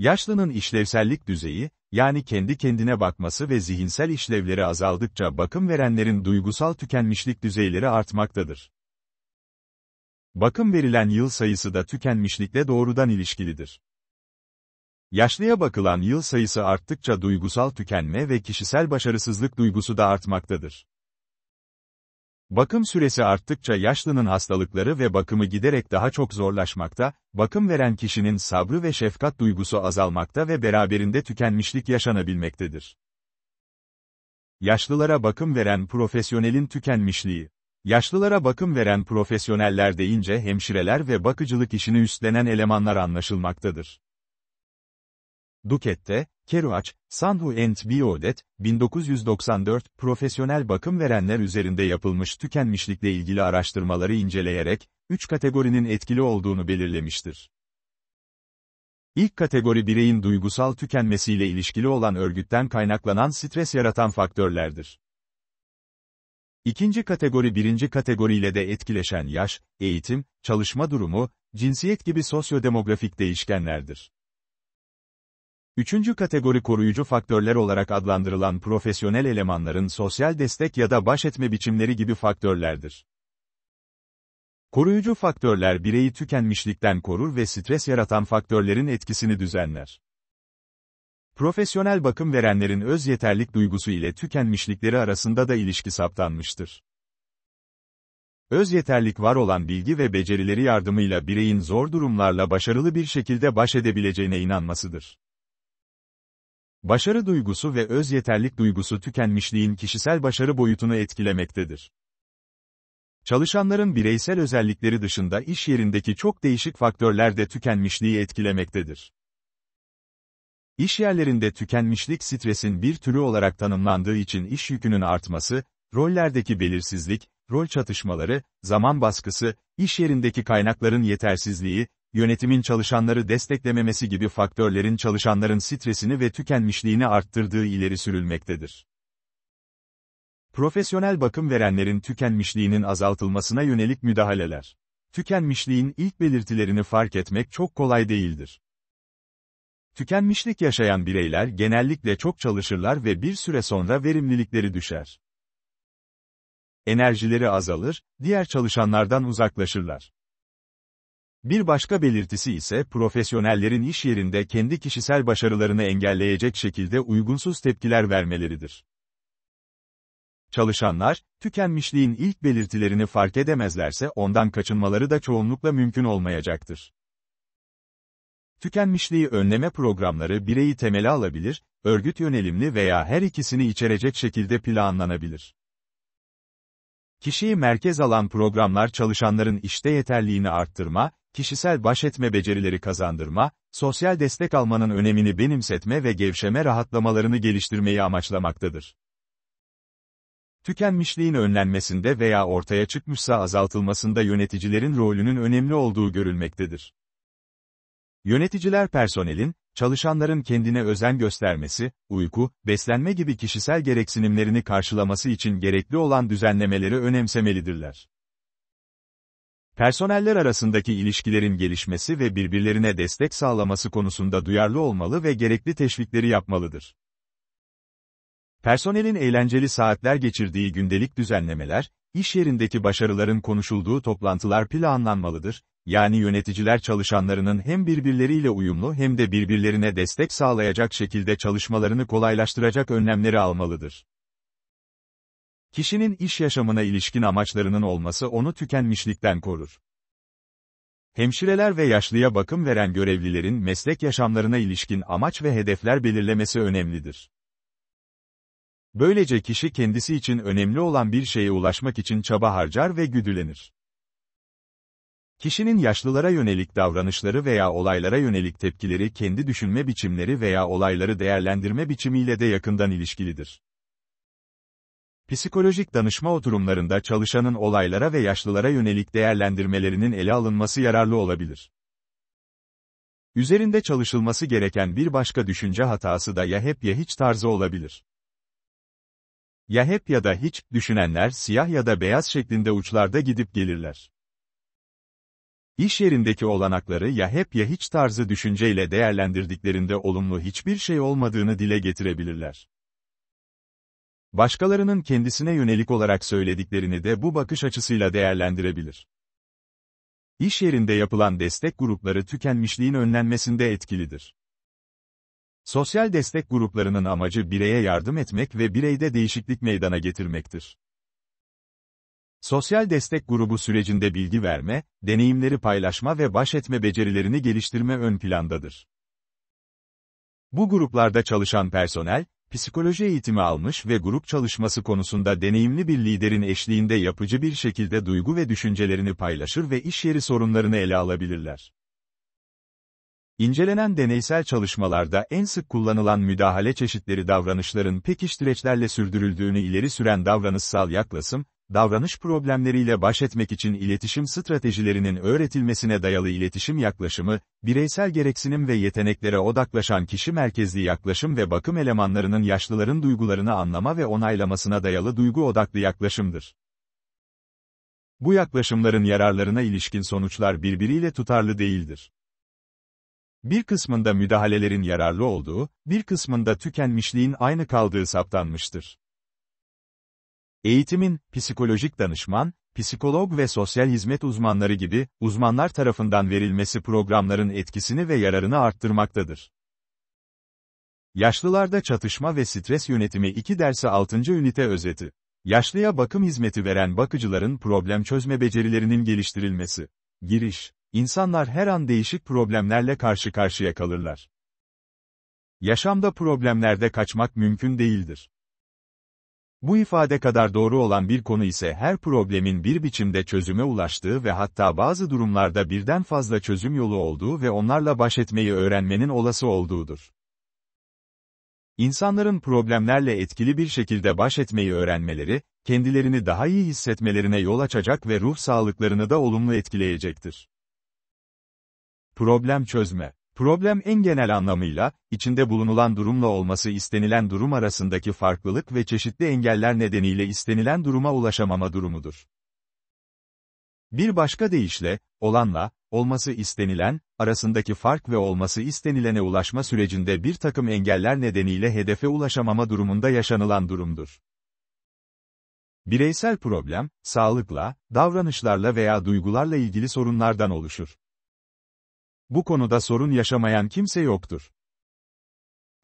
Yaşlının işlevsellik düzeyi, yani kendi kendine bakması ve zihinsel işlevleri azaldıkça bakım verenlerin duygusal tükenmişlik düzeyleri artmaktadır. Bakım verilen yıl sayısı da tükenmişlikle doğrudan ilişkilidir. Yaşlıya bakılan yıl sayısı arttıkça duygusal tükenme ve kişisel başarısızlık duygusu da artmaktadır. Bakım süresi arttıkça yaşlının hastalıkları ve bakımı giderek daha çok zorlaşmakta, bakım veren kişinin sabrı ve şefkat duygusu azalmakta ve beraberinde tükenmişlik yaşanabilmektedir. Yaşlılara bakım veren profesyonelin tükenmişliği Yaşlılara bakım veren profesyoneller deyince hemşireler ve bakıcılık işini üstlenen elemanlar anlaşılmaktadır. Duket'te, Kerouac, Sanhu and Biodet, 1994, profesyonel bakım verenler üzerinde yapılmış tükenmişlikle ilgili araştırmaları inceleyerek, üç kategorinin etkili olduğunu belirlemiştir. İlk kategori bireyin duygusal tükenmesiyle ilişkili olan örgütten kaynaklanan stres yaratan faktörlerdir. İkinci kategori birinci kategoriyle de etkileşen yaş, eğitim, çalışma durumu, cinsiyet gibi sosyodemografik değişkenlerdir. Üçüncü kategori koruyucu faktörler olarak adlandırılan profesyonel elemanların sosyal destek ya da baş etme biçimleri gibi faktörlerdir. Koruyucu faktörler bireyi tükenmişlikten korur ve stres yaratan faktörlerin etkisini düzenler. Profesyonel bakım verenlerin öz yeterlik duygusu ile tükenmişlikleri arasında da ilişki saptanmıştır. Öz yeterlik var olan bilgi ve becerileri yardımıyla bireyin zor durumlarla başarılı bir şekilde baş edebileceğine inanmasıdır. Başarı duygusu ve öz yeterlik duygusu tükenmişliğin kişisel başarı boyutunu etkilemektedir. Çalışanların bireysel özellikleri dışında iş yerindeki çok değişik faktörler de tükenmişliği etkilemektedir. İş yerlerinde tükenmişlik stresin bir türü olarak tanımlandığı için iş yükünün artması, rollerdeki belirsizlik, rol çatışmaları, zaman baskısı, iş yerindeki kaynakların yetersizliği, yönetimin çalışanları desteklememesi gibi faktörlerin çalışanların stresini ve tükenmişliğini arttırdığı ileri sürülmektedir. Profesyonel bakım verenlerin tükenmişliğinin azaltılmasına yönelik müdahaleler. Tükenmişliğin ilk belirtilerini fark etmek çok kolay değildir. Tükenmişlik yaşayan bireyler genellikle çok çalışırlar ve bir süre sonra verimlilikleri düşer. Enerjileri azalır, diğer çalışanlardan uzaklaşırlar. Bir başka belirtisi ise profesyonellerin iş yerinde kendi kişisel başarılarını engelleyecek şekilde uygunsuz tepkiler vermeleridir. Çalışanlar, tükenmişliğin ilk belirtilerini fark edemezlerse ondan kaçınmaları da çoğunlukla mümkün olmayacaktır. Tükenmişliği önleme programları bireyi temele alabilir, örgüt yönelimli veya her ikisini içerecek şekilde planlanabilir. Kişiyi merkez alan programlar çalışanların işte yeterliğini arttırma, kişisel baş etme becerileri kazandırma, sosyal destek almanın önemini benimsetme ve gevşeme rahatlamalarını geliştirmeyi amaçlamaktadır. Tükenmişliğin önlenmesinde veya ortaya çıkmışsa azaltılmasında yöneticilerin rolünün önemli olduğu görülmektedir. Yöneticiler personelin, Çalışanların kendine özen göstermesi, uyku, beslenme gibi kişisel gereksinimlerini karşılaması için gerekli olan düzenlemeleri önemsemelidirler. Personeller arasındaki ilişkilerin gelişmesi ve birbirlerine destek sağlaması konusunda duyarlı olmalı ve gerekli teşvikleri yapmalıdır. Personelin eğlenceli saatler geçirdiği gündelik düzenlemeler, İş yerindeki başarıların konuşulduğu toplantılar planlanmalıdır, yani yöneticiler çalışanlarının hem birbirleriyle uyumlu hem de birbirlerine destek sağlayacak şekilde çalışmalarını kolaylaştıracak önlemleri almalıdır. Kişinin iş yaşamına ilişkin amaçlarının olması onu tükenmişlikten korur. Hemşireler ve yaşlıya bakım veren görevlilerin meslek yaşamlarına ilişkin amaç ve hedefler belirlemesi önemlidir. Böylece kişi kendisi için önemli olan bir şeye ulaşmak için çaba harcar ve güdülenir. Kişinin yaşlılara yönelik davranışları veya olaylara yönelik tepkileri kendi düşünme biçimleri veya olayları değerlendirme biçimiyle de yakından ilişkilidir. Psikolojik danışma oturumlarında çalışanın olaylara ve yaşlılara yönelik değerlendirmelerinin ele alınması yararlı olabilir. Üzerinde çalışılması gereken bir başka düşünce hatası da ya hep ya hiç tarzı olabilir. Ya hep ya da hiç, düşünenler siyah ya da beyaz şeklinde uçlarda gidip gelirler. İş yerindeki olanakları ya hep ya hiç tarzı düşünceyle değerlendirdiklerinde olumlu hiçbir şey olmadığını dile getirebilirler. Başkalarının kendisine yönelik olarak söylediklerini de bu bakış açısıyla değerlendirebilir. İş yerinde yapılan destek grupları tükenmişliğin önlenmesinde etkilidir. Sosyal destek gruplarının amacı bireye yardım etmek ve bireyde değişiklik meydana getirmektir. Sosyal destek grubu sürecinde bilgi verme, deneyimleri paylaşma ve baş etme becerilerini geliştirme ön plandadır. Bu gruplarda çalışan personel, psikoloji eğitimi almış ve grup çalışması konusunda deneyimli bir liderin eşliğinde yapıcı bir şekilde duygu ve düşüncelerini paylaşır ve iş yeri sorunlarını ele alabilirler. İncelenen deneysel çalışmalarda en sık kullanılan müdahale çeşitleri davranışların pekiştireçlerle sürdürüldüğünü ileri süren davranışsal yaklaşım, davranış problemleriyle baş etmek için iletişim stratejilerinin öğretilmesine dayalı iletişim yaklaşımı, bireysel gereksinim ve yeteneklere odaklaşan kişi merkezli yaklaşım ve bakım elemanlarının yaşlıların duygularını anlama ve onaylamasına dayalı duygu odaklı yaklaşımdır. Bu yaklaşımların yararlarına ilişkin sonuçlar birbiriyle tutarlı değildir. Bir kısmında müdahalelerin yararlı olduğu, bir kısmında tükenmişliğin aynı kaldığı saptanmıştır. Eğitimin, psikolojik danışman, psikolog ve sosyal hizmet uzmanları gibi, uzmanlar tarafından verilmesi programların etkisini ve yararını arttırmaktadır. Yaşlılarda çatışma ve stres yönetimi 2 dersi 6. ünite özeti. Yaşlıya bakım hizmeti veren bakıcıların problem çözme becerilerinin geliştirilmesi. Giriş İnsanlar her an değişik problemlerle karşı karşıya kalırlar. Yaşamda problemlerde kaçmak mümkün değildir. Bu ifade kadar doğru olan bir konu ise her problemin bir biçimde çözüme ulaştığı ve hatta bazı durumlarda birden fazla çözüm yolu olduğu ve onlarla baş etmeyi öğrenmenin olası olduğudur. İnsanların problemlerle etkili bir şekilde baş etmeyi öğrenmeleri, kendilerini daha iyi hissetmelerine yol açacak ve ruh sağlıklarını da olumlu etkileyecektir. Problem çözme. Problem en genel anlamıyla, içinde bulunulan durumla olması istenilen durum arasındaki farklılık ve çeşitli engeller nedeniyle istenilen duruma ulaşamama durumudur. Bir başka deyişle, olanla, olması istenilen, arasındaki fark ve olması istenilene ulaşma sürecinde bir takım engeller nedeniyle hedefe ulaşamama durumunda yaşanılan durumdur. Bireysel problem, sağlıkla, davranışlarla veya duygularla ilgili sorunlardan oluşur. Bu konuda sorun yaşamayan kimse yoktur.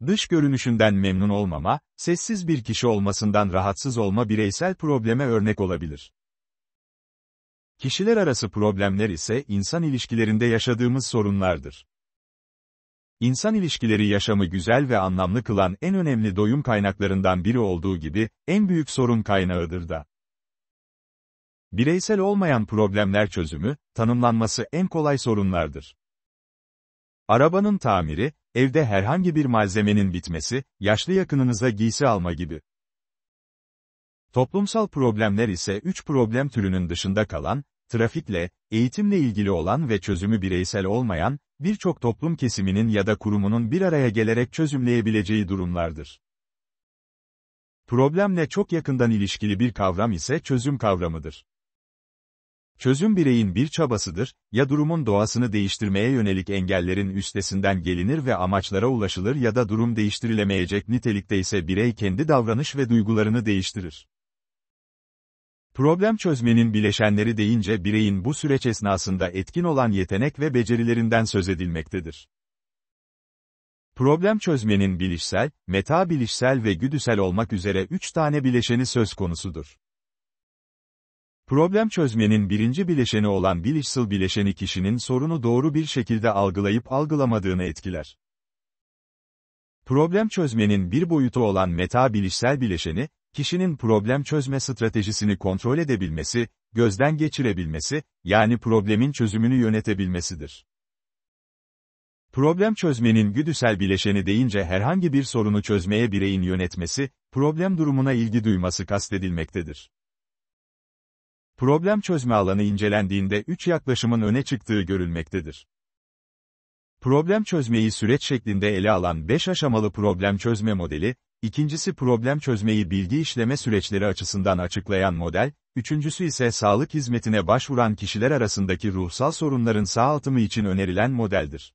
Dış görünüşünden memnun olmama, sessiz bir kişi olmasından rahatsız olma bireysel probleme örnek olabilir. Kişiler arası problemler ise insan ilişkilerinde yaşadığımız sorunlardır. İnsan ilişkileri yaşamı güzel ve anlamlı kılan en önemli doyum kaynaklarından biri olduğu gibi, en büyük sorun kaynağıdır da. Bireysel olmayan problemler çözümü, tanımlanması en kolay sorunlardır. Arabanın tamiri, evde herhangi bir malzemenin bitmesi, yaşlı yakınınıza giysi alma gibi. Toplumsal problemler ise üç problem türünün dışında kalan, trafikle, eğitimle ilgili olan ve çözümü bireysel olmayan, birçok toplum kesiminin ya da kurumunun bir araya gelerek çözümleyebileceği durumlardır. Problemle çok yakından ilişkili bir kavram ise çözüm kavramıdır. Çözüm bireyin bir çabasıdır, ya durumun doğasını değiştirmeye yönelik engellerin üstesinden gelinir ve amaçlara ulaşılır ya da durum değiştirilemeyecek nitelikte ise birey kendi davranış ve duygularını değiştirir. Problem çözmenin bileşenleri deyince bireyin bu süreç esnasında etkin olan yetenek ve becerilerinden söz edilmektedir. Problem çözmenin bilişsel, meta bilişsel ve güdüsel olmak üzere üç tane bileşeni söz konusudur. Problem çözmenin birinci bileşeni olan bilişsel bileşeni kişinin sorunu doğru bir şekilde algılayıp algılamadığını etkiler. Problem çözmenin bir boyutu olan meta bilişsel bileşeni, kişinin problem çözme stratejisini kontrol edebilmesi, gözden geçirebilmesi, yani problemin çözümünü yönetebilmesidir. Problem çözmenin güdüsel bileşeni deyince herhangi bir sorunu çözmeye bireyin yönetmesi, problem durumuna ilgi duyması kastedilmektedir problem çözme alanı incelendiğinde üç yaklaşımın öne çıktığı görülmektedir. Problem çözmeyi süreç şeklinde ele alan 5 aşamalı problem çözme modeli, ikincisi problem çözmeyi bilgi işleme süreçleri açısından açıklayan model, üçüncüsü ise sağlık hizmetine başvuran kişiler arasındaki ruhsal sorunların sağaltımı için önerilen modeldir.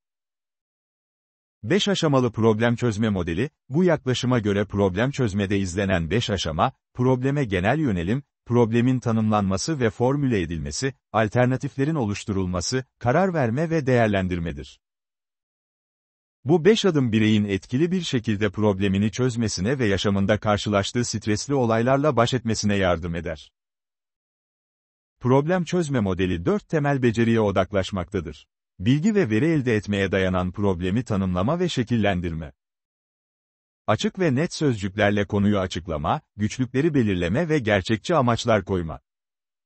5 aşamalı problem çözme modeli, bu yaklaşıma göre problem çözmede izlenen 5 aşama, probleme genel yönelim, problemin tanımlanması ve formüle edilmesi, alternatiflerin oluşturulması, karar verme ve değerlendirmedir. Bu beş adım bireyin etkili bir şekilde problemini çözmesine ve yaşamında karşılaştığı stresli olaylarla baş etmesine yardım eder. Problem çözme modeli dört temel beceriye odaklaşmaktadır. Bilgi ve veri elde etmeye dayanan problemi tanımlama ve şekillendirme. Açık ve net sözcüklerle konuyu açıklama, güçlükleri belirleme ve gerçekçi amaçlar koyma.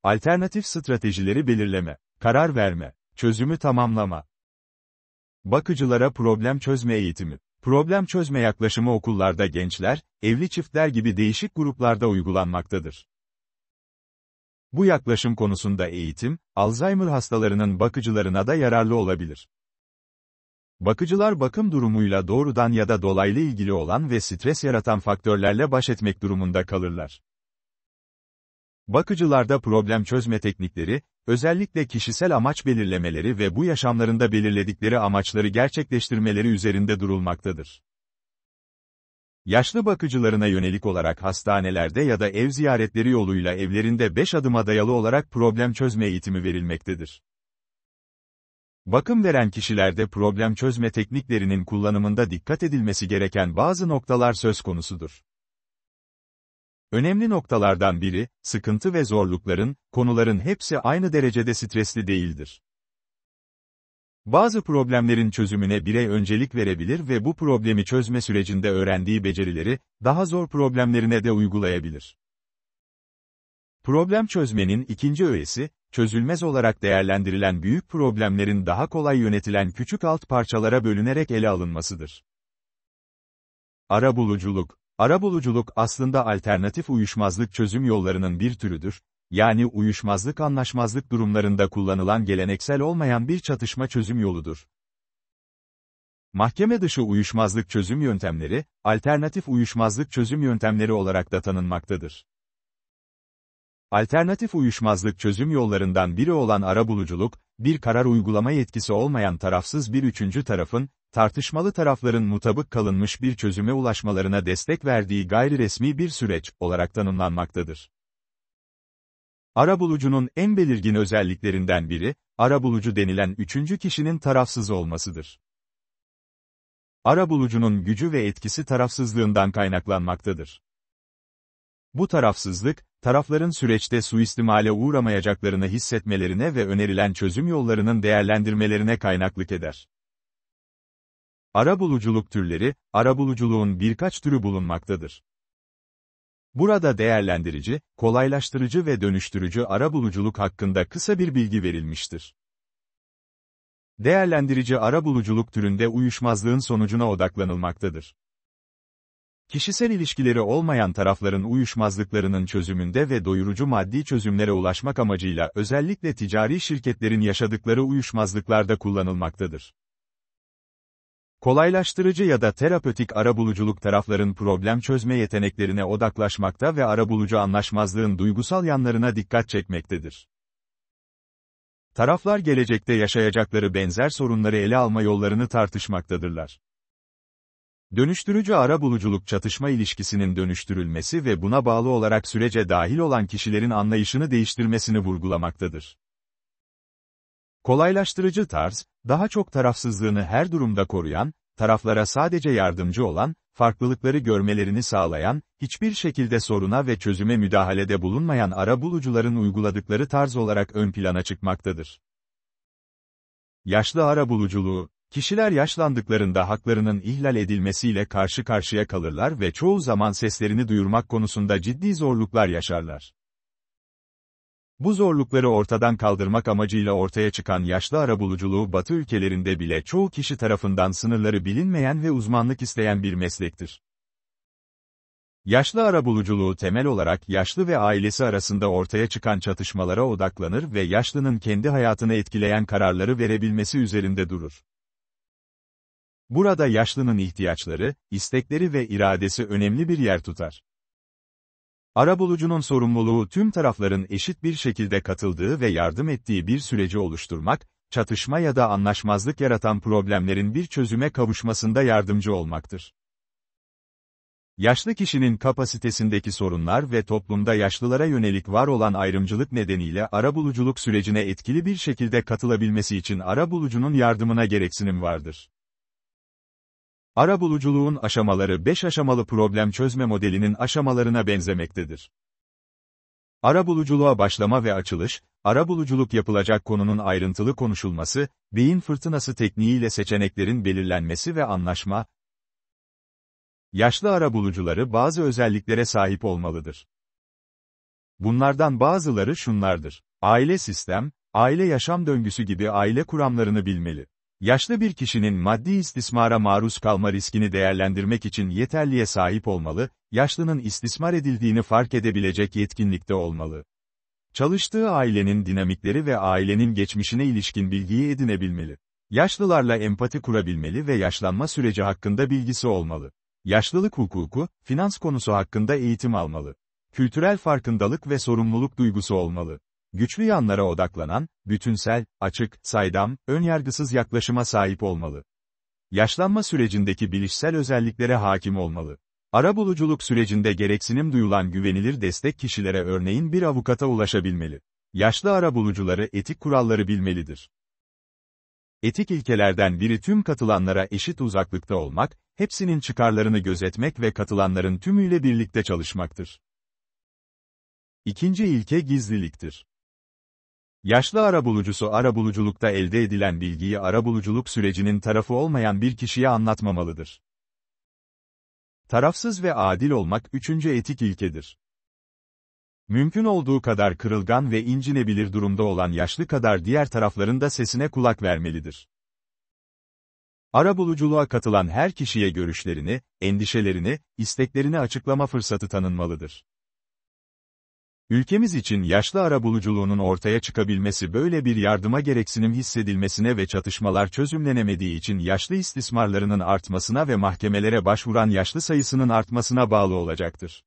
Alternatif stratejileri belirleme, karar verme, çözümü tamamlama. Bakıcılara problem çözme eğitimi. Problem çözme yaklaşımı okullarda gençler, evli çiftler gibi değişik gruplarda uygulanmaktadır. Bu yaklaşım konusunda eğitim, Alzheimer hastalarının bakıcılarına da yararlı olabilir. Bakıcılar bakım durumuyla doğrudan ya da dolaylı ilgili olan ve stres yaratan faktörlerle baş etmek durumunda kalırlar. Bakıcılarda problem çözme teknikleri, özellikle kişisel amaç belirlemeleri ve bu yaşamlarında belirledikleri amaçları gerçekleştirmeleri üzerinde durulmaktadır. Yaşlı bakıcılarına yönelik olarak hastanelerde ya da ev ziyaretleri yoluyla evlerinde 5 adıma dayalı olarak problem çözme eğitimi verilmektedir. Bakım veren kişilerde problem çözme tekniklerinin kullanımında dikkat edilmesi gereken bazı noktalar söz konusudur. Önemli noktalardan biri, sıkıntı ve zorlukların, konuların hepsi aynı derecede stresli değildir. Bazı problemlerin çözümüne birey öncelik verebilir ve bu problemi çözme sürecinde öğrendiği becerileri, daha zor problemlerine de uygulayabilir. Problem çözmenin ikinci öğesi, çözülmez olarak değerlendirilen büyük problemlerin daha kolay yönetilen küçük alt parçalara bölünerek ele alınmasıdır. Arabuluculuk Arabuluculuk aslında alternatif uyuşmazlık çözüm yollarının bir türüdür, yani uyuşmazlık anlaşmazlık durumlarında kullanılan geleneksel olmayan bir çatışma çözüm yoludur. Mahkeme dışı uyuşmazlık çözüm yöntemleri, alternatif uyuşmazlık çözüm yöntemleri olarak da tanınmaktadır. Alternatif uyuşmazlık çözüm yollarından biri olan arabuluculuk, bir karar uygulama yetkisi olmayan tarafsız bir üçüncü tarafın, tartışmalı tarafların mutabık kalınmış bir çözüme ulaşmalarına destek verdiği gayri resmi bir süreç olarak tanımlanmaktadır. Arabulucunun en belirgin özelliklerinden biri, arabulucu denilen üçüncü kişinin tarafsız olmasıdır. Arabulucunun gücü ve etkisi tarafsızlığından kaynaklanmaktadır. Bu tarafsızlık, tarafların süreçte suistimale uğramayacaklarını hissetmelerine ve önerilen çözüm yollarının değerlendirmelerine kaynaklık eder. Arabuluculuk türleri, arabuluculuğun birkaç türü bulunmaktadır. Burada değerlendirici, kolaylaştırıcı ve dönüştürücü arabuluculuk hakkında kısa bir bilgi verilmiştir. Değerlendirici arabuluculuk türünde uyuşmazlığın sonucuna odaklanılmaktadır. Kişisel ilişkileri olmayan tarafların uyuşmazlıklarının çözümünde ve doyurucu maddi çözümlere ulaşmak amacıyla özellikle ticari şirketlerin yaşadıkları uyuşmazlıklarda kullanılmaktadır. Kolaylaştırıcı ya da terapötik arabuluculuk tarafların problem çözme yeteneklerine odaklaşmakta ve arabulucu anlaşmazlığın duygusal yanlarına dikkat çekmektedir. Taraflar gelecekte yaşayacakları benzer sorunları ele alma yollarını tartışmaktadırlar. Dönüştürücü ara buluculuk çatışma ilişkisinin dönüştürülmesi ve buna bağlı olarak sürece dahil olan kişilerin anlayışını değiştirmesini vurgulamaktadır. Kolaylaştırıcı tarz, daha çok tarafsızlığını her durumda koruyan, taraflara sadece yardımcı olan, farklılıkları görmelerini sağlayan, hiçbir şekilde soruna ve çözüme müdahalede bulunmayan ara bulucuların uyguladıkları tarz olarak ön plana çıkmaktadır. Yaşlı ara buluculuğu, Kişiler yaşlandıklarında haklarının ihlal edilmesiyle karşı karşıya kalırlar ve çoğu zaman seslerini duyurmak konusunda ciddi zorluklar yaşarlar. Bu zorlukları ortadan kaldırmak amacıyla ortaya çıkan yaşlı arabuluculuğu Batı ülkelerinde bile çoğu kişi tarafından sınırları bilinmeyen ve uzmanlık isteyen bir meslektir. Yaşlı arabuluculuğu temel olarak yaşlı ve ailesi arasında ortaya çıkan çatışmalara odaklanır ve yaşlının kendi hayatını etkileyen kararları verebilmesi üzerinde durur. Burada yaşlının ihtiyaçları, istekleri ve iradesi önemli bir yer tutar. Arabulucunun sorumluluğu tüm tarafların eşit bir şekilde katıldığı ve yardım ettiği bir süreci oluşturmak, çatışma ya da anlaşmazlık yaratan problemlerin bir çözüme kavuşmasında yardımcı olmaktır. Yaşlı kişinin kapasitesindeki sorunlar ve toplumda yaşlılara yönelik var olan ayrımcılık nedeniyle arabuluculuk sürecine etkili bir şekilde katılabilmesi için arabulucunun yardımına gereksinim vardır. Arabuluculuğun aşamaları 5 aşamalı problem çözme modelinin aşamalarına benzemektedir. Arabuluculuğa başlama ve açılış, arabuluculuk yapılacak konunun ayrıntılı konuşulması, beyin fırtınası tekniğiyle seçeneklerin belirlenmesi ve anlaşma. Yaşlı arabulucuları bazı özelliklere sahip olmalıdır. Bunlardan bazıları şunlardır. Aile sistem, aile yaşam döngüsü gibi aile kuramlarını bilmeli. Yaşlı bir kişinin maddi istismara maruz kalma riskini değerlendirmek için yeterliye sahip olmalı, yaşlının istismar edildiğini fark edebilecek yetkinlikte olmalı. Çalıştığı ailenin dinamikleri ve ailenin geçmişine ilişkin bilgiyi edinebilmeli. Yaşlılarla empati kurabilmeli ve yaşlanma süreci hakkında bilgisi olmalı. Yaşlılık hukuku, finans konusu hakkında eğitim almalı. Kültürel farkındalık ve sorumluluk duygusu olmalı güçlü yanlara odaklanan, bütünsel, açık, saydam, önyargısız yaklaşıma sahip olmalı. Yaşlanma sürecindeki bilişsel özelliklere hakim olmalı. Arabuluculuk sürecinde gereksinim duyulan güvenilir destek kişilere örneğin bir avukata ulaşabilmeli. Yaşlı arabulucuları etik kuralları bilmelidir. Etik ilkelerden biri tüm katılanlara eşit uzaklıkta olmak, hepsinin çıkarlarını gözetmek ve katılanların tümüyle birlikte çalışmaktır. İkinci ilke gizliliktir. Yaşlı arabulucusu arabuluculukta elde edilen bilgiyi arabuluculuk sürecinin tarafı olmayan bir kişiye anlatmamalıdır. Tarafsız ve adil olmak üçüncü etik ilkedir. Mümkün olduğu kadar kırılgan ve incinebilir durumda olan yaşlı kadar diğer tarafların da sesine kulak vermelidir. Arabuluculuğa katılan her kişiye görüşlerini, endişelerini, isteklerini açıklama fırsatı tanınmalıdır. Ülkemiz için yaşlı arabuluculuğunun ortaya çıkabilmesi böyle bir yardıma gereksinim hissedilmesine ve çatışmalar çözümlenemediği için yaşlı istismarlarının artmasına ve mahkemelere başvuran yaşlı sayısının artmasına bağlı olacaktır.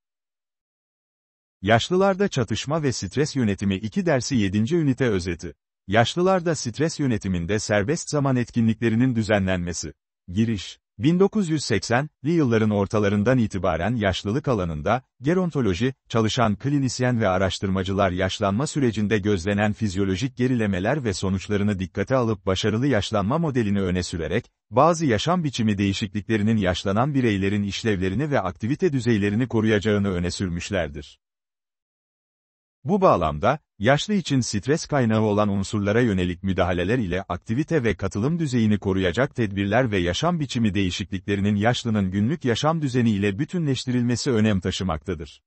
Yaşlılarda çatışma ve stres yönetimi 2 dersi 7. ünite özeti. Yaşlılarda stres yönetiminde serbest zaman etkinliklerinin düzenlenmesi. Giriş 1980'li yılların ortalarından itibaren yaşlılık alanında, gerontoloji, çalışan klinisyen ve araştırmacılar yaşlanma sürecinde gözlenen fizyolojik gerilemeler ve sonuçlarını dikkate alıp başarılı yaşlanma modelini öne sürerek, bazı yaşam biçimi değişikliklerinin yaşlanan bireylerin işlevlerini ve aktivite düzeylerini koruyacağını öne sürmüşlerdir. Bu bağlamda, Yaşlı için stres kaynağı olan unsurlara yönelik müdahaleler ile aktivite ve katılım düzeyini koruyacak tedbirler ve yaşam biçimi değişikliklerinin yaşlının günlük yaşam düzeni ile bütünleştirilmesi önem taşımaktadır.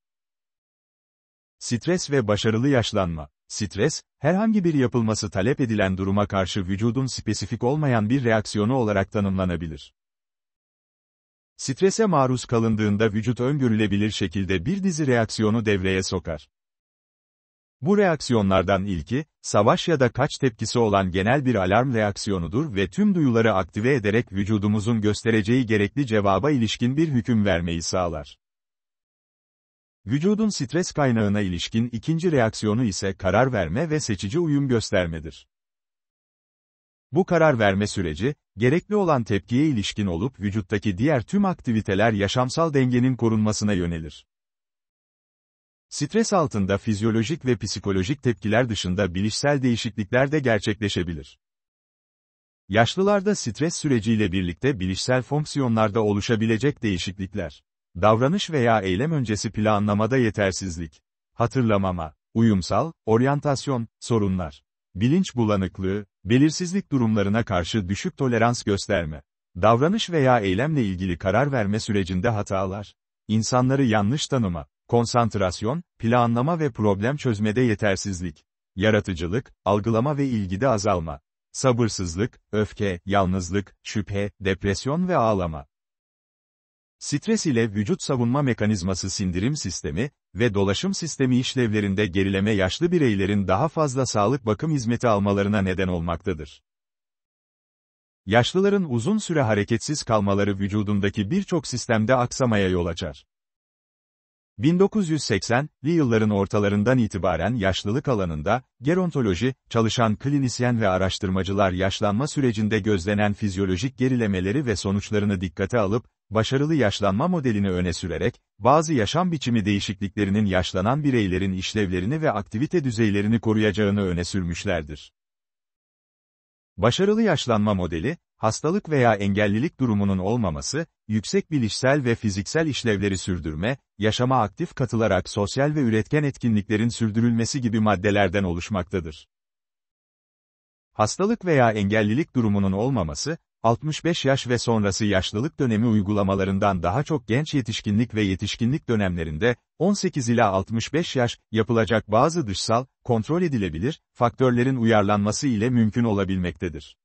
Stres ve başarılı yaşlanma. Stres, herhangi bir yapılması talep edilen duruma karşı vücudun spesifik olmayan bir reaksiyonu olarak tanımlanabilir. Strese maruz kalındığında vücut öngörülebilir şekilde bir dizi reaksiyonu devreye sokar. Bu reaksiyonlardan ilki, savaş ya da kaç tepkisi olan genel bir alarm reaksiyonudur ve tüm duyuları aktive ederek vücudumuzun göstereceği gerekli cevaba ilişkin bir hüküm vermeyi sağlar. Vücudun stres kaynağına ilişkin ikinci reaksiyonu ise karar verme ve seçici uyum göstermedir. Bu karar verme süreci, gerekli olan tepkiye ilişkin olup vücuttaki diğer tüm aktiviteler yaşamsal dengenin korunmasına yönelir. Stres altında fizyolojik ve psikolojik tepkiler dışında bilişsel değişiklikler de gerçekleşebilir. Yaşlılarda stres süreciyle birlikte bilişsel fonksiyonlarda oluşabilecek değişiklikler, davranış veya eylem öncesi planlamada yetersizlik, hatırlamama, uyumsal, oryantasyon, sorunlar, bilinç bulanıklığı, belirsizlik durumlarına karşı düşük tolerans gösterme, davranış veya eylemle ilgili karar verme sürecinde hatalar, insanları yanlış tanıma, konsantrasyon, planlama ve problem çözmede yetersizlik, yaratıcılık, algılama ve ilgide azalma, sabırsızlık, öfke, yalnızlık, şüphe, depresyon ve ağlama. Stres ile vücut savunma mekanizması sindirim sistemi ve dolaşım sistemi işlevlerinde gerileme yaşlı bireylerin daha fazla sağlık bakım hizmeti almalarına neden olmaktadır. Yaşlıların uzun süre hareketsiz kalmaları vücudundaki birçok sistemde aksamaya yol açar. 1980'li yılların ortalarından itibaren yaşlılık alanında, gerontoloji, çalışan klinisyen ve araştırmacılar yaşlanma sürecinde gözlenen fizyolojik gerilemeleri ve sonuçlarını dikkate alıp, başarılı yaşlanma modelini öne sürerek, bazı yaşam biçimi değişikliklerinin yaşlanan bireylerin işlevlerini ve aktivite düzeylerini koruyacağını öne sürmüşlerdir. Başarılı yaşlanma modeli, hastalık veya engellilik durumunun olmaması, yüksek bilişsel ve fiziksel işlevleri sürdürme, yaşama aktif katılarak sosyal ve üretken etkinliklerin sürdürülmesi gibi maddelerden oluşmaktadır. Hastalık veya engellilik durumunun olmaması, 65 yaş ve sonrası yaşlılık dönemi uygulamalarından daha çok genç yetişkinlik ve yetişkinlik dönemlerinde, 18 ila 65 yaş, yapılacak bazı dışsal, kontrol edilebilir, faktörlerin uyarlanması ile mümkün olabilmektedir.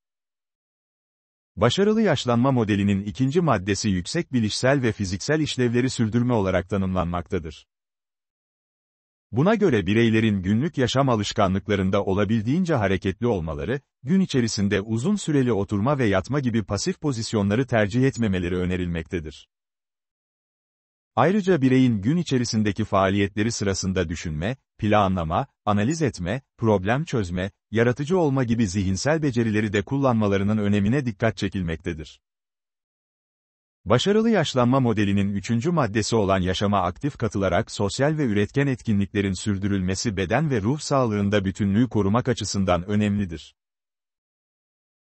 Başarılı yaşlanma modelinin ikinci maddesi yüksek bilişsel ve fiziksel işlevleri sürdürme olarak tanımlanmaktadır. Buna göre bireylerin günlük yaşam alışkanlıklarında olabildiğince hareketli olmaları, gün içerisinde uzun süreli oturma ve yatma gibi pasif pozisyonları tercih etmemeleri önerilmektedir. Ayrıca bireyin gün içerisindeki faaliyetleri sırasında düşünme, planlama, analiz etme, problem çözme, yaratıcı olma gibi zihinsel becerileri de kullanmalarının önemine dikkat çekilmektedir. Başarılı yaşlanma modelinin üçüncü maddesi olan yaşama aktif katılarak sosyal ve üretken etkinliklerin sürdürülmesi beden ve ruh sağlığında bütünlüğü korumak açısından önemlidir.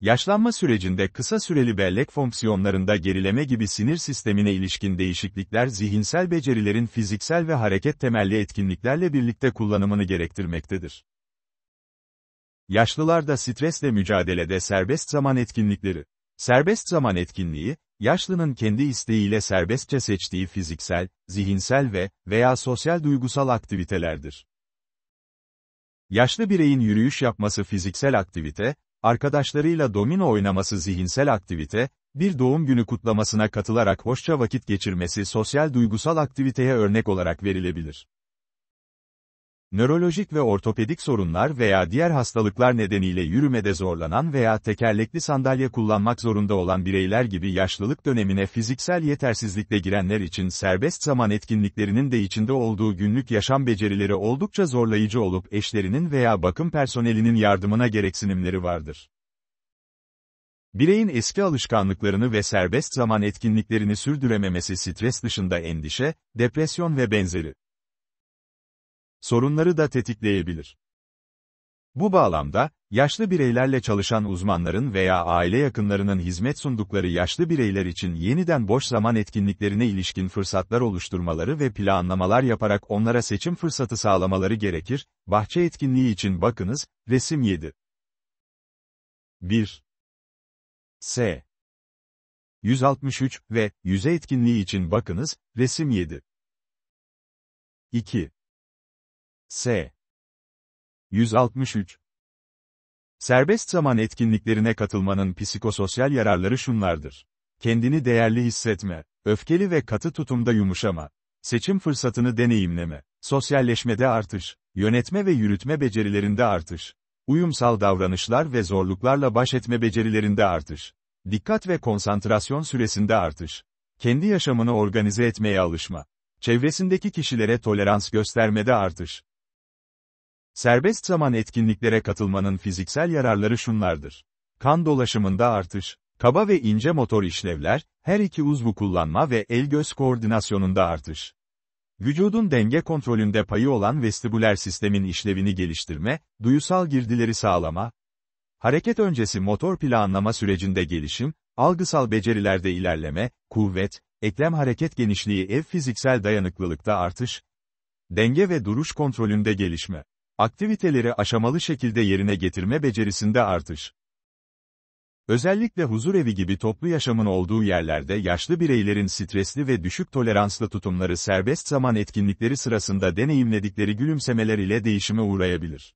Yaşlanma sürecinde kısa süreli bellek fonksiyonlarında gerileme gibi sinir sistemine ilişkin değişiklikler zihinsel becerilerin fiziksel ve hareket temelli etkinliklerle birlikte kullanımını gerektirmektedir. Yaşlılarda stresle mücadelede serbest zaman etkinlikleri. Serbest zaman etkinliği, yaşlının kendi isteğiyle serbestçe seçtiği fiziksel, zihinsel ve veya sosyal duygusal aktivitelerdir. Yaşlı bireyin yürüyüş yapması fiziksel aktivite, arkadaşlarıyla domino oynaması zihinsel aktivite, bir doğum günü kutlamasına katılarak hoşça vakit geçirmesi sosyal duygusal aktiviteye örnek olarak verilebilir. Nörolojik ve ortopedik sorunlar veya diğer hastalıklar nedeniyle yürümede zorlanan veya tekerlekli sandalye kullanmak zorunda olan bireyler gibi yaşlılık dönemine fiziksel yetersizlikle girenler için serbest zaman etkinliklerinin de içinde olduğu günlük yaşam becerileri oldukça zorlayıcı olup eşlerinin veya bakım personelinin yardımına gereksinimleri vardır. Bireyin eski alışkanlıklarını ve serbest zaman etkinliklerini sürdürememesi stres dışında endişe, depresyon ve benzeri sorunları da tetikleyebilir. Bu bağlamda, yaşlı bireylerle çalışan uzmanların veya aile yakınlarının hizmet sundukları yaşlı bireyler için yeniden boş zaman etkinliklerine ilişkin fırsatlar oluşturmaları ve planlamalar yaparak onlara seçim fırsatı sağlamaları gerekir. Bahçe etkinliği için bakınız, resim 7. 1. S. 163 ve yüze etkinliği için bakınız, resim 7. 2. S. 163. Serbest zaman etkinliklerine katılmanın psikososyal yararları şunlardır. Kendini değerli hissetme, öfkeli ve katı tutumda yumuşama, seçim fırsatını deneyimleme, sosyalleşmede artış, yönetme ve yürütme becerilerinde artış, uyumsal davranışlar ve zorluklarla baş etme becerilerinde artış, dikkat ve konsantrasyon süresinde artış, kendi yaşamını organize etmeye alışma, çevresindeki kişilere tolerans göstermede artış, Serbest zaman etkinliklere katılmanın fiziksel yararları şunlardır. Kan dolaşımında artış, kaba ve ince motor işlevler, her iki uzvu kullanma ve el-göz koordinasyonunda artış. Vücudun denge kontrolünde payı olan vestibüler sistemin işlevini geliştirme, duyusal girdileri sağlama, hareket öncesi motor planlama sürecinde gelişim, algısal becerilerde ilerleme, kuvvet, eklem hareket genişliği ev fiziksel dayanıklılıkta artış, denge ve duruş kontrolünde gelişme aktiviteleri aşamalı şekilde yerine getirme becerisinde artış. Özellikle huzurevi gibi toplu yaşamın olduğu yerlerde yaşlı bireylerin stresli ve düşük toleranslı tutumları serbest zaman etkinlikleri sırasında deneyimledikleri gülümsemeler ile değişime uğrayabilir.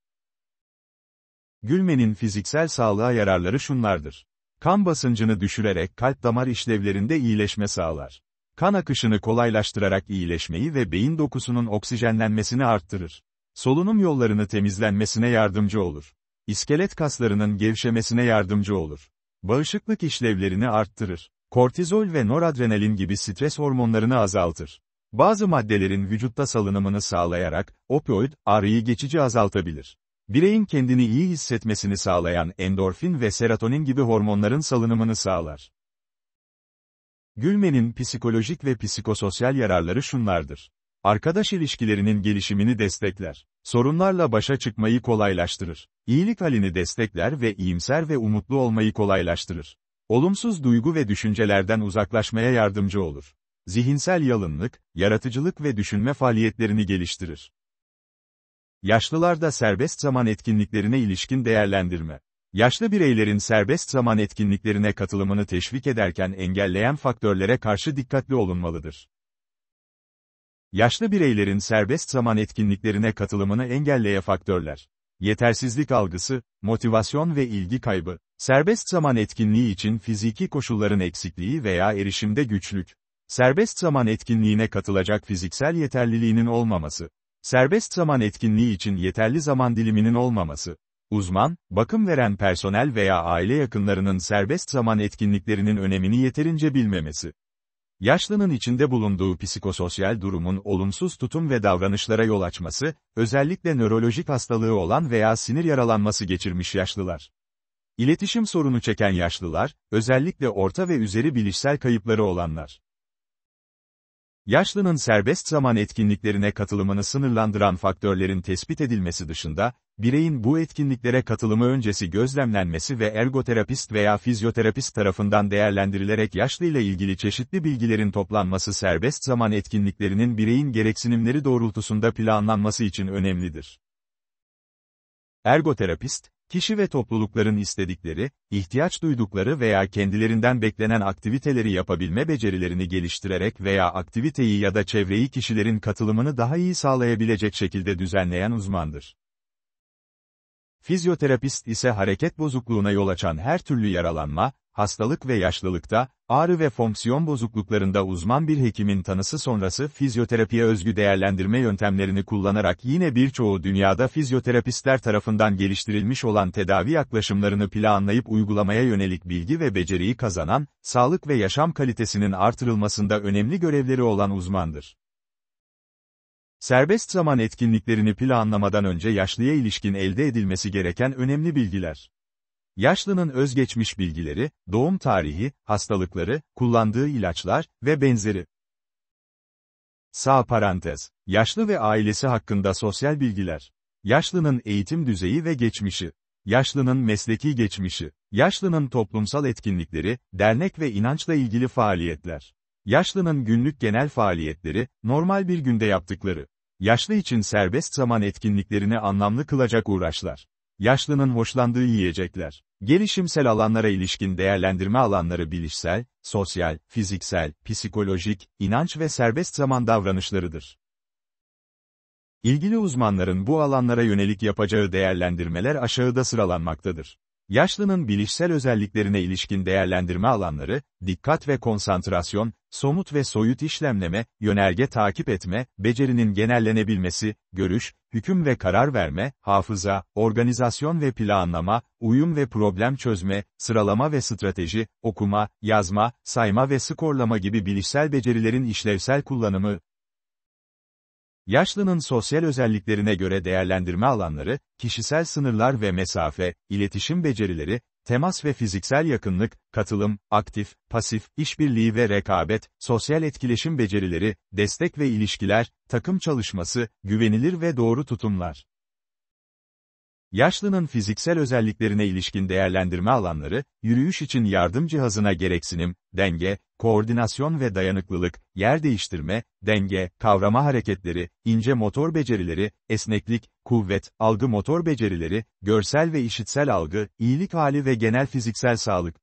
Gülmenin fiziksel sağlığa yararları şunlardır. Kan basıncını düşürerek kalp damar işlevlerinde iyileşme sağlar. Kan akışını kolaylaştırarak iyileşmeyi ve beyin dokusunun oksijenlenmesini arttırır. Solunum yollarını temizlenmesine yardımcı olur. İskelet kaslarının gevşemesine yardımcı olur. Bağışıklık işlevlerini arttırır. Kortizol ve noradrenalin gibi stres hormonlarını azaltır. Bazı maddelerin vücutta salınımını sağlayarak, opioid, ağrıyı geçici azaltabilir. Bireyin kendini iyi hissetmesini sağlayan endorfin ve serotonin gibi hormonların salınımını sağlar. Gülmenin psikolojik ve psikososyal yararları şunlardır arkadaş ilişkilerinin gelişimini destekler. Sorunlarla başa çıkmayı kolaylaştırır. İyilik halini destekler ve iyimser ve umutlu olmayı kolaylaştırır. Olumsuz duygu ve düşüncelerden uzaklaşmaya yardımcı olur. Zihinsel yalınlık, yaratıcılık ve düşünme faaliyetlerini geliştirir. Yaşlılarda serbest zaman etkinliklerine ilişkin değerlendirme. Yaşlı bireylerin serbest zaman etkinliklerine katılımını teşvik ederken engelleyen faktörlere karşı dikkatli olunmalıdır. Yaşlı bireylerin serbest zaman etkinliklerine katılımını engelleye faktörler. Yetersizlik algısı, motivasyon ve ilgi kaybı, serbest zaman etkinliği için fiziki koşulların eksikliği veya erişimde güçlük, serbest zaman etkinliğine katılacak fiziksel yeterliliğinin olmaması, serbest zaman etkinliği için yeterli zaman diliminin olmaması, uzman, bakım veren personel veya aile yakınlarının serbest zaman etkinliklerinin önemini yeterince bilmemesi, Yaşlının içinde bulunduğu psikososyal durumun olumsuz tutum ve davranışlara yol açması, özellikle nörolojik hastalığı olan veya sinir yaralanması geçirmiş yaşlılar. İletişim sorunu çeken yaşlılar, özellikle orta ve üzeri bilişsel kayıpları olanlar. Yaşlının serbest zaman etkinliklerine katılımını sınırlandıran faktörlerin tespit edilmesi dışında, bireyin bu etkinliklere katılımı öncesi gözlemlenmesi ve ergoterapist veya fizyoterapist tarafından değerlendirilerek yaşlıyla ilgili çeşitli bilgilerin toplanması serbest zaman etkinliklerinin bireyin gereksinimleri doğrultusunda planlanması için önemlidir. Ergoterapist, kişi ve toplulukların istedikleri, ihtiyaç duydukları veya kendilerinden beklenen aktiviteleri yapabilme becerilerini geliştirerek veya aktiviteyi ya da çevreyi kişilerin katılımını daha iyi sağlayabilecek şekilde düzenleyen uzmandır. Fizyoterapist ise hareket bozukluğuna yol açan her türlü yaralanma, hastalık ve yaşlılıkta, ağrı ve fonksiyon bozukluklarında uzman bir hekimin tanısı sonrası fizyoterapiye özgü değerlendirme yöntemlerini kullanarak yine birçoğu dünyada fizyoterapistler tarafından geliştirilmiş olan tedavi yaklaşımlarını planlayıp uygulamaya yönelik bilgi ve beceriyi kazanan, sağlık ve yaşam kalitesinin artırılmasında önemli görevleri olan uzmandır. Serbest zaman etkinliklerini planlamadan önce yaşlıya ilişkin elde edilmesi gereken önemli bilgiler. Yaşlının özgeçmiş bilgileri, doğum tarihi, hastalıkları, kullandığı ilaçlar ve benzeri. Sağ parantez. Yaşlı ve ailesi hakkında sosyal bilgiler. Yaşlının eğitim düzeyi ve geçmişi. Yaşlının mesleki geçmişi. Yaşlının toplumsal etkinlikleri, dernek ve inançla ilgili faaliyetler. Yaşlının günlük genel faaliyetleri, normal bir günde yaptıkları. Yaşlı için serbest zaman etkinliklerini anlamlı kılacak uğraşlar yaşlının hoşlandığı yiyecekler. Gelişimsel alanlara ilişkin değerlendirme alanları bilişsel, sosyal, fiziksel, psikolojik, inanç ve serbest zaman davranışlarıdır. İlgili uzmanların bu alanlara yönelik yapacağı değerlendirmeler aşağıda sıralanmaktadır. Yaşlının bilişsel özelliklerine ilişkin değerlendirme alanları, dikkat ve konsantrasyon, somut ve soyut işlemleme, yönerge takip etme, becerinin genellenebilmesi, görüş, hüküm ve karar verme, hafıza, organizasyon ve planlama, uyum ve problem çözme, sıralama ve strateji, okuma, yazma, sayma ve skorlama gibi bilişsel becerilerin işlevsel kullanımı, Yaşlının sosyal özelliklerine göre değerlendirme alanları, kişisel sınırlar ve mesafe, iletişim becerileri, Temas ve fiziksel yakınlık, katılım, aktif, pasif, işbirliği ve rekabet, sosyal etkileşim becerileri, destek ve ilişkiler, takım çalışması, güvenilir ve doğru tutumlar. Yaşlının fiziksel özelliklerine ilişkin değerlendirme alanları, yürüyüş için yardım cihazına gereksinim, denge, koordinasyon ve dayanıklılık, yer değiştirme, denge, kavrama hareketleri, ince motor becerileri, esneklik, kuvvet, algı motor becerileri, görsel ve işitsel algı, iyilik hali ve genel fiziksel sağlık.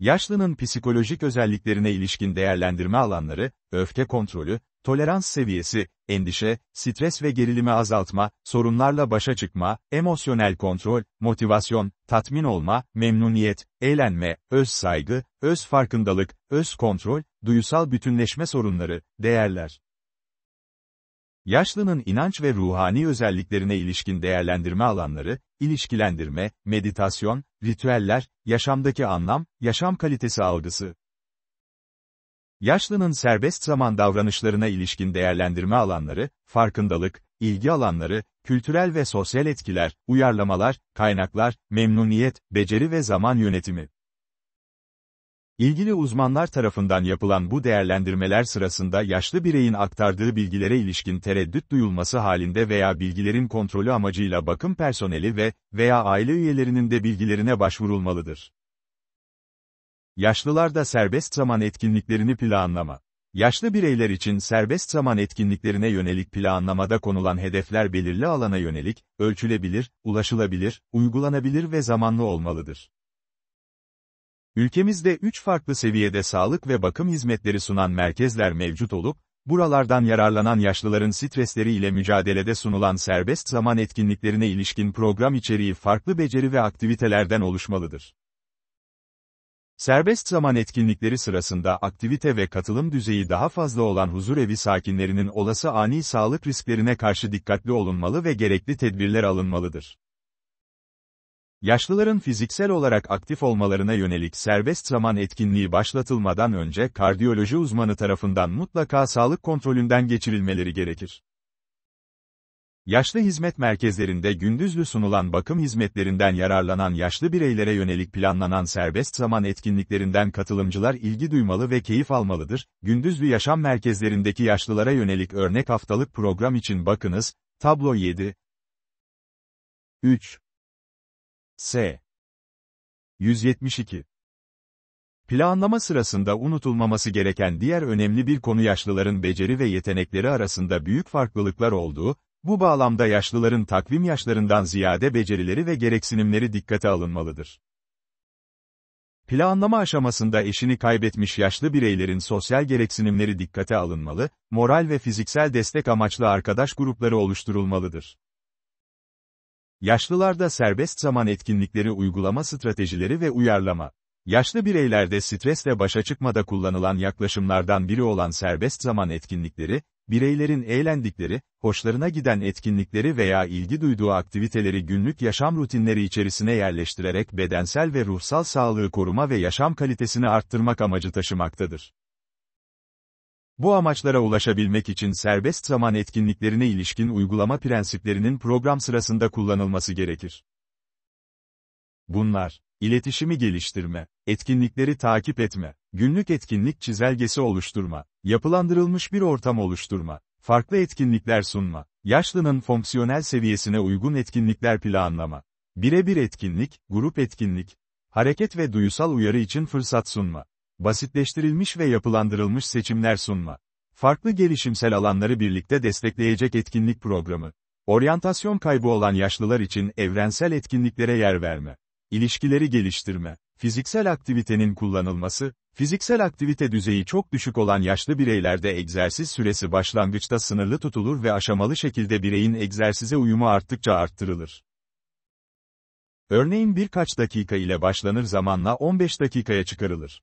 Yaşlının psikolojik özelliklerine ilişkin değerlendirme alanları, öfke kontrolü, Tolerans seviyesi, endişe, stres ve gerilimi azaltma, sorunlarla başa çıkma, emosyonel kontrol, motivasyon, tatmin olma, memnuniyet, eğlenme, öz saygı, öz farkındalık, öz kontrol, duyusal bütünleşme sorunları, değerler. Yaşlının inanç ve ruhani özelliklerine ilişkin değerlendirme alanları, ilişkilendirme, meditasyon, ritüeller, yaşamdaki anlam, yaşam kalitesi algısı. Yaşlının serbest zaman davranışlarına ilişkin değerlendirme alanları, farkındalık, ilgi alanları, kültürel ve sosyal etkiler, uyarlamalar, kaynaklar, memnuniyet, beceri ve zaman yönetimi. İlgili uzmanlar tarafından yapılan bu değerlendirmeler sırasında yaşlı bireyin aktardığı bilgilere ilişkin tereddüt duyulması halinde veya bilgilerin kontrolü amacıyla bakım personeli ve veya aile üyelerinin de bilgilerine başvurulmalıdır. Yaşlılar da serbest zaman etkinliklerini planlama. Yaşlı bireyler için serbest zaman etkinliklerine yönelik planlamada konulan hedefler belirli alana yönelik, ölçülebilir, ulaşılabilir, uygulanabilir ve zamanlı olmalıdır. Ülkemizde 3 farklı seviyede sağlık ve bakım hizmetleri sunan merkezler mevcut olup, buralardan yararlanan yaşlıların stresleri ile mücadelede sunulan serbest zaman etkinliklerine ilişkin program içeriği farklı beceri ve aktivitelerden oluşmalıdır. Serbest zaman etkinlikleri sırasında aktivite ve katılım düzeyi daha fazla olan huzurevi sakinlerinin olası ani sağlık risklerine karşı dikkatli olunmalı ve gerekli tedbirler alınmalıdır. Yaşlıların fiziksel olarak aktif olmalarına yönelik serbest zaman etkinliği başlatılmadan önce kardiyoloji uzmanı tarafından mutlaka sağlık kontrolünden geçirilmeleri gerekir. Yaşlı hizmet merkezlerinde gündüzlü sunulan bakım hizmetlerinden yararlanan yaşlı bireylere yönelik planlanan serbest zaman etkinliklerinden katılımcılar ilgi duymalı ve keyif almalıdır. Gündüzlü yaşam merkezlerindeki yaşlılara yönelik örnek haftalık program için bakınız, tablo 7. 3. S. 172. Planlama sırasında unutulmaması gereken diğer önemli bir konu yaşlıların beceri ve yetenekleri arasında büyük farklılıklar olduğu, bu bağlamda yaşlıların takvim yaşlarından ziyade becerileri ve gereksinimleri dikkate alınmalıdır. Planlama aşamasında eşini kaybetmiş yaşlı bireylerin sosyal gereksinimleri dikkate alınmalı, moral ve fiziksel destek amaçlı arkadaş grupları oluşturulmalıdır. Yaşlılarda serbest zaman etkinlikleri uygulama stratejileri ve uyarlama. Yaşlı bireylerde stresle başa çıkmada kullanılan yaklaşımlardan biri olan serbest zaman etkinlikleri, bireylerin eğlendikleri, hoşlarına giden etkinlikleri veya ilgi duyduğu aktiviteleri günlük yaşam rutinleri içerisine yerleştirerek bedensel ve ruhsal sağlığı koruma ve yaşam kalitesini arttırmak amacı taşımaktadır. Bu amaçlara ulaşabilmek için serbest zaman etkinliklerine ilişkin uygulama prensiplerinin program sırasında kullanılması gerekir. Bunlar, iletişimi geliştirme, etkinlikleri takip etme, günlük etkinlik çizelgesi oluşturma, yapılandırılmış bir ortam oluşturma, farklı etkinlikler sunma, yaşlının fonksiyonel seviyesine uygun etkinlikler planlama, birebir etkinlik, grup etkinlik, hareket ve duyusal uyarı için fırsat sunma, basitleştirilmiş ve yapılandırılmış seçimler sunma, farklı gelişimsel alanları birlikte destekleyecek etkinlik programı, oryantasyon kaybı olan yaşlılar için evrensel etkinliklere yer verme, ilişkileri geliştirme, fiziksel aktivitenin kullanılması, Fiziksel aktivite düzeyi çok düşük olan yaşlı bireylerde egzersiz süresi başlangıçta sınırlı tutulur ve aşamalı şekilde bireyin egzersize uyumu arttıkça arttırılır. Örneğin birkaç dakika ile başlanır zamanla 15 dakikaya çıkarılır.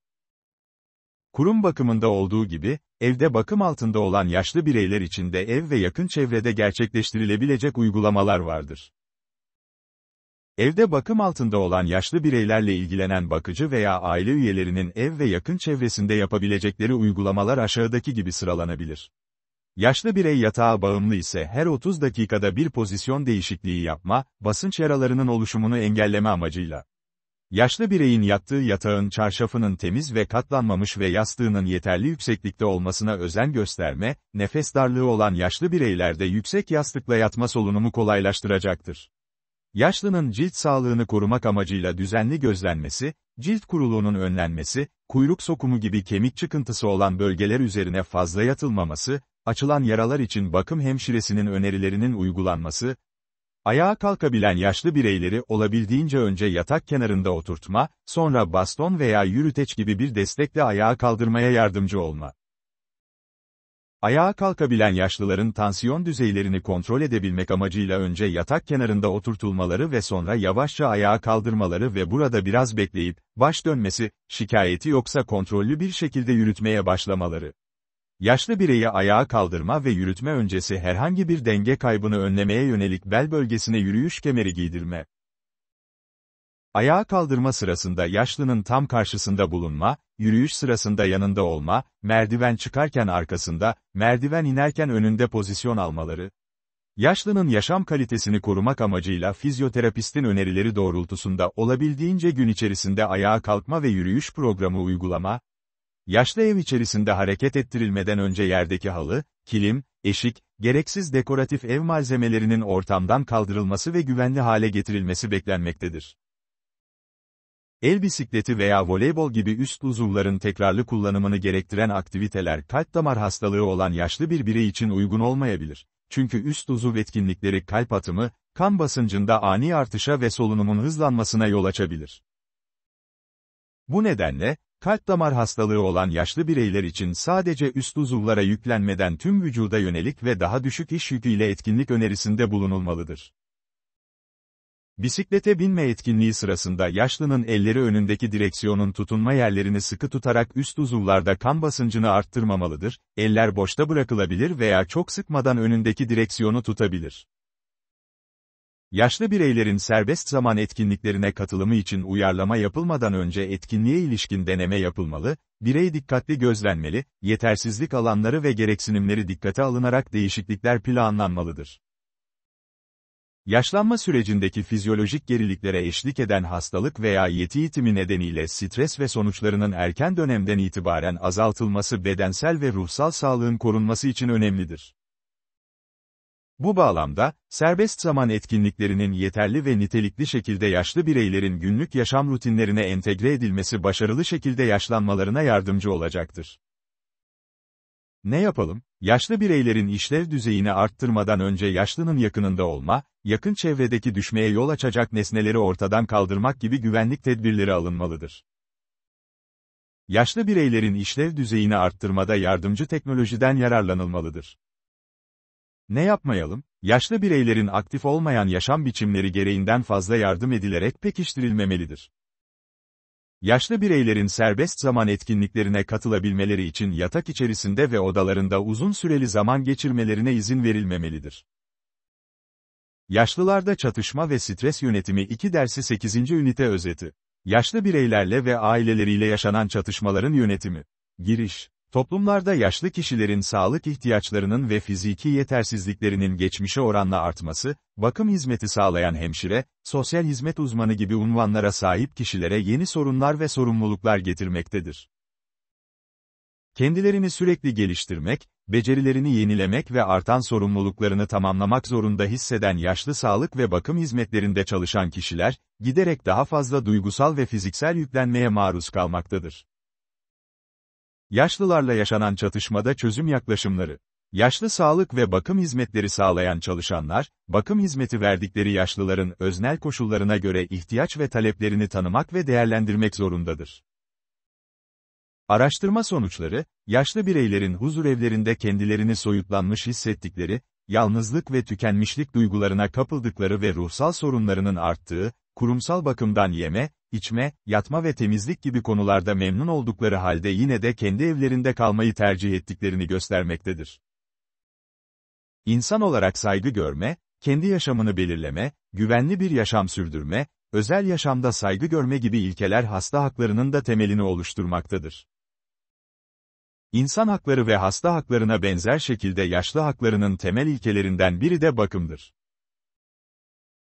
Kurum bakımında olduğu gibi, evde bakım altında olan yaşlı bireyler için de ev ve yakın çevrede gerçekleştirilebilecek uygulamalar vardır. Evde bakım altında olan yaşlı bireylerle ilgilenen bakıcı veya aile üyelerinin ev ve yakın çevresinde yapabilecekleri uygulamalar aşağıdaki gibi sıralanabilir. Yaşlı birey yatağa bağımlı ise her 30 dakikada bir pozisyon değişikliği yapma, basınç yaralarının oluşumunu engelleme amacıyla. Yaşlı bireyin yattığı yatağın çarşafının temiz ve katlanmamış ve yastığının yeterli yükseklikte olmasına özen gösterme, nefes darlığı olan yaşlı bireylerde yüksek yastıkla yatma solunumu kolaylaştıracaktır. Yaşlının cilt sağlığını korumak amacıyla düzenli gözlenmesi, cilt kuruluğunun önlenmesi, kuyruk sokumu gibi kemik çıkıntısı olan bölgeler üzerine fazla yatılmaması, açılan yaralar için bakım hemşiresinin önerilerinin uygulanması, ayağa kalkabilen yaşlı bireyleri olabildiğince önce yatak kenarında oturtma, sonra baston veya yürüteç gibi bir destekle ayağa kaldırmaya yardımcı olma. Ayağa kalkabilen yaşlıların tansiyon düzeylerini kontrol edebilmek amacıyla önce yatak kenarında oturtulmaları ve sonra yavaşça ayağa kaldırmaları ve burada biraz bekleyip, baş dönmesi, şikayeti yoksa kontrollü bir şekilde yürütmeye başlamaları. Yaşlı bireyi ayağa kaldırma ve yürütme öncesi herhangi bir denge kaybını önlemeye yönelik bel bölgesine yürüyüş kemeri giydirme. Ayağa kaldırma sırasında yaşlının tam karşısında bulunma, yürüyüş sırasında yanında olma, merdiven çıkarken arkasında, merdiven inerken önünde pozisyon almaları. Yaşlının yaşam kalitesini korumak amacıyla fizyoterapistin önerileri doğrultusunda olabildiğince gün içerisinde ayağa kalkma ve yürüyüş programı uygulama, yaşlı ev içerisinde hareket ettirilmeden önce yerdeki halı, kilim, eşik, gereksiz dekoratif ev malzemelerinin ortamdan kaldırılması ve güvenli hale getirilmesi beklenmektedir. El bisikleti veya voleybol gibi üst uzuvların tekrarlı kullanımını gerektiren aktiviteler kalp damar hastalığı olan yaşlı bir birey için uygun olmayabilir. Çünkü üst uzuv etkinlikleri kalp atımı, kan basıncında ani artışa ve solunumun hızlanmasına yol açabilir. Bu nedenle, kalp damar hastalığı olan yaşlı bireyler için sadece üst uzuvlara yüklenmeden tüm vücuda yönelik ve daha düşük iş yüküyle etkinlik önerisinde bulunulmalıdır. Bisiklete binme etkinliği sırasında yaşlının elleri önündeki direksiyonun tutunma yerlerini sıkı tutarak üst uzuvlarda kan basıncını arttırmamalıdır, eller boşta bırakılabilir veya çok sıkmadan önündeki direksiyonu tutabilir. Yaşlı bireylerin serbest zaman etkinliklerine katılımı için uyarlama yapılmadan önce etkinliğe ilişkin deneme yapılmalı, birey dikkatli gözlenmeli, yetersizlik alanları ve gereksinimleri dikkate alınarak değişiklikler planlanmalıdır. Yaşlanma sürecindeki fizyolojik geriliklere eşlik eden hastalık veya yeti itimi nedeniyle stres ve sonuçlarının erken dönemden itibaren azaltılması bedensel ve ruhsal sağlığın korunması için önemlidir. Bu bağlamda, serbest zaman etkinliklerinin yeterli ve nitelikli şekilde yaşlı bireylerin günlük yaşam rutinlerine entegre edilmesi başarılı şekilde yaşlanmalarına yardımcı olacaktır. Ne yapalım? Yaşlı bireylerin işlev düzeyini arttırmadan önce yaşlının yakınında olma, yakın çevredeki düşmeye yol açacak nesneleri ortadan kaldırmak gibi güvenlik tedbirleri alınmalıdır. Yaşlı bireylerin işlev düzeyini arttırmada yardımcı teknolojiden yararlanılmalıdır. Ne yapmayalım? Yaşlı bireylerin aktif olmayan yaşam biçimleri gereğinden fazla yardım edilerek pekiştirilmemelidir. Yaşlı bireylerin serbest zaman etkinliklerine katılabilmeleri için yatak içerisinde ve odalarında uzun süreli zaman geçirmelerine izin verilmemelidir. Yaşlılarda çatışma ve stres yönetimi 2 dersi 8. ünite özeti. Yaşlı bireylerle ve aileleriyle yaşanan çatışmaların yönetimi. Giriş. Toplumlarda yaşlı kişilerin sağlık ihtiyaçlarının ve fiziki yetersizliklerinin geçmişe oranla artması, bakım hizmeti sağlayan hemşire, sosyal hizmet uzmanı gibi unvanlara sahip kişilere yeni sorunlar ve sorumluluklar getirmektedir. Kendilerini sürekli geliştirmek, becerilerini yenilemek ve artan sorumluluklarını tamamlamak zorunda hisseden yaşlı sağlık ve bakım hizmetlerinde çalışan kişiler, giderek daha fazla duygusal ve fiziksel yüklenmeye maruz kalmaktadır. Yaşlılarla yaşanan çatışmada çözüm yaklaşımları Yaşlı sağlık ve bakım hizmetleri sağlayan çalışanlar, bakım hizmeti verdikleri yaşlıların öznel koşullarına göre ihtiyaç ve taleplerini tanımak ve değerlendirmek zorundadır. Araştırma sonuçları, yaşlı bireylerin huzur evlerinde kendilerini soyutlanmış hissettikleri, yalnızlık ve tükenmişlik duygularına kapıldıkları ve ruhsal sorunlarının arttığı, kurumsal bakımdan yeme, içme, yatma ve temizlik gibi konularda memnun oldukları halde yine de kendi evlerinde kalmayı tercih ettiklerini göstermektedir. İnsan olarak saygı görme, kendi yaşamını belirleme, güvenli bir yaşam sürdürme, özel yaşamda saygı görme gibi ilkeler hasta haklarının da temelini oluşturmaktadır. İnsan hakları ve hasta haklarına benzer şekilde yaşlı haklarının temel ilkelerinden biri de bakımdır.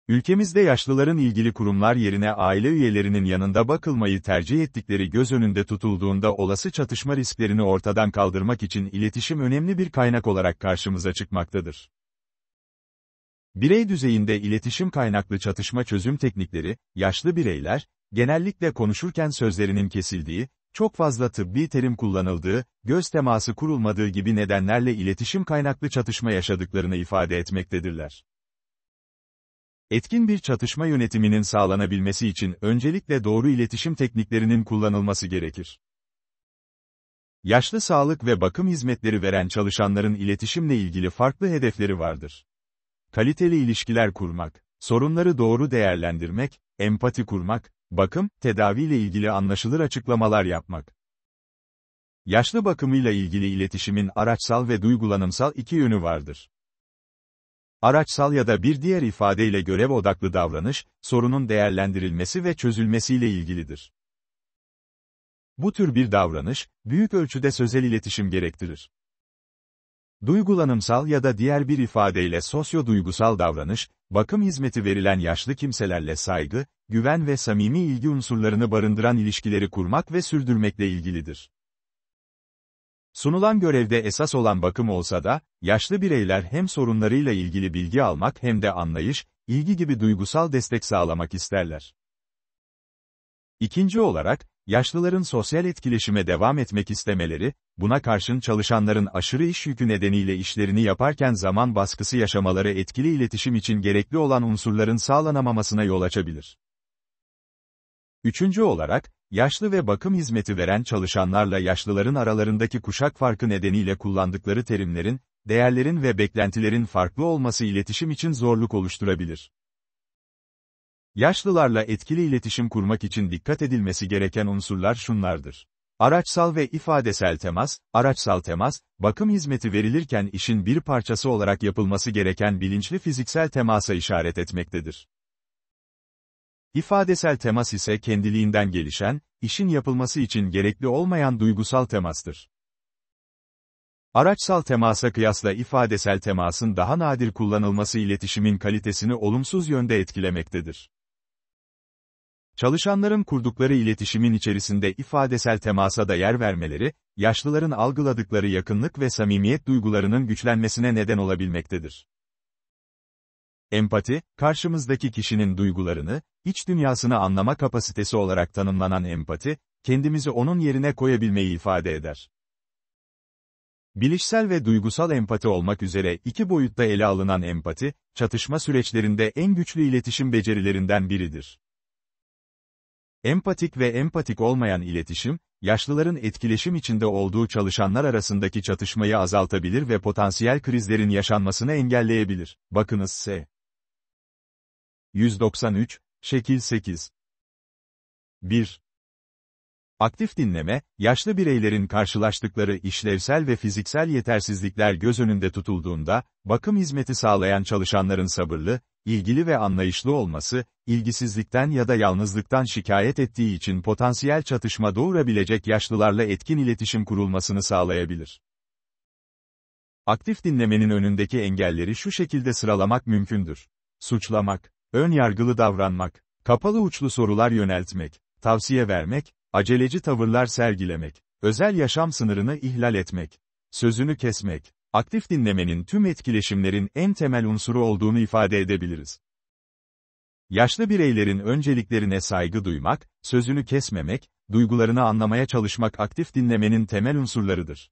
Ülkemizde yaşlıların ilgili kurumlar yerine aile üyelerinin yanında bakılmayı tercih ettikleri göz önünde tutulduğunda olası çatışma risklerini ortadan kaldırmak için iletişim önemli bir kaynak olarak karşımıza çıkmaktadır. Birey düzeyinde iletişim kaynaklı çatışma çözüm teknikleri, yaşlı bireyler, genellikle konuşurken sözlerinin kesildiği, çok fazla tıbbi terim kullanıldığı, göz teması kurulmadığı gibi nedenlerle iletişim kaynaklı çatışma yaşadıklarını ifade etmektedirler. Etkin bir çatışma yönetiminin sağlanabilmesi için öncelikle doğru iletişim tekniklerinin kullanılması gerekir. Yaşlı sağlık ve bakım hizmetleri veren çalışanların iletişimle ilgili farklı hedefleri vardır. Kaliteli ilişkiler kurmak, sorunları doğru değerlendirmek, empati kurmak, bakım, tedaviyle ilgili anlaşılır açıklamalar yapmak. Yaşlı bakımıyla ilgili iletişimin araçsal ve duygulanımsal iki yönü vardır. Araçsal ya da bir diğer ifadeyle görev odaklı davranış, sorunun değerlendirilmesi ve çözülmesiyle ilgilidir. Bu tür bir davranış, büyük ölçüde sözel iletişim gerektirir. Duygulanımsal ya da diğer bir ifadeyle sosyo-duygusal davranış, bakım hizmeti verilen yaşlı kimselerle saygı, güven ve samimi ilgi unsurlarını barındıran ilişkileri kurmak ve sürdürmekle ilgilidir. Sunulan görevde esas olan bakım olsa da, yaşlı bireyler hem sorunlarıyla ilgili bilgi almak hem de anlayış, ilgi gibi duygusal destek sağlamak isterler. İkinci olarak, Yaşlıların sosyal etkileşime devam etmek istemeleri, buna karşın çalışanların aşırı iş yükü nedeniyle işlerini yaparken zaman baskısı yaşamaları etkili iletişim için gerekli olan unsurların sağlanamamasına yol açabilir. Üçüncü olarak, yaşlı ve bakım hizmeti veren çalışanlarla yaşlıların aralarındaki kuşak farkı nedeniyle kullandıkları terimlerin, değerlerin ve beklentilerin farklı olması iletişim için zorluk oluşturabilir. Yaşlılarla etkili iletişim kurmak için dikkat edilmesi gereken unsurlar şunlardır. Araçsal ve ifadesel temas, araçsal temas, bakım hizmeti verilirken işin bir parçası olarak yapılması gereken bilinçli fiziksel temasa işaret etmektedir. İfadesel temas ise kendiliğinden gelişen, işin yapılması için gerekli olmayan duygusal temastır. Araçsal temasa kıyasla ifadesel temasın daha nadir kullanılması iletişimin kalitesini olumsuz yönde etkilemektedir. Çalışanların kurdukları iletişimin içerisinde ifadesel temasa da yer vermeleri, yaşlıların algıladıkları yakınlık ve samimiyet duygularının güçlenmesine neden olabilmektedir. Empati, karşımızdaki kişinin duygularını, iç dünyasını anlama kapasitesi olarak tanımlanan empati, kendimizi onun yerine koyabilmeyi ifade eder. Bilişsel ve duygusal empati olmak üzere iki boyutta ele alınan empati, çatışma süreçlerinde en güçlü iletişim becerilerinden biridir. Empatik ve empatik olmayan iletişim, yaşlıların etkileşim içinde olduğu çalışanlar arasındaki çatışmayı azaltabilir ve potansiyel krizlerin yaşanmasını engelleyebilir. Bakınız S. 193, Şekil 8 1. Aktif dinleme, yaşlı bireylerin karşılaştıkları işlevsel ve fiziksel yetersizlikler göz önünde tutulduğunda, bakım hizmeti sağlayan çalışanların sabırlı, ilgili ve anlayışlı olması, ilgisizlikten ya da yalnızlıktan şikayet ettiği için potansiyel çatışma doğurabilecek yaşlılarla etkin iletişim kurulmasını sağlayabilir. Aktif dinlemenin önündeki engelleri şu şekilde sıralamak mümkündür. Suçlamak, ön yargılı davranmak, kapalı uçlu sorular yöneltmek, tavsiye vermek, aceleci tavırlar sergilemek, özel yaşam sınırını ihlal etmek, sözünü kesmek, aktif dinlemenin tüm etkileşimlerin en temel unsuru olduğunu ifade edebiliriz. Yaşlı bireylerin önceliklerine saygı duymak, sözünü kesmemek, duygularını anlamaya çalışmak aktif dinlemenin temel unsurlarıdır.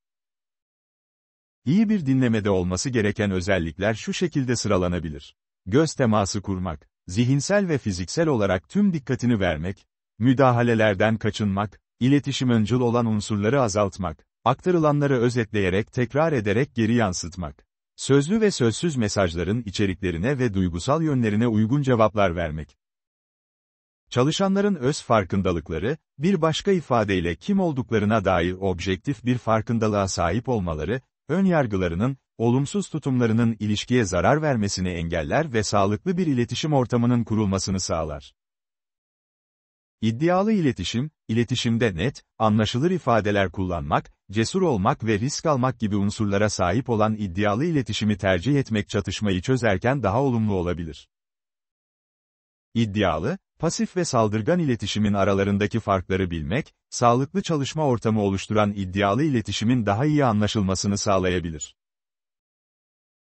İyi bir dinlemede olması gereken özellikler şu şekilde sıralanabilir. Göz teması kurmak, zihinsel ve fiziksel olarak tüm dikkatini vermek, müdahalelerden kaçınmak, iletişim öncül olan unsurları azaltmak, Aktarılanları özetleyerek tekrar ederek geri yansıtmak. Sözlü ve sözsüz mesajların içeriklerine ve duygusal yönlerine uygun cevaplar vermek. Çalışanların öz farkındalıkları, bir başka ifadeyle kim olduklarına dair objektif bir farkındalığa sahip olmaları, ön yargılarının, olumsuz tutumlarının ilişkiye zarar vermesini engeller ve sağlıklı bir iletişim ortamının kurulmasını sağlar. İddialı iletişim, iletişimde net, anlaşılır ifadeler kullanmak, cesur olmak ve risk almak gibi unsurlara sahip olan iddialı iletişimi tercih etmek çatışmayı çözerken daha olumlu olabilir. İddialı, pasif ve saldırgan iletişimin aralarındaki farkları bilmek, sağlıklı çalışma ortamı oluşturan iddialı iletişimin daha iyi anlaşılmasını sağlayabilir.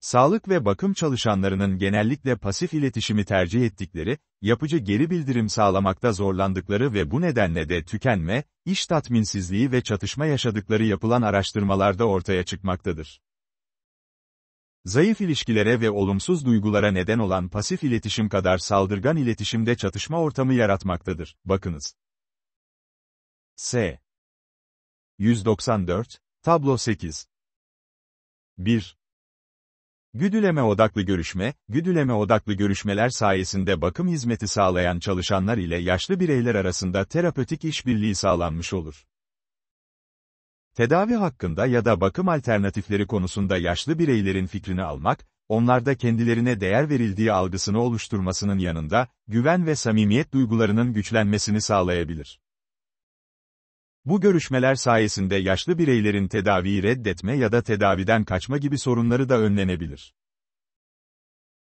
Sağlık ve bakım çalışanlarının genellikle pasif iletişimi tercih ettikleri, yapıcı geri bildirim sağlamakta zorlandıkları ve bu nedenle de tükenme, iş tatminsizliği ve çatışma yaşadıkları yapılan araştırmalarda ortaya çıkmaktadır. Zayıf ilişkilere ve olumsuz duygulara neden olan pasif iletişim kadar saldırgan iletişimde çatışma ortamı yaratmaktadır. Bakınız. S. 194, Tablo 8 1. Güdüleme odaklı görüşme, güdüleme odaklı görüşmeler sayesinde bakım hizmeti sağlayan çalışanlar ile yaşlı bireyler arasında terapötik işbirliği sağlanmış olur. Tedavi hakkında ya da bakım alternatifleri konusunda yaşlı bireylerin fikrini almak, onlarda kendilerine değer verildiği algısını oluşturmasının yanında, güven ve samimiyet duygularının güçlenmesini sağlayabilir. Bu görüşmeler sayesinde yaşlı bireylerin tedaviyi reddetme ya da tedaviden kaçma gibi sorunları da önlenebilir.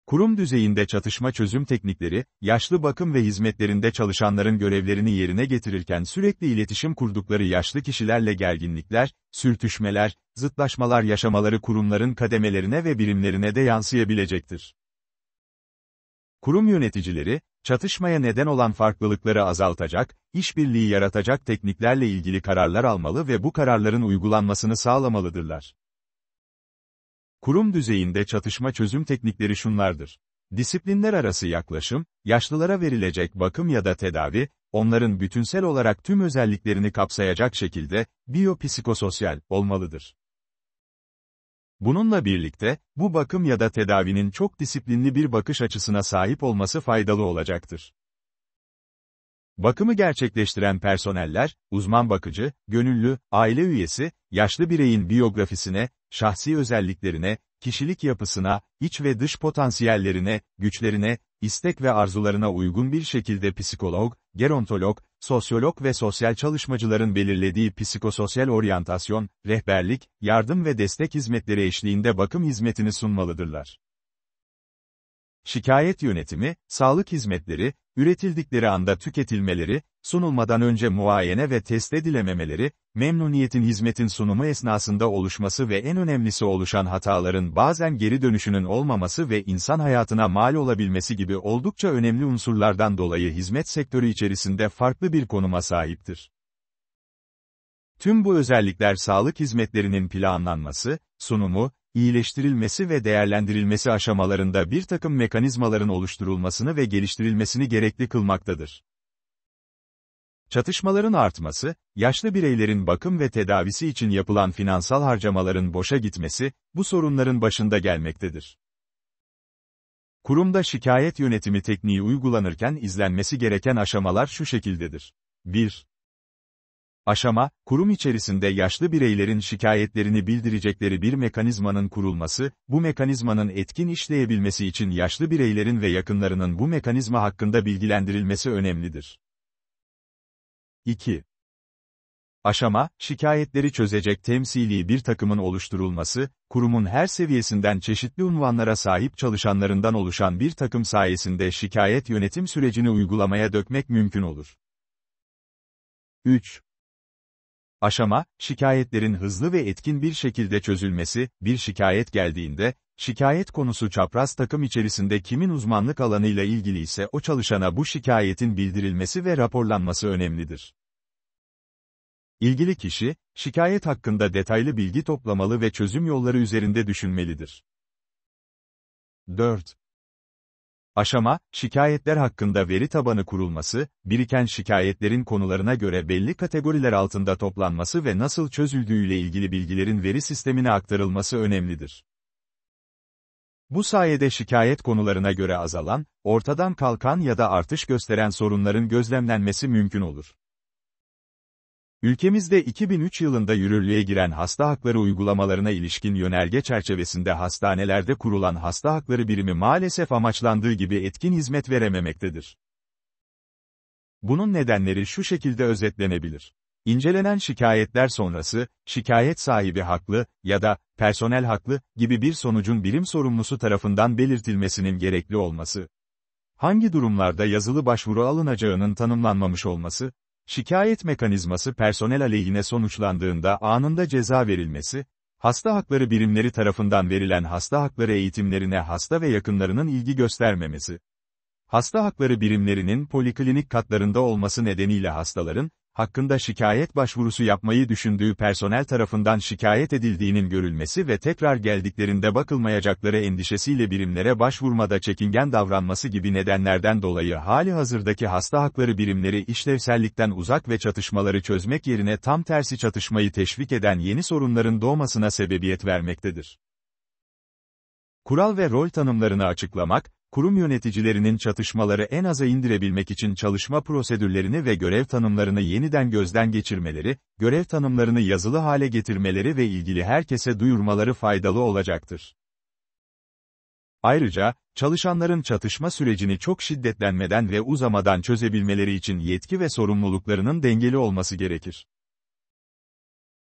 Kurum düzeyinde çatışma çözüm teknikleri, yaşlı bakım ve hizmetlerinde çalışanların görevlerini yerine getirirken sürekli iletişim kurdukları yaşlı kişilerle gerginlikler, sürtüşmeler, zıtlaşmalar yaşamaları kurumların kademelerine ve birimlerine de yansıyabilecektir. Kurum yöneticileri, çatışmaya neden olan farklılıkları azaltacak, işbirliği yaratacak tekniklerle ilgili kararlar almalı ve bu kararların uygulanmasını sağlamalıdırlar. Kurum düzeyinde çatışma çözüm teknikleri şunlardır. Disiplinler arası yaklaşım, yaşlılara verilecek bakım ya da tedavi, onların bütünsel olarak tüm özelliklerini kapsayacak şekilde biyopsikososyal olmalıdır. Bununla birlikte, bu bakım ya da tedavinin çok disiplinli bir bakış açısına sahip olması faydalı olacaktır. Bakımı gerçekleştiren personeller, uzman bakıcı, gönüllü, aile üyesi, yaşlı bireyin biyografisine, şahsi özelliklerine, kişilik yapısına, iç ve dış potansiyellerine, güçlerine, istek ve arzularına uygun bir şekilde psikolog, gerontolog, sosyolog ve sosyal çalışmacıların belirlediği psikososyal oryantasyon, rehberlik, yardım ve destek hizmetleri eşliğinde bakım hizmetini sunmalıdırlar. Şikayet yönetimi, sağlık hizmetleri, üretildikleri anda tüketilmeleri, sunulmadan önce muayene ve test edilememeleri, memnuniyetin hizmetin sunumu esnasında oluşması ve en önemlisi oluşan hataların bazen geri dönüşünün olmaması ve insan hayatına mal olabilmesi gibi oldukça önemli unsurlardan dolayı hizmet sektörü içerisinde farklı bir konuma sahiptir. Tüm bu özellikler sağlık hizmetlerinin planlanması, sunumu, iyileştirilmesi ve değerlendirilmesi aşamalarında bir takım mekanizmaların oluşturulmasını ve geliştirilmesini gerekli kılmaktadır. Çatışmaların artması, yaşlı bireylerin bakım ve tedavisi için yapılan finansal harcamaların boşa gitmesi, bu sorunların başında gelmektedir. Kurumda şikayet yönetimi tekniği uygulanırken izlenmesi gereken aşamalar şu şekildedir. 1. Aşama, kurum içerisinde yaşlı bireylerin şikayetlerini bildirecekleri bir mekanizmanın kurulması, bu mekanizmanın etkin işleyebilmesi için yaşlı bireylerin ve yakınlarının bu mekanizma hakkında bilgilendirilmesi önemlidir. 2. Aşama, şikayetleri çözecek temsili bir takımın oluşturulması, kurumun her seviyesinden çeşitli unvanlara sahip çalışanlarından oluşan bir takım sayesinde şikayet yönetim sürecini uygulamaya dökmek mümkün olur. 3. Aşama, şikayetlerin hızlı ve etkin bir şekilde çözülmesi, bir şikayet geldiğinde, Şikayet konusu çapraz takım içerisinde kimin uzmanlık alanıyla ilgili ise o çalışana bu şikayetin bildirilmesi ve raporlanması önemlidir. İlgili kişi, şikayet hakkında detaylı bilgi toplamalı ve çözüm yolları üzerinde düşünmelidir. 4. Aşama, şikayetler hakkında veri tabanı kurulması, biriken şikayetlerin konularına göre belli kategoriler altında toplanması ve nasıl çözüldüğüyle ilgili bilgilerin veri sistemine aktarılması önemlidir. Bu sayede şikayet konularına göre azalan, ortadan kalkan ya da artış gösteren sorunların gözlemlenmesi mümkün olur. Ülkemizde 2003 yılında yürürlüğe giren hasta hakları uygulamalarına ilişkin yönerge çerçevesinde hastanelerde kurulan hasta hakları birimi maalesef amaçlandığı gibi etkin hizmet verememektedir. Bunun nedenleri şu şekilde özetlenebilir. İncelenen şikayetler sonrası, şikayet sahibi haklı ya da personel haklı gibi bir sonucun birim sorumlusu tarafından belirtilmesinin gerekli olması. Hangi durumlarda yazılı başvuru alınacağının tanımlanmamış olması, şikayet mekanizması personel aleyhine sonuçlandığında anında ceza verilmesi, hasta hakları birimleri tarafından verilen hasta hakları eğitimlerine hasta ve yakınlarının ilgi göstermemesi, hasta hakları birimlerinin poliklinik katlarında olması nedeniyle hastaların, hakkında şikayet başvurusu yapmayı düşündüğü personel tarafından şikayet edildiğinin görülmesi ve tekrar geldiklerinde bakılmayacakları endişesiyle birimlere başvurmada çekingen davranması gibi nedenlerden dolayı hali hazırdaki hasta hakları birimleri işlevsellikten uzak ve çatışmaları çözmek yerine tam tersi çatışmayı teşvik eden yeni sorunların doğmasına sebebiyet vermektedir. Kural ve rol tanımlarını açıklamak, kurum yöneticilerinin çatışmaları en aza indirebilmek için çalışma prosedürlerini ve görev tanımlarını yeniden gözden geçirmeleri, görev tanımlarını yazılı hale getirmeleri ve ilgili herkese duyurmaları faydalı olacaktır. Ayrıca, çalışanların çatışma sürecini çok şiddetlenmeden ve uzamadan çözebilmeleri için yetki ve sorumluluklarının dengeli olması gerekir.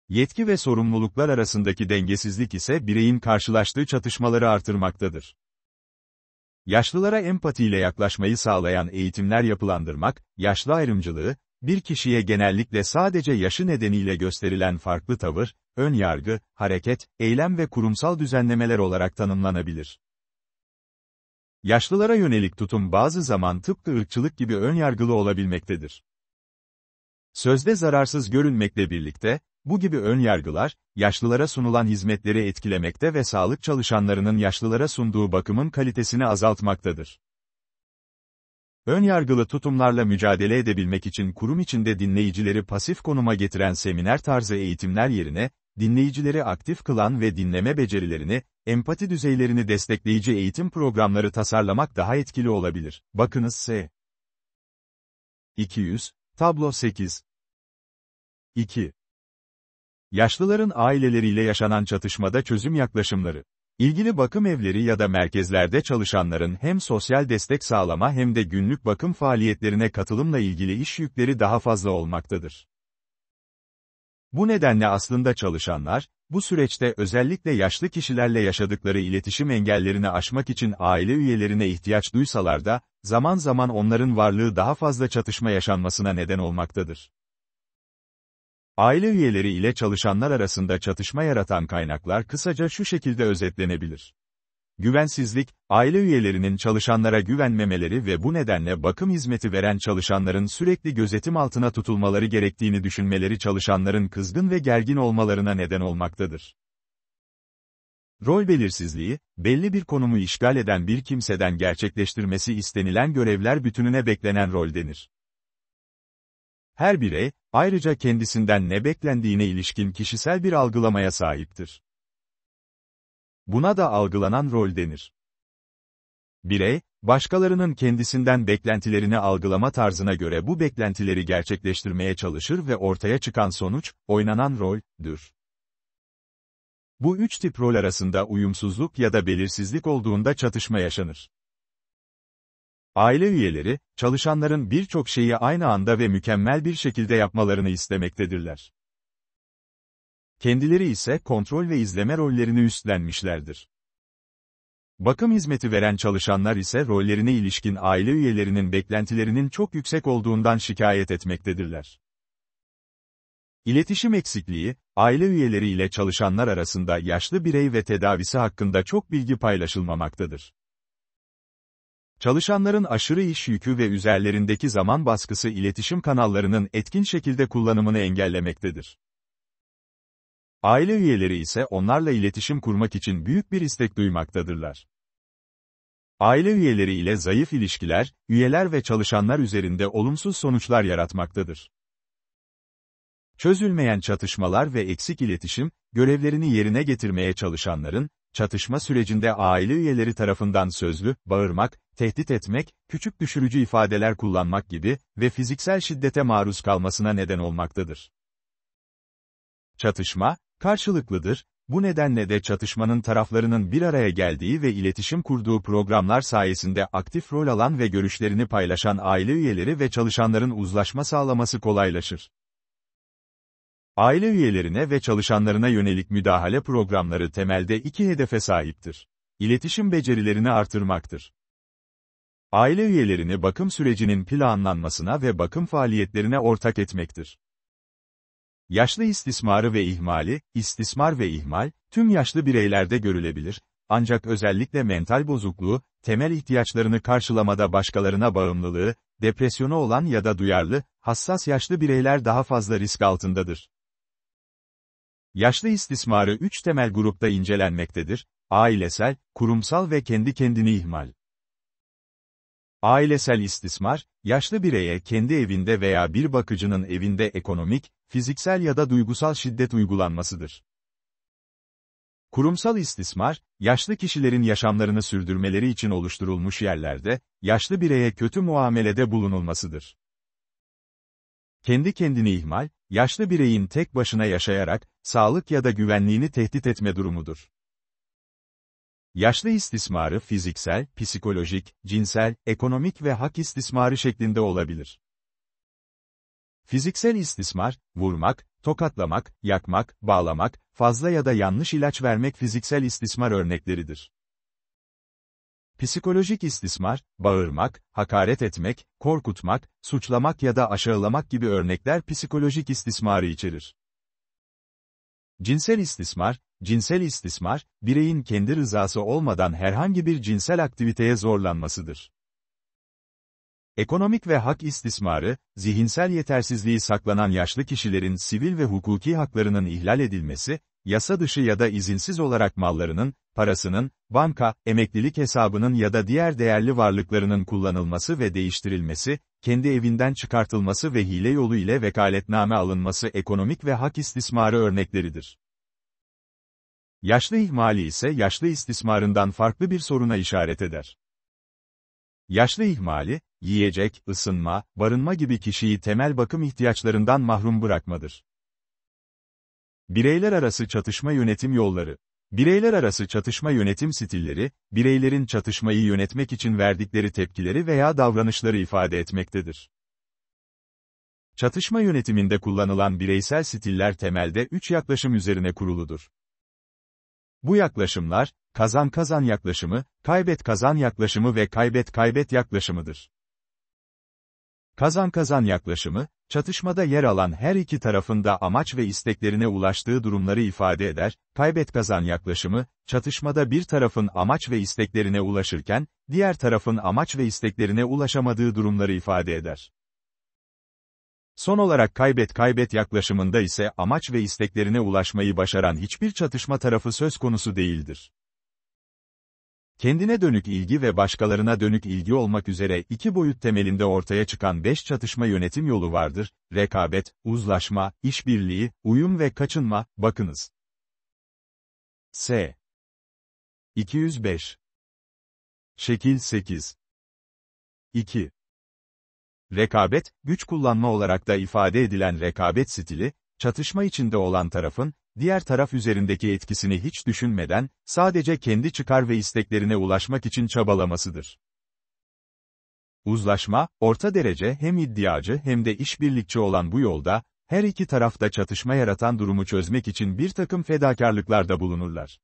Yetki ve sorumluluklar arasındaki dengesizlik ise bireyin karşılaştığı çatışmaları artırmaktadır. Yaşlılara empatiyle yaklaşmayı sağlayan eğitimler yapılandırmak, yaşlı ayrımcılığı, bir kişiye genellikle sadece yaşı nedeniyle gösterilen farklı tavır, ön yargı, hareket, eylem ve kurumsal düzenlemeler olarak tanımlanabilir. Yaşlılara yönelik tutum bazı zaman tıpkı ırkçılık gibi ön yargılı olabilmektedir. Sözde zararsız görünmekle birlikte, bu gibi ön yargılar, yaşlılara sunulan hizmetleri etkilemekte ve sağlık çalışanlarının yaşlılara sunduğu bakımın kalitesini azaltmaktadır. Ön yargılı tutumlarla mücadele edebilmek için kurum içinde dinleyicileri pasif konuma getiren seminer tarzı eğitimler yerine, dinleyicileri aktif kılan ve dinleme becerilerini, empati düzeylerini destekleyici eğitim programları tasarlamak daha etkili olabilir. Bakınız S. 200, Tablo 8 2. Yaşlıların aileleriyle yaşanan çatışmada çözüm yaklaşımları. İlgili bakım evleri ya da merkezlerde çalışanların hem sosyal destek sağlama hem de günlük bakım faaliyetlerine katılımla ilgili iş yükleri daha fazla olmaktadır. Bu nedenle aslında çalışanlar, bu süreçte özellikle yaşlı kişilerle yaşadıkları iletişim engellerini aşmak için aile üyelerine ihtiyaç duysalar da, zaman zaman onların varlığı daha fazla çatışma yaşanmasına neden olmaktadır. Aile üyeleri ile çalışanlar arasında çatışma yaratan kaynaklar kısaca şu şekilde özetlenebilir. Güvensizlik, aile üyelerinin çalışanlara güvenmemeleri ve bu nedenle bakım hizmeti veren çalışanların sürekli gözetim altına tutulmaları gerektiğini düşünmeleri çalışanların kızgın ve gergin olmalarına neden olmaktadır. Rol belirsizliği, belli bir konumu işgal eden bir kimseden gerçekleştirmesi istenilen görevler bütününe beklenen rol denir. Her birey, ayrıca kendisinden ne beklendiğine ilişkin kişisel bir algılamaya sahiptir. Buna da algılanan rol denir. Birey, başkalarının kendisinden beklentilerini algılama tarzına göre bu beklentileri gerçekleştirmeye çalışır ve ortaya çıkan sonuç, oynanan roldür. Bu üç tip rol arasında uyumsuzluk ya da belirsizlik olduğunda çatışma yaşanır. Aile üyeleri, çalışanların birçok şeyi aynı anda ve mükemmel bir şekilde yapmalarını istemektedirler. Kendileri ise kontrol ve izleme rollerini üstlenmişlerdir. Bakım hizmeti veren çalışanlar ise rollerine ilişkin aile üyelerinin beklentilerinin çok yüksek olduğundan şikayet etmektedirler. İletişim eksikliği, aile üyeleri ile çalışanlar arasında yaşlı birey ve tedavisi hakkında çok bilgi paylaşılmamaktadır. Çalışanların aşırı iş yükü ve üzerlerindeki zaman baskısı iletişim kanallarının etkin şekilde kullanımını engellemektedir. Aile üyeleri ise onlarla iletişim kurmak için büyük bir istek duymaktadırlar. Aile üyeleri ile zayıf ilişkiler, üyeler ve çalışanlar üzerinde olumsuz sonuçlar yaratmaktadır. Çözülmeyen çatışmalar ve eksik iletişim, görevlerini yerine getirmeye çalışanların, Çatışma sürecinde aile üyeleri tarafından sözlü, bağırmak, tehdit etmek, küçük düşürücü ifadeler kullanmak gibi ve fiziksel şiddete maruz kalmasına neden olmaktadır. Çatışma, karşılıklıdır, bu nedenle de çatışmanın taraflarının bir araya geldiği ve iletişim kurduğu programlar sayesinde aktif rol alan ve görüşlerini paylaşan aile üyeleri ve çalışanların uzlaşma sağlaması kolaylaşır aile üyelerine ve çalışanlarına yönelik müdahale programları temelde iki hedefe sahiptir. İletişim becerilerini artırmaktır. Aile üyelerini bakım sürecinin planlanmasına ve bakım faaliyetlerine ortak etmektir. Yaşlı istismarı ve ihmali, istismar ve ihmal, tüm yaşlı bireylerde görülebilir, ancak özellikle mental bozukluğu, temel ihtiyaçlarını karşılamada başkalarına bağımlılığı, depresyonu olan ya da duyarlı, hassas yaşlı bireyler daha fazla risk altındadır. Yaşlı istismarı üç temel grupta incelenmektedir, ailesel, kurumsal ve kendi kendini ihmal. Ailesel istismar, yaşlı bireye kendi evinde veya bir bakıcının evinde ekonomik, fiziksel ya da duygusal şiddet uygulanmasıdır. Kurumsal istismar, yaşlı kişilerin yaşamlarını sürdürmeleri için oluşturulmuş yerlerde, yaşlı bireye kötü muamelede bulunulmasıdır. Kendi kendini ihmal, yaşlı bireyin tek başına yaşayarak, sağlık ya da güvenliğini tehdit etme durumudur. Yaşlı istismarı fiziksel, psikolojik, cinsel, ekonomik ve hak istismarı şeklinde olabilir. Fiziksel istismar, vurmak, tokatlamak, yakmak, bağlamak, fazla ya da yanlış ilaç vermek fiziksel istismar örnekleridir. Psikolojik istismar, bağırmak, hakaret etmek, korkutmak, suçlamak ya da aşağılamak gibi örnekler psikolojik istismarı içerir. Cinsel istismar, cinsel istismar, bireyin kendi rızası olmadan herhangi bir cinsel aktiviteye zorlanmasıdır. Ekonomik ve hak istismarı, zihinsel yetersizliği saklanan yaşlı kişilerin sivil ve hukuki haklarının ihlal edilmesi, yasa dışı ya da izinsiz olarak mallarının, parasının, banka, emeklilik hesabının ya da diğer değerli varlıklarının kullanılması ve değiştirilmesi, kendi evinden çıkartılması ve hile yolu ile vekaletname alınması ekonomik ve hak istismarı örnekleridir. Yaşlı ihmali ise yaşlı istismarından farklı bir soruna işaret eder. Yaşlı ihmali, yiyecek, ısınma, barınma gibi kişiyi temel bakım ihtiyaçlarından mahrum bırakmadır. Bireyler arası çatışma yönetim yolları Bireyler arası çatışma yönetim stilleri, bireylerin çatışmayı yönetmek için verdikleri tepkileri veya davranışları ifade etmektedir. Çatışma yönetiminde kullanılan bireysel stiller temelde üç yaklaşım üzerine kuruludur. Bu yaklaşımlar, kazan-kazan yaklaşımı, kaybet-kazan yaklaşımı ve kaybet-kaybet yaklaşımıdır. Kazan-kazan yaklaşımı, Çatışmada yer alan her iki tarafında amaç ve isteklerine ulaştığı durumları ifade eder, kaybet-kazan yaklaşımı, çatışmada bir tarafın amaç ve isteklerine ulaşırken, diğer tarafın amaç ve isteklerine ulaşamadığı durumları ifade eder. Son olarak kaybet-kaybet yaklaşımında ise amaç ve isteklerine ulaşmayı başaran hiçbir çatışma tarafı söz konusu değildir. Kendine dönük ilgi ve başkalarına dönük ilgi olmak üzere iki boyut temelinde ortaya çıkan beş çatışma yönetim yolu vardır, rekabet, uzlaşma, işbirliği, uyum ve kaçınma, bakınız. S. 205 Şekil 8 2. Rekabet, güç kullanma olarak da ifade edilen rekabet stili, çatışma içinde olan tarafın, diğer taraf üzerindeki etkisini hiç düşünmeden, sadece kendi çıkar ve isteklerine ulaşmak için çabalamasıdır. Uzlaşma, orta derece hem iddiacı hem de işbirlikçi olan bu yolda, her iki tarafta çatışma yaratan durumu çözmek için bir takım fedakarlıklarda bulunurlar.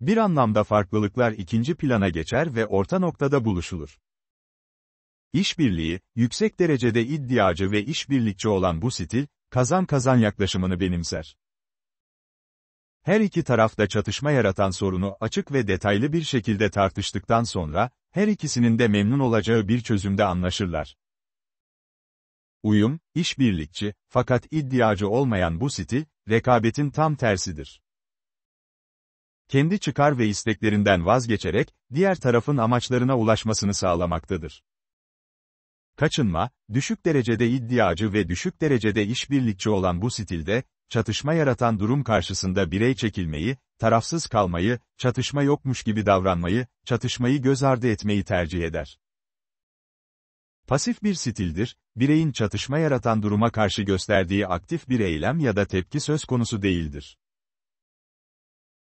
Bir anlamda farklılıklar ikinci plana geçer ve orta noktada buluşulur. İşbirliği, yüksek derecede iddiacı ve işbirlikçi olan bu stil, kazan kazan yaklaşımını benimser. Her iki tarafta çatışma yaratan sorunu açık ve detaylı bir şekilde tartıştıktan sonra, her ikisinin de memnun olacağı bir çözümde anlaşırlar. Uyum, işbirlikçi, fakat iddiacı olmayan bu siti rekabetin tam tersidir. Kendi çıkar ve isteklerinden vazgeçerek, diğer tarafın amaçlarına ulaşmasını sağlamaktadır. Kaçınma, düşük derecede iddiacı ve düşük derecede işbirlikçi olan bu stilde, çatışma yaratan durum karşısında birey çekilmeyi, tarafsız kalmayı, çatışma yokmuş gibi davranmayı, çatışmayı göz ardı etmeyi tercih eder. Pasif bir stildir, bireyin çatışma yaratan duruma karşı gösterdiği aktif bir eylem ya da tepki söz konusu değildir.